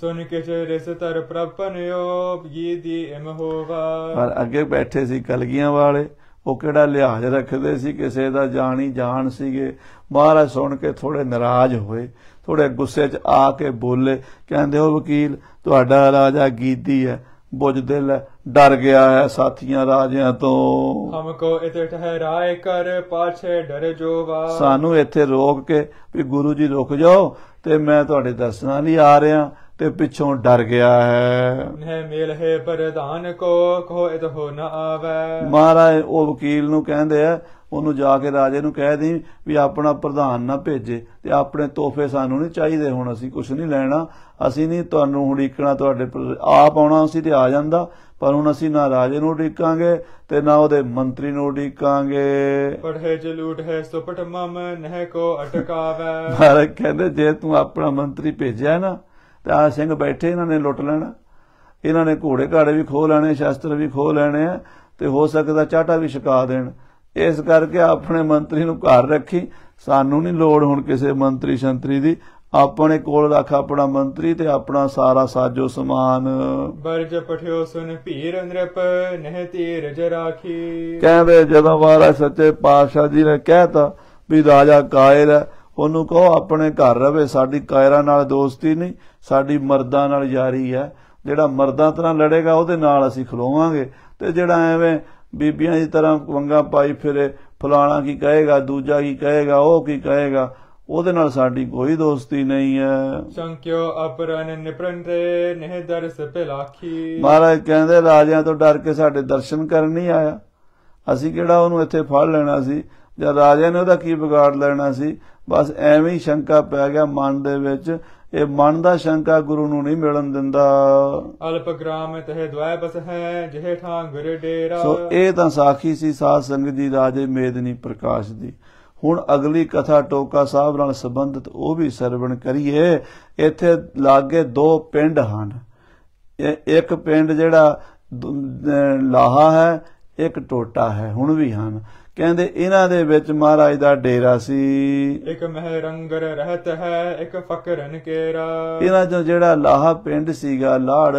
ਸੁਣ ਕੇ ਰਸ ਤਰ ਪ੍ਰਪਨਯੋ ਜੀ ਦੀ ਇਮ ਹੋਗਾ ਪਰ ਅੱਗੇ ਬੈਠੇ ਸੀ ਕਲਗੀਆਂ ਵਾਲੇ ਉਹ ਕਿਹੜਾ ਲਿਹਾਜ਼ ਰੱਖਦੇ ਸੀ ਕਿਸੇ ਦਾ ਜਾਣੀ ਹੀ ਜਾਣ ਸੀਗੇ ਮਹਾਰਾਜ ਸੁਣ ਕੇ ਥੋੜੇ ਨਾਰਾਜ਼ ਹੋਏ ਥੋੜੇ ਗੁੱਸੇ 'ਚ ਆ ਕੇ ਬੋਲੇ ਕਹਿੰਦੇ ਉਹ ਵਕੀਲ ਤੁਹਾਡਾ ਰਾਜਾ ਗੀਦੀ ਹੈ ਬੁਝਦਿਲ ਡਰ ਗਿਆ ਹੈ ਸਾਥੀਆਂ ਰਾਜਿਆਂ ਤੋਂ ਹਮ ਕੋ ਇਤੇ ਠਹਿਰਾਏ ਕਰ ਪਾਛੇ ਡਰ ਜੋਵਾ ਸਾਨੂੰ ਇੱਥੇ ਰੋਕ ਕੇ ਵੀ ਗੁਰੂ ਜੀ ਰੁਕ ਜਾਓ ਤੇ ਮੈਂ ਤੁਹਾਡੇ ਦਰਸ਼ਨਾਂ ਲਈ ਆ ਰਿਹਾ ਤੇ ਪਿੱਛੋਂ ਡਰ ਗਿਆ ਹੈ ਨਹਿ ਮੇਲ ਹੈ ਪ੍ਰਧਾਨ ਕੋ ਕੋਇਤ ਹੋ ਨਾ ਆਵੇ ਮਹਾਰਾਜ ਉਹ ਵਕੀਲ ਨੂੰ ਕਹਿੰਦੇ ਆ ਉਹਨੂੰ ਜਾ ਕੇ ਰਾਜੇ ਨੂੰ ਕਹਿ ਦੇ ਵੀ ਆਪਣਾ ਪ੍ਰਧਾਨ ਨਾ ਭੇਜੇ ਤੇ ਆਪਣੇ ਤੋਹਫੇ ਸਾਨੂੰ ਨਹੀਂ ਚਾਹੀਦੇ ਹੁਣ ਅਸੀਂ ਕੁਝ ਨਹੀਂ ਲੈਣਾ ਅਸੀਂ ਨਹੀਂ ਤੁਹਾਨੂੰ ਹੜੀਕਣਾ ਤੁਹਾਡੇ ਆਪ ਆਉਣਾ ਸੀ ਤੇ ਆ ਜਾਂਦਾ ਪਰ ਹੁਣ ਅਸੀਂ ਨਾ ਰਾਜੇ ਨੂੰ ਢੀਕਾਂਗੇ ਤੇ ਨਾ ਉਹਦੇ ਮੰਤਰੀ ਨੂੰ ਉਡੀਕਾਂਗੇ ਪੜ੍ਹੇ ਲੂਟ ਹੈ ਸੁਪਟ ਮਮ ਨਹਿ ਕੋ ਅਟਕਾਵੇ ਮਹਾਰਾਜ ਕਹਿੰਦੇ ਜੇ ਤੂੰ ਆਪਣਾ ਮੰਤਰੀ ਭੇਜਿਆ ਨਾ ਤੇ ਆ ਸਿੰਘ ਬੈਠੇ ਇਹਨਾਂ ਨੇ ਲੁੱਟ ਲੈਣਾ ਇਹਨਾਂ ਨੇ ਘੋੜੇ ਘਾੜੇ ਵੀ ਖੋ ਲੈਣੇ ਸ਼ਸਤਰ ਵੀ ਖੋ ਲੈਣੇ ਤੇ ਹੋ ਸਕਦਾ ਚਾਟਾ ਵੀ ਛਕਾ ਦੇਣ ਇਸ ਕਰਕੇ ਆਪਣੇ ਮੰਤਰੀ ਨੂੰ ਘਰ ਰੱਖੀ ਸਾਨੂੰ ਨਹੀਂ ਲੋੜ ਹੁਣ ਕਿਸੇ ਮੰਤਰੀ ਸ਼ੰਤਰੀ ਦੀ ਆਪਣੇ ਕੋਲ ਰੱਖ ਆਪਣਾ ਮੰਤਰੀ ਤੇ ਆਪਣਾ ਸਾਰਾ ਸਾਜੋ ਸਮਾਨ ਬਰਜ ਪਠਿਓ ਸੁਨ ਭੀਰ ਨ੍ਰਿਪ ਨਹਿ ਜ ਰਾਖੀ ਕਹਿੰਦੇ ਜਦੋਂ ਮਹਾਰਾਜ ਸੱਚੇ ਪਾਤਸ਼ਾਹ ਜੀ ਨੇ ਕਹਿਤਾ ਵੀ ਰਾਜਾ ਕਾਇਰ ਉਹਨੂੰ ਕਹੋ ਆਪਣੇ ਘਰ ਰਵੇ ਸਾਡੀ ਕਾਇਰਾਂ ਨਾਲ ਦੋਸਤੀ ਨਹੀਂ ਸਾਡੀ ਮਰਦਾਂ ਨਾਲ ਯਾਰੀ ਹੈ ਜਿਹੜਾ ਮਰਦਾਂ ਤਰ੍ਹਾਂ ਲੜੇਗਾ ਉਹਦੇ ਨਾਲ ਅਸੀਂ ਖਲੋਵਾਂਗੇ ਤੇ ਜਿਹੜਾ ਐਵੇਂ ਬੀਬੀਆਂ ਦੀ ਤਰ੍ਹਾਂ ਵੰਗਾ ਪਾਈ ਫਿਰੇ ਫਲਾਣਾ ਕੀ ਕਹੇਗਾ ਦੂਜਾ ਕੀ ਕਹੇਗਾ ਉਹ ਕੀ ਕਹੇਗਾ ਉਹਦੇ ਨਾਲ ਸਾਡੀ ਕੋਈ ਦੋਸਤੀ ਨਹੀਂ ਹੈ ਸੰਕਿਓ ਅਪਰਨ ਨਿਪਰੰਤੇ ਨਹਿ ਦਰਸ ਪਿਲਾਖੀ ਮਹਾਰਾਜ ਕਹਿੰਦੇ ਰਾਜਿਆਂ ਤੋਂ ਡਰ ਕੇ ਸਾਡੇ ਦਰਸ਼ਨ ਕਰਨ ਨਹੀਂ ਆਇਆ ਅਸੀਂ ਕਿਹੜਾ ਉਹਨੂੰ ਇੱਥੇ ਫੜ ਲੈਣਾ ਸੀ ਜਾਂ ਰਾਜਿਆਂ ਨੇ ਉਹਦਾ ਕੀ ਵਿਗਾੜ ਲੈਣਾ ਸੀ ਬਸ ਐਵੇਂ ਹੀ ਸ਼ੰਕਾ ਪੈ ਗਿਆ ਮਨ ਦੇ ਵਿੱਚ ਇਹ ਮਨ ਦਾ ਸ਼ੰਕਾ ਗੁਰੂ ਨੂੰ ਨਹੀਂ ਮਿਲਣ ਦਿੰਦਾ ਅਲਪ ਗ੍ਰਾਮ ਤਹਿ ਦ્વੈ ਬਸ ਹੈ ਜਿਹੇ ਠਾਂ ਗੁਰ ਡੇਰਾ ਸੋ ਇਹ ਤਾਂ ਸਾਖੀ ਸੀ ਸਾਧ ਸੰਗਤ ਦੀ ਰਾਜੇ ਮੇਦਨੀ ਪ੍ਰਕਾਸ਼ ਦੀ ਹੁਣ ਅਗਲੀ ਕਥਾ ਟੋਕਾ ਸਾਹਿਬ ਨਾਲ ਸੰਬੰਧਿਤ ਉਹ ਵੀ ਸਰਵਣ ਕਰੀਏ ਇੱਥੇ ਲਾਗੇ ਦੋ ਪਿੰਡ ਹਨ ਇੱਕ ਪਿੰਡ ਜਿਹੜਾ ਲਾਹਾ ਹੈ ਇੱਕ ਟੋਟਾ ਹੈ ਹੁਣ ਵੀ ਹਨ ਕਹਿੰਦੇ ਇਹਨਾਂ ਦੇ ਵਿੱਚ ਮਹਾਰਾਜ ਦਾ ਡੇਰਾ ਸੀ ਇੱਕ ਮਹਿਰੰਗਰ ਰਹਤ ਹੈ ਇੱਕ ਫਕਰਨ ਕੇਰਾ ਇਹਨਾਂ ਚੋਂ ਜਿਹੜਾ ਲਾਹਾ ਪਿੰਡ ਸੀਗਾ ਲਾੜ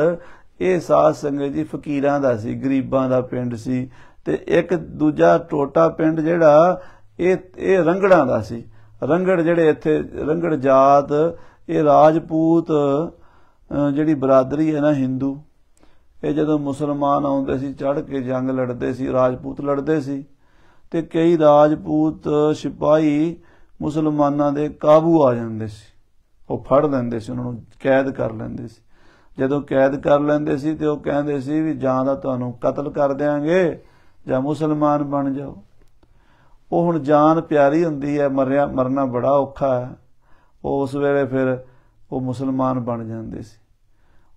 ਇਹ ਸਾਧ ਸੰਗਤ ਜੀ ਫਕੀਰਾਂ ਦਾ ਸੀ ਗਰੀਬਾਂ ਦਾ ਪਿੰਡ ਸੀ ਤੇ ਇੱਕ ਦੂਜਾ ਟੋਟਾ ਪਿੰਡ ਜਿਹੜਾ ਇਹ ਇਹ ਰੰਗੜਾਂ ਦਾ ਸੀ ਰੰਗੜ ਜਿਹੜੇ ਇੱਥੇ ਰੰਗੜ ਜਾਤ ਇਹ ਰਾਜਪੂਤ ਜਿਹੜੀ ਬਰਾਦਰੀ ਹੈ ਨਾ Hindu ਇਹ ਜਦੋਂ ਮੁਸਲਮਾਨ ਆਉਂਦੇ ਸੀ ਚੜ ਕੇ ਜੰਗ ਲੜਦੇ ਸੀ ਰਾਜਪੂਤ ਲੜਦੇ ਸੀ ਤੇ ਕਈ ਰਾਜਪੂਤ ਸਿਪਾਹੀ ਮੁਸਲਮਾਨਾਂ ਦੇ ਕਾਬੂ ਆ ਜਾਂਦੇ ਸੀ ਉਹ ਫੜ ਲੈਂਦੇ ਸੀ ਉਹਨਾਂ ਨੂੰ ਕੈਦ ਕਰ ਲੈਂਦੇ ਸੀ ਜਦੋਂ ਕੈਦ ਕਰ ਲੈਂਦੇ ਸੀ ਤੇ ਉਹ ਕਹਿੰਦੇ ਸੀ ਵੀ ਜਾਂ ਤਾਂ ਤੁਹਾਨੂੰ ਕਤਲ ਕਰ ਦੇਾਂਗੇ ਜਾਂ ਮੁਸਲਮਾਨ ਬਣ ਜਾਓ ਉਹ ਹੁਣ ਜਾਨ ਪਿਆਰੀ ਹੁੰਦੀ ਹੈ ਮਰਿਆ ਮਰਨਾ ਬੜਾ ਔਖਾ ਹੈ ਉਹ ਉਸ ਵੇਲੇ ਫਿਰ ਉਹ ਮੁਸਲਮਾਨ ਬਣ ਜਾਂਦੇ ਸੀ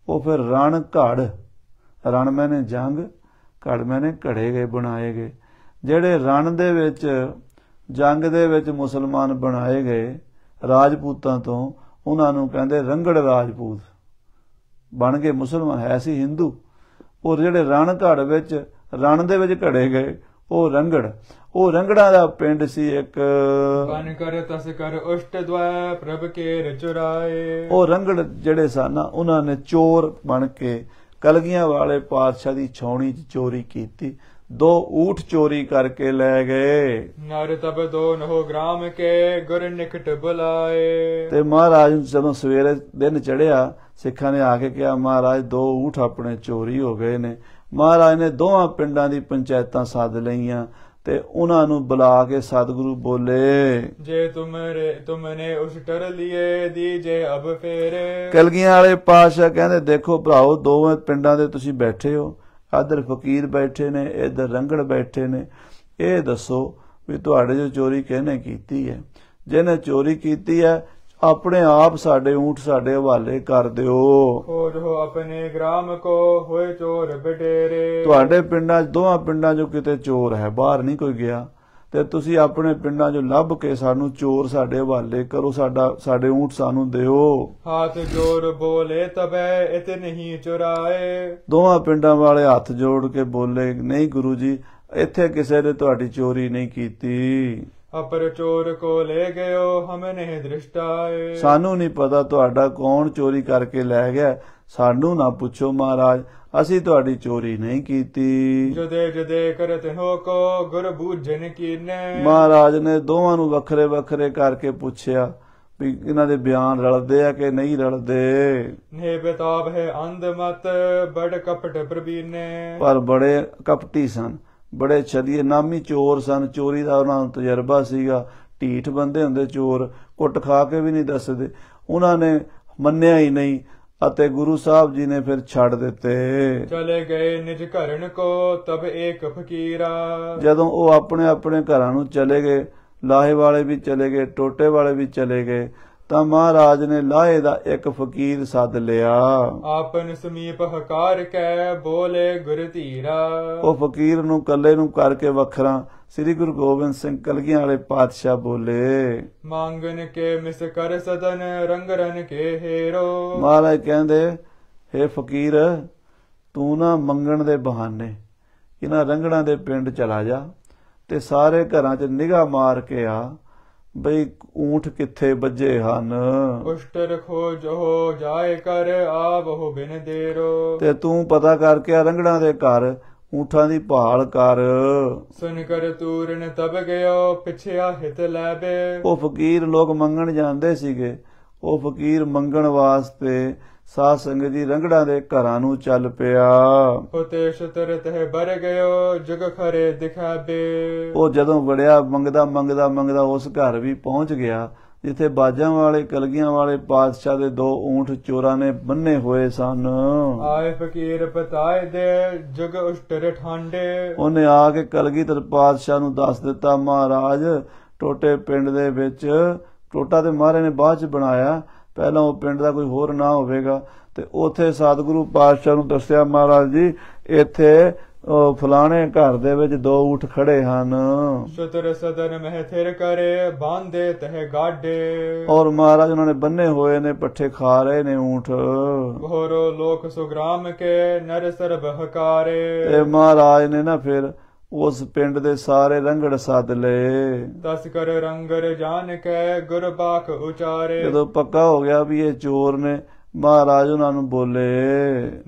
ਉਹ ਫਿਰ ਰਣ ਘੜ ਰਣ ਮੈਨੇ ਜੰਗ ਘੜ ਮੈਨੇ ਘੜੇ ਗਏ ਬਣਾਏ ਗਏ ਜਿਹੜੇ ਰਣ ਦੇ ਵਿੱਚ ਜੰਗ ਦੇ ਵਿੱਚ ਮੁਸਲਮਾਨ ਬਣਾਏ ਗਏ ਰਾਜਪੂਤਾਂ ਤੋਂ ਉਹਨਾਂ ਨੂੰ ਕਹਿੰਦੇ ਰੰਗੜ ਰਾਜਪੂਤ ਬਣ ਕੇ ਮੁਸਲਮਾਨ ਹੈ ਸੀ ਹਿੰਦੂ ਉਹ ਜਿਹੜੇ ਰਣ ਘੜ ਵਿੱਚ ਰਣ ਦੇ ਵਿੱਚ ਘੜੇ ਗਏ ਉਹ ਰੰਗੜ ਉਹ ਰੰਗੜਾ ਦਾ ਪਿੰਡ ਸੀ ਇੱਕ ਕਨ ਕਰ ਤਸ ਕਰ ਉਸ਼ਟ ਦਵਾ ਪ੍ਰਭ ਕੇ ਰਚੁਰਾਏ ਉਹ ਰੰਗੜ ਜਿਹੜੇ ਸਨ ਉਹਨਾਂ ਨੇ ਚੋਰ ਬਣ ਕੇ ਕਲਗੀਆਂ ਵਾਲੇ ਪਾਤਸ਼ਾਹ ਦੀ ਛਾਉਣੀ 'ਚ ਚੋਰੀ ਕੀਤੀ ਦੋ ਊਠ ਚੋਰੀ ਕਰਕੇ ਲੈ ਗਏ ਨਰ ਤਬ ਦੋ ਨੋ ਗ੍ਰਾਮ ਕੇ ਗੁਰ ਨਿਕਟ ਬੁਲਾਏ ਤੇ ਮਹਾਰਾਜ ਜਦੋਂ ਸਵੇਰੇ ਦਿਨ ਚੜਿਆ ਸਿੱਖਾਂ ਨੇ ਆ ਕੇ ਕਿਹਾ ਮਹਾਰਾਜ ਦੋ ਊਠ ਆਪਣੇ ਚੋਰੀ ਹੋ ਗਏ ਨੇ ਮਹਾਰਾਜ ਨੇ ਦੋਹਾਂ ਪਿੰਡਾਂ ਦੀ ਪੰਚਾਇਤਾਂ ਸਾਧ ਲਈਆਂ ਤੇ ਉਹਨਾਂ ਨੂੰ ਬੁਲਾ ਕੇ ਸਤਿਗੁਰੂ ਬੋਲੇ ਜੇ ਤੁਮਰੇ ਤੁਮਨੇ ਉਸ ਟਰ ਲਿਏ ਦੀਜੇ ਅਬ ਫੇਰੇ ਕਲਗੀਆਂ ਵਾਲੇ ਪਾਸ਼ਾ ਕਹਿੰਦੇ ਦੇਖੋ ਭਰਾਓ ਦੋਵੇਂ ਪਿੰਡਾਂ ਦੇ ਤੁਸੀਂ ਬੈਠੇ ਹੋ ਆਦਰ ਫਕੀਰ ਬੈਠੇ ਨੇ ਇਧਰ ਰੰਗੜ ਬੈਠੇ ਨੇ ਇਹ ਦੱਸੋ ਵੀ ਤੁਹਾਡੇ ਜੋ ਚੋਰੀ ਕਹਨੇ ਕੀਤੀ ਹੈ ਜਿਹਨੇ ਚੋਰੀ ਕੀਤੀ ਹੈ ਆਪਣੇ ਆਪ ਸਾਡੇ ਊਂਠ ਸਾਡੇ ਹਵਾਲੇ ਕਰ ਦਿਓ ਖੋਜ ਹੋ ਆਪਣੇ ਗ੍ਰਾਮ ਕੋ ਹੋਏ ਚੋਰ ਬਟੇਰੇ ਤੁਹਾਡੇ ਪਿੰਡਾਂ ਦੋਹਾਂ ਪਿੰਡਾਂ ਜੋ ਕਿਤੇ ਚੋਰ ਹੈ ਬਾਹਰ ਨਹੀਂ ਕੋਈ ਗਿਆ ਤੇ ਤੁਸੀਂ ਆਪਣੇ ਪਿੰਡਾਂ ਚੋਂ ਲੱਭ ਕੇ ਸਾਨੂੰ ਚੋਰ ਸਾਡੇ ਹਵਾਲੇ ਕਰੋ ਸਾਡਾ ਸਾਡੇ ਊਂਟ ਸਾਨੂੰ ਦਿਓ ਹੱਥ ਜੋੜ ਬੋਲੇ ਤਬੈ ਇਤੇ ਨਹੀਂ ਚੁਰਾਏ ਦੋਹਾਂ ਪਿੰਡਾਂ ਵਾਲੇ ਹੱਥ ਜੋੜ ਕੇ ਬੋਲੇ ਨਹੀਂ ਗੁਰੂ ਜੀ ਇੱਥੇ ਕਿਸੇ ਨੇ ਤੁਹਾਡੀ ਚੋਰੀ ਨਹੀਂ ਕੀਤੀ ਅਪਰ ਚੋਰ ਕੋ ਲੈ ਗਇਓ ਹਮਨੇ ਦ੍ਰਿਸ਼ਟਾਏ ਸਾਨੂੰ ਨਹੀਂ ਪਤਾ ਤੁਹਾਡਾ ਕੌਣ ਚੋਰੀ ਕਰਕੇ ਲੈ ਗਿਆ ਸਾਨੂੰ ਨਾ ਪੁੱਛੋ ਮਹਾਰਾਜ ਅਸੀਂ ਤੁਹਾਡੀ ਚੋਰੀ ਨਹੀਂ ਕੀਤੀ ਜਦੇ ਜਦੇ ਕਰਤ ਹੋ ਕੋ ਗੁਰ ਬੂਝਨ ਕੀਨੇ ਮਹਾਰਾਜ ਨੇ ਦੋਵਾਂ ਨੂੰ ਵੱਖਰੇ ਵੱਖਰੇ ਕਰਕੇ ਪੁੱਛਿਆ ਵੀ ਇਹਨਾਂ ਦੇ ਬਿਆਨ ਰਲਦੇ ਆ ਕਿ ਨਹੀਂ ਰਲਦੇ ਨੇ ਬਤਾਬ ਹੈ ਅੰਧ ਮਤ ਬੜ ਕਪਟ ਪ੍ਰਬੀਨੇ ਪਰ ਬੜੇ ਕਪਟੀ ਸਨ ਬੜੇ ਛਦੀਏ ਨਾਮੀ ਚੋਰ ਸਨ ਚੋਰੀ ਦਾ ਉਹਨਾਂ ਨੂੰ ਤਜਰਬਾ ਸੀਗਾ ਢੀਠ ਬੰਦੇ ਹੁੰਦੇ ਚੋਰ ਕੁੱਟ ਖਾ ਕੇ ਵੀ ਨਹੀਂ ਦੱਸਦੇ ਉਹਨਾਂ ਨੇ ਮੰਨਿਆ ਹੀ ਨਹੀਂ ਅਤੇ ਗੁਰੂ ਸਾਹਿਬ ਜੀ ਨੇ ਫਿਰ ਛੱਡ ਦਿੱਤੇ ਚਲੇ ਗਏ ਨਿਜ ਘਰਨ ਕੋ ਤਬ ਏਕ ਫਕੀਰਾ ਜਦੋਂ ਉਹ ਆਪਣੇ ਆਪਣੇ ਘਰਾਂ ਨੂੰ ਚਲੇ ਗਏ ਲਾਹੇ ਵਾਲੇ ਵੀ ਚਲੇ ਗਏ ਟੋਟੇ ਵਾਲੇ ਵੀ ਚਲੇ ਗਏ ਤਾਂ ਮਹਾਰਾਜ ਨੇ ਲਾਹੇ ਦਾ ਇੱਕ ਫਕੀਰ ਸੱਦ ਲਿਆ ਆਪਨ ਸਮੀਪ ਹਕਾਰ ਕੈ ਬੋਲੇ ਗੁਰ ਧੀਰਾ ਉਹ ਫਕੀਰ ਨੂੰ ਕੱਲੇ ਨੂੰ ਕਰਕੇ ਵੱਖਰਾ ਸ੍ਰੀ ਗੁਰੂ ਗੋਬਿੰਦ ਸਿੰਘ ਕਲਗੀਆਂ ਵਾਲੇ ਪਾਤਸ਼ਾਹ ਬੋਲੇ ਮੰਗਨ ਕੇ ਮਿਸ ਕਰ ਸਦਨ ਰੰਗ ਰਨ ਕੇ ਹੀਰੋ ਮਹਾਰਾਜ ਕਹਿੰਦੇ हे ਫਕੀਰ ਤੂੰ ਨਾ ਮੰਗਣ ਦੇ ਬਹਾਨੇ ਇਹਨਾਂ ਰੰਗਣਾ ਦੇ ਪਿੰਡ ਚਲਾ ਜਾ ਤੇ ਸਾਰੇ ਘਰਾਂ 'ਚ ਨਿਗਾਹ ਮਾਰ ਕੇ ਆ ਬਈ ਊਂਠ ਕਿੱਥੇ ਵੱਜੇ ਹਨ ਉਸ਼ਟ ਰਖੋ ਜੋ ਜਾਏ ਕਰ ਹੋ ਬਿਨ ਦੇਰੋ ਤੇ ਤੂੰ ਪਤਾ ਕਰਕੇ ਰੰਗੜਾਂ ਦੇ ਘਰ ਊਠਾਂ ਦੀ ਭਾਲ ਕਰ ਸੁਨ ਕਰ ਤੂਰਨ ਤਬ ਗਇਓ ਆ ਹਿਤ ਲੈਬੇ ਉਹ ਫਕੀਰ ਲੋਕ ਮੰਗਣ ਜਾਂਦੇ ਸੀਗੇ ਉਹ ਫਕੀਰ ਮੰਗਣ ਵਾਸਤੇ ਸਾਧ ਸੰਗਤ ਜੀ ਰੰਗੜਾਂ ਦੇ ਘਰਾਂ ਨੂੰ ਚੱਲ ਪਿਆ ਉਤੇਸ਼ ਤਰਤ ਹੈ ਬਰ ਗਇਓ ਜੁਗ ਖਰੇ ਦਿਖਾਵੇ ਉਹ ਜਦੋਂ ਵੜਿਆ ਮੰਗਦਾ ਮੰਗਦਾ ਮੰਗਦਾ ਉਸ ਘਰ ਵੀ ਪਹੁੰਚ ਗਿਆ ਜਿੱਥੇ ਬਾਜਾਂ ਵਾਲੇ ਕਲਗੀਆਂ ਵਾਲੇ ਪਾਤਸ਼ਾਹ ਦੇ ਦੋ ਊਂਠ ਚੋਰਾ ਨੇ ਬੰਨੇ ਹੋਏ ਸਨ ਆਏ ਫਕੀਰ ਪਤਾਏ ਦੇ ਜਗ ਉਸ਼ਟਰ ਠਾਂਡੇ ਉਹਨੇ ਆ ਕੇ ਕਲਗੀਧਰ ਪਾਤਸ਼ਾਹ ਨੂੰ ਦੱਸ ਦਿੱਤਾ ਮਹਾਰਾਜ ਟੋਟੇ ਪਿੰਡ ਦੇ ਵਿੱਚ ਟੋਟਾ ਤੇ ਮਹਾਰੇ ਨੇ ਬਾਅਦ ਚ ਬਣਾਇਆ ਪਹਿਲਾਂ ਉਹ ਪਿੰਡ ਦਾ ਕੋਈ ਹੋਰ ਨਾ ਹੋਵੇਗਾ ਤੇ ਉਥੇ ਸਤਿਗੁਰੂ ਪਾਤਸ਼ਾਹ ਨੂੰ ਦੱਸਿਆ ਮਹਾਰਾਜ ਜੀ ਇੱਥੇ ਉਹ ਫਲਾਣੇ ਘਰ ਦੇ ਵਿੱਚ ਦੋ ਊਠ ਖੜੇ ਹਨ ਸਤਰ ਸਦਨ ਮਹਿ ਥਿਰ ਕਰੇ ਬਾਂਦੇ ਤਹ ਗਾਡੇ ਔਰ ਮਹਾਰਾਜ ਉਹਨਾਂ ਨੇ ਬੰਨੇ ਹੋਏ ਨੇ ਪੱਠੇ ਖਾ ਰਹੇ ਨੇ ਊਠ ਘੋਰੋ ਲੋਕ ਸੁਗਰਾਮ ਕੇ ਨਰ ਸਰਬ ਹਕਾਰੇ ਤੇ ਮਹਾਰਾਜ ਨੇ ਨਾ ਫਿਰ ਉਸ ਪਿੰਡ ਦੇ ਸਾਰੇ ਰੰਗੜ ਸਾਦ ਲਏ ਦਸ ਕਰ ਰੰਗਰ ਜਾਣ ਕੇ ਗੁਰਬਾਖ ਉਚਾਰੇ ਜਦੋਂ ਪੱਕਾ ਹੋ ਗਿਆ ਵੀ ਇਹ ਚੋਰ ਨੇ ਮਹਾਰਾਜ ਉਹਨਾਂ ਨੂੰ ਬੋਲੇ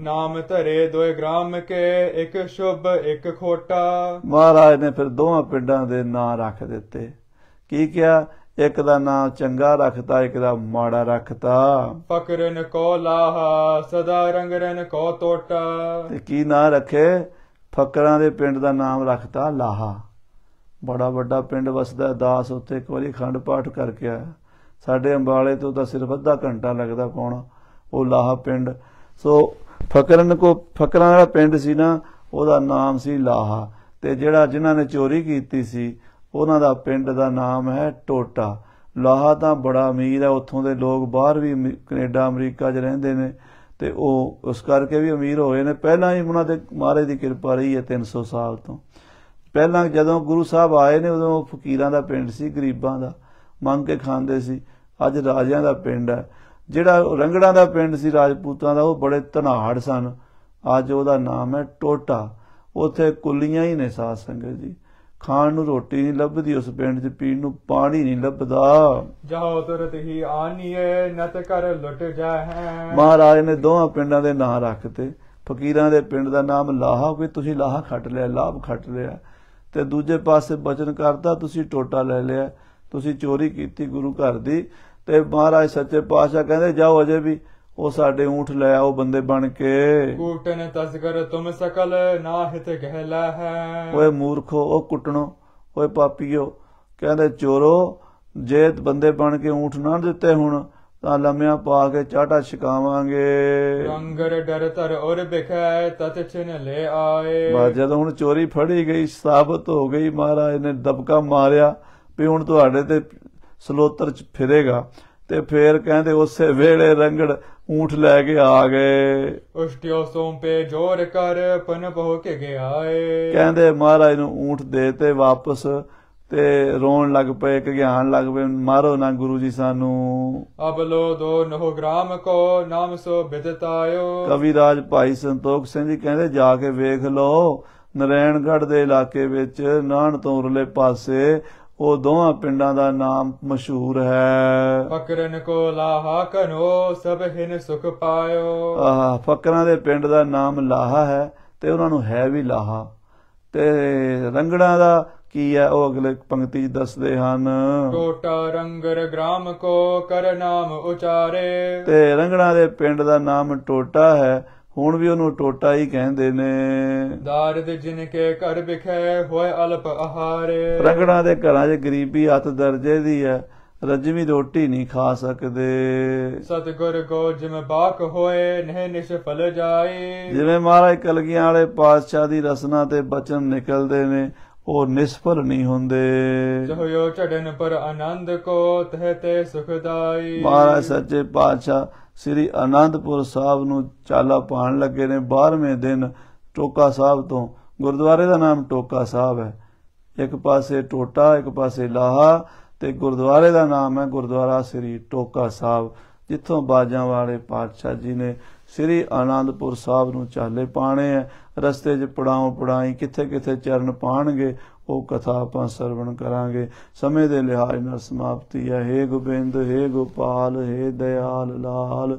ਨਾਮ ਧਰੇ ਦੋਏ ਗ੍ਰਾਮ ਕੇ ਇੱਕ ਸ਼ੁਭ ਇੱਕ ਖੋਟਾ ਮਹਾਰਾਜ ਨੇ ਫਿਰ ਦੋਹਾਂ ਪਿੰਡਾਂ ਦੇ ਨਾਂ ਰੱਖ ਦਿੱਤੇ ਕੀ ਕਿਹਾ ਇੱਕ ਦਾ ਨਾਮ ਚੰਗਾ ਰੱਖਤਾ ਇੱਕ ਦਾ ਮਾੜਾ ਰੱਖਤਾ ਫਕਰਨ ਕੋ ਲਾਹਾ ਸਦਾ ਰੰਗਰਨ ਕੋ ਟੋਟਾ ਤੇ ਕੀ ਨਾਂ ਰੱਖੇ ਫਕਰਾਂ ਦੇ ਪਿੰਡ ਦਾ ਨਾਮ ਰੱਖਤਾ ਲਾਹਾ ਬੜਾ ਵੱਡਾ ਪਿੰਡ ਵਸਦਾ ਦਾਸ ਉੱਤੇ ਇੱਕ ਵਾਰੀ ਖੰਡ ਪਾਠ ਕਰਕੇ ਆਇਆ ਸਾਡੇ ਅੰਬਾਲੇ ਤੋਂ ਤਾਂ ਸਿਰਫ ਅੱਧਾ ਘੰਟਾ ਲੱਗਦਾ ਪਾਉਣਾ ਉਹ ਲਾਹਾ ਪਿੰਡ ਸੋ ਫਕਰਨ ਕੋ ਫਕਰਾਂ ਵਾਲਾ ਪਿੰਡ ਸੀ ਨਾ ਉਹਦਾ ਨਾਮ ਸੀ ਲਾਹਾ ਤੇ ਜਿਹੜਾ ਜਿਨ੍ਹਾਂ ਨੇ ਚੋਰੀ ਕੀਤੀ ਸੀ ਉਹਨਾਂ ਦਾ ਪਿੰਡ ਦਾ ਨਾਮ ਹੈ ਟੋਟਾ ਲਾਹਾ ਤਾਂ ਬੜਾ ਅਮੀਰ ਹੈ ਉੱਥੋਂ ਦੇ ਲੋਕ ਬਾਹਰ ਵੀ ਕੈਨੇਡਾ ਅਮਰੀਕਾ 'ਚ ਰਹਿੰਦੇ ਨੇ ਤੇ ਉਹ ਉਸ ਕਰਕੇ ਵੀ ਅਮੀਰ ਹੋਏ ਨੇ ਪਹਿਲਾਂ ਹੀ ਉਹਨਾਂ ਦੇ ਮਹਾਰਾਜ ਦੀ ਕਿਰਪਾ ਰਹੀ ਹੈ 300 ਸਾਲ ਤੋਂ ਪਹਿਲਾਂ ਜਦੋਂ ਗੁਰੂ ਸਾਹਿਬ ਆਏ ਨੇ ਉਦੋਂ ਫਕੀਰਾਂ ਦਾ ਪਿੰਡ ਸੀ ਗਰੀਬਾਂ ਦਾ ਮੰਗ ਕੇ ਖਾਂਦੇ ਸੀ ਅੱਜ ਰਾਜਿਆਂ ਦਾ ਪਿੰਡ ਹੈ ਜਿਹੜਾ ਰੰਗੜਾਂ ਦਾ ਪਿੰਡ ਸੀ ਰਾਜਪੂਤਾਂ ਦਾ ਉਹ ਬੜੇ ਧਨਾੜ ਸਨ ਅੱਜ ਉਹਦਾ ਨਾਮ ਹੈ ਟੋਟਾ ਉਥੇ ਕੁੱਲੀਆਂ ਹੀ ਨੇ ਸਾਧ ਸੰਗਤ ਜੀ ਖਾਣ ਨੂੰ ਰੋਟੀ ਨਹੀਂ ਲੱਭਦੀ ਉਸ ਪਿੰਡ 'ਚ ਪੀਣ ਨੂੰ ਪਾਣੀ ਨਹੀਂ ਲੱਭਦਾ ਜਹਾ ਤੁਰਤ ਹੀ ਆਨੀਏ ਨਤ ਕਰ ਲੁੱਟ ਜਾਹੈ ਮਹਾਰਾਜ ਨੇ ਦੋਹਾਂ ਪਿੰਡਾਂ ਦੇ ਨਾਂ ਰੱਖਤੇ ਫਕੀਰਾਂ ਦੇ ਪਿੰਡ ਦਾ ਨਾਮ ਲਾਹਾ ਕਿ ਤੁਸੀਂ ਲਾਹਾ ਖੱਟ ਲਿਆ ਲਾਭ ਖੱਟ ਲਿਆ ਤੇ ਦੂਜੇ ਪਾਸੇ ਬਚਨ ਕਰਦਾ ਤੁਸੀਂ ਟੋਟਾ ਲੈ ਲਿਆ ਤੁਸੀਂ ਚੋਰੀ ਕੀਤੀ ਗੁਰੂ ਘਰ ਦੀ ਤੇ ਮਹਾਰਾਜ ਸੱਚੇ ਪਾਤਸ਼ਾਹ ਕਹਿੰਦੇ ਜਾਓ ਅਜੇ ਵੀ ਉਹ ਸਾਡੇ ਊਂਠ ਲੈ ਆਓ ਬੰਦੇ ਬਣ ਕੇ ਕੁੱਟਨ ਤਸਕਰ ਤੁਮ ਸਕਲ ਨਾਹਿਤ ਕਹਿਲਾ ਹੈ ਓਏ ਮੂਰਖੋ ਉਹ ਕੁੱਟਣੋ ਓਏ ਪਾਪੀਓ ਕਹਿੰਦੇ ਚੋਰੋ ਜੇ ਬੰਦੇ ਬਣ ਕੇ ਊਂਠ ਨਾ ਦਿੱਤੇ ਹੁਣ ਤਾਂ ਲੰਮਿਆਂ ਪਾ ਕੇ ਚਾਟਾ ਛਕਾਵਾਂਗੇ ਰੰਗਰ ਡਰ ਤਰ ਔਰ ਬਿਖੈ ਤਤ ਛਿਨ ਲੈ ਆਏ ਬਾ ਜਦ ਹੁਣ ਚੋਰੀ ਫੜੀ ਗਈ ਸਾਬਤ ਹੋ ਗਈ ਮਹਾਰਾਜ ਨੇ ਦਬਕਾ ਮਾਰਿਆ ਵੀ ਹੁਣ ਤੁਹਾਡੇ ਤੇ ਸਲੋਤਰ ਚ ਫਿਰੇਗਾ ਤੇ ਫੇਰ ਕਹਿੰਦੇ ਉਸੇ ਵੇਲੇ ਰੰਗੜ ਊਂਟ ਲੈ ਕੇ ਆ ਗਏ ਉਸ਼ਟਿਓ ਸੋਂਪੇ ਜੋਰ ਕਰ ਪਨ ਪਹੁ ਕੇ ਗਿਆ ਏ ਕਹਿੰਦੇ ਮਹਾਰਾਜ ਨੂੰ ਊਂਟ ਦੇ ਤੇ ਵਾਪਸ ਤੇ ਰੋਣ ਲੱਗ ਪਏ ਗਿਆਨ ਲੱਗ ਪਏ ਮਾਰੋ ਨਾ ਗੁਰੂ ਜੀ ਸਾਨੂੰ ਅਬ ਲੋ ਦੋ ਨੋ ਗ੍ਰਾਮ ਕੋ ਨਾਮ ਸੋ ਬਿਦਤਾਇਓ ਰਾਜ ਭਾਈ ਸੰਤੋਖ ਸਿੰਘ ਜੀ ਕਹਿੰਦੇ ਜਾ ਕੇ ਵੇਖ ਲਓ ਨਰੈਣਗੜ ਦੇ ਇਲਾਕੇ ਵਿੱਚ ਨਾਨ ਤੋਂ ਉਰਲੇ ਪਾਸੇ ਉਹ ਦੋਹਾਂ ਪਿੰਡਾਂ ਦਾ ਨਾਮ ਮਸ਼ਹੂਰ ਹੈ ਫਕਰਨ ਕੋ ਲਾਹਾ ਕਨੋ ਸਭ ਹਿਨ ਸੁਖ ਪਾਇਓ ਆਹ ਫਕਰਾਂ ਦੇ ਪਿੰਡ ਦਾ ਨਾਮ ਲਾਹਾ ਹੈ ਤੇ ਉਹਨਾਂ ਨੂੰ ਹੈ ਵੀ ਲਾਹਾ ਤੇ ਰੰਗੜਾ ਦਾ ਕੀ ਹੈ ਉਹ ਅਗਲੇ ਪੰਕਤੀ ਚ ਦੱਸਦੇ ਹਨ ਕੋਟਾ ਰੰਗਰ ਗ੍ਰਾਮ ਕੋ ਕਰ ਨਾਮ ਉਚਾਰੇ ਤੇ ਰੰਗੜਾ ਦੇ ਪਿੰਡ ਦਾ ਨਾਮ ਟੋਟਾ ਹੈ ਹੁਣ ਵੀ ਉਹਨੂੰ ਟੋਟਾ ਹੀ ਕਹਿੰਦੇ ਨੇ ਦਾਰਦ ਜਿਨ ਕੇ ਘਰ ਵਿਖੇ ਹੋਏ ਅਲਪ ਆਹਾਰੇ ਰਗੜਾਂ ਦੇ ਘਰਾਂ 'ਚ ਗਰੀਬੀ ਹੱਥ ਦਰਜੇ ਦੀ ਹੈ ਰੱਜਵੀਂ ਰੋਟੀ ਨਹੀਂ ਖਾ ਸਕਦੇ ਸਤਿਗੁਰ ਕੋ ਜਿਵੇਂ ਬਾਕ ਹੋਏ ਨਹਿ ਨਿਸ਼ ਫਲ ਜਾਏ ਜਿਵੇਂ ਮਹਾਰਾਜ ਕਲਗੀਆਂ ਵਾਲੇ ਪਾਤਸ਼ਾਹ ਦੀ ਰਸਨਾ ਤੇ ਬਚਨ ਨਿਕਲਦੇ ਨੇ ਉਹ ਨਿਸਫਲ ਨਹੀਂ ਹੁੰਦੇ ਜੋ ਛੜਨ ਪਰ ਆਨੰਦ ਕੋ ਤਹਤੇ ਸੁਖਦਾਈ ਮਹਾਰਾਜ ਸੱਚੇ ਪਾਤਸ਼ਾਹ ਸ੍ਰੀ ਆਨੰਦਪੁਰ ਸਾਹਿਬ ਨੂੰ ਚਾਲਾ ਪਾਣ ਲੱਗੇ ਨੇ 12ਵੇਂ ਦਿਨ ਟੋਕਾ ਸਾਹਿਬ ਤੋਂ ਗੁਰਦੁਆਰੇ ਦਾ ਨਾਮ ਟੋਕਾ ਸਾਹਿਬ ਹੈ ਇੱਕ ਪਾਸੇ ਟੋਟਾ ਇੱਕ ਪਾਸੇ ਲਾਹਾ ਤੇ ਗੁਰਦੁਆਰੇ ਦਾ ਨਾਮ ਹੈ ਗੁਰਦੁਆਰਾ ਸ੍ਰੀ ਟੋਕਾ ਸਾਹਿਬ ਜਿੱਥੋਂ ਬਾਜਾਂ ਵਾਲੇ ਪਾਤਸ਼ਾਹ ਜੀ ਨੇ ਸ੍ਰੀ ਆਨੰਦਪੁਰ ਸਾਹਿਬ ਨੂੰ ਚਾਲੇ ਪਾਣੇ ਆ ਰਸਤੇ 'ਚ ਪੜਾਉ ਪੜਾਈ ਕਿੱਥੇ ਕਿੱਥੇ ਚਰਨ ਪਾਣਗੇ ਉਹ ਕਥਾ ਆਪਾਂ ਸਰਵਣ ਕਰਾਂਗੇ ਸਮੇਂ ਦੇ ਲਿਹਾਜ਼ ਨਾਲ ਸਮਾਪਤੀ ਹੈ हे ਗੋਬਿੰਦ हे ਗੋਪਾਲ हे ਦਿਆਲ ਲਾਲ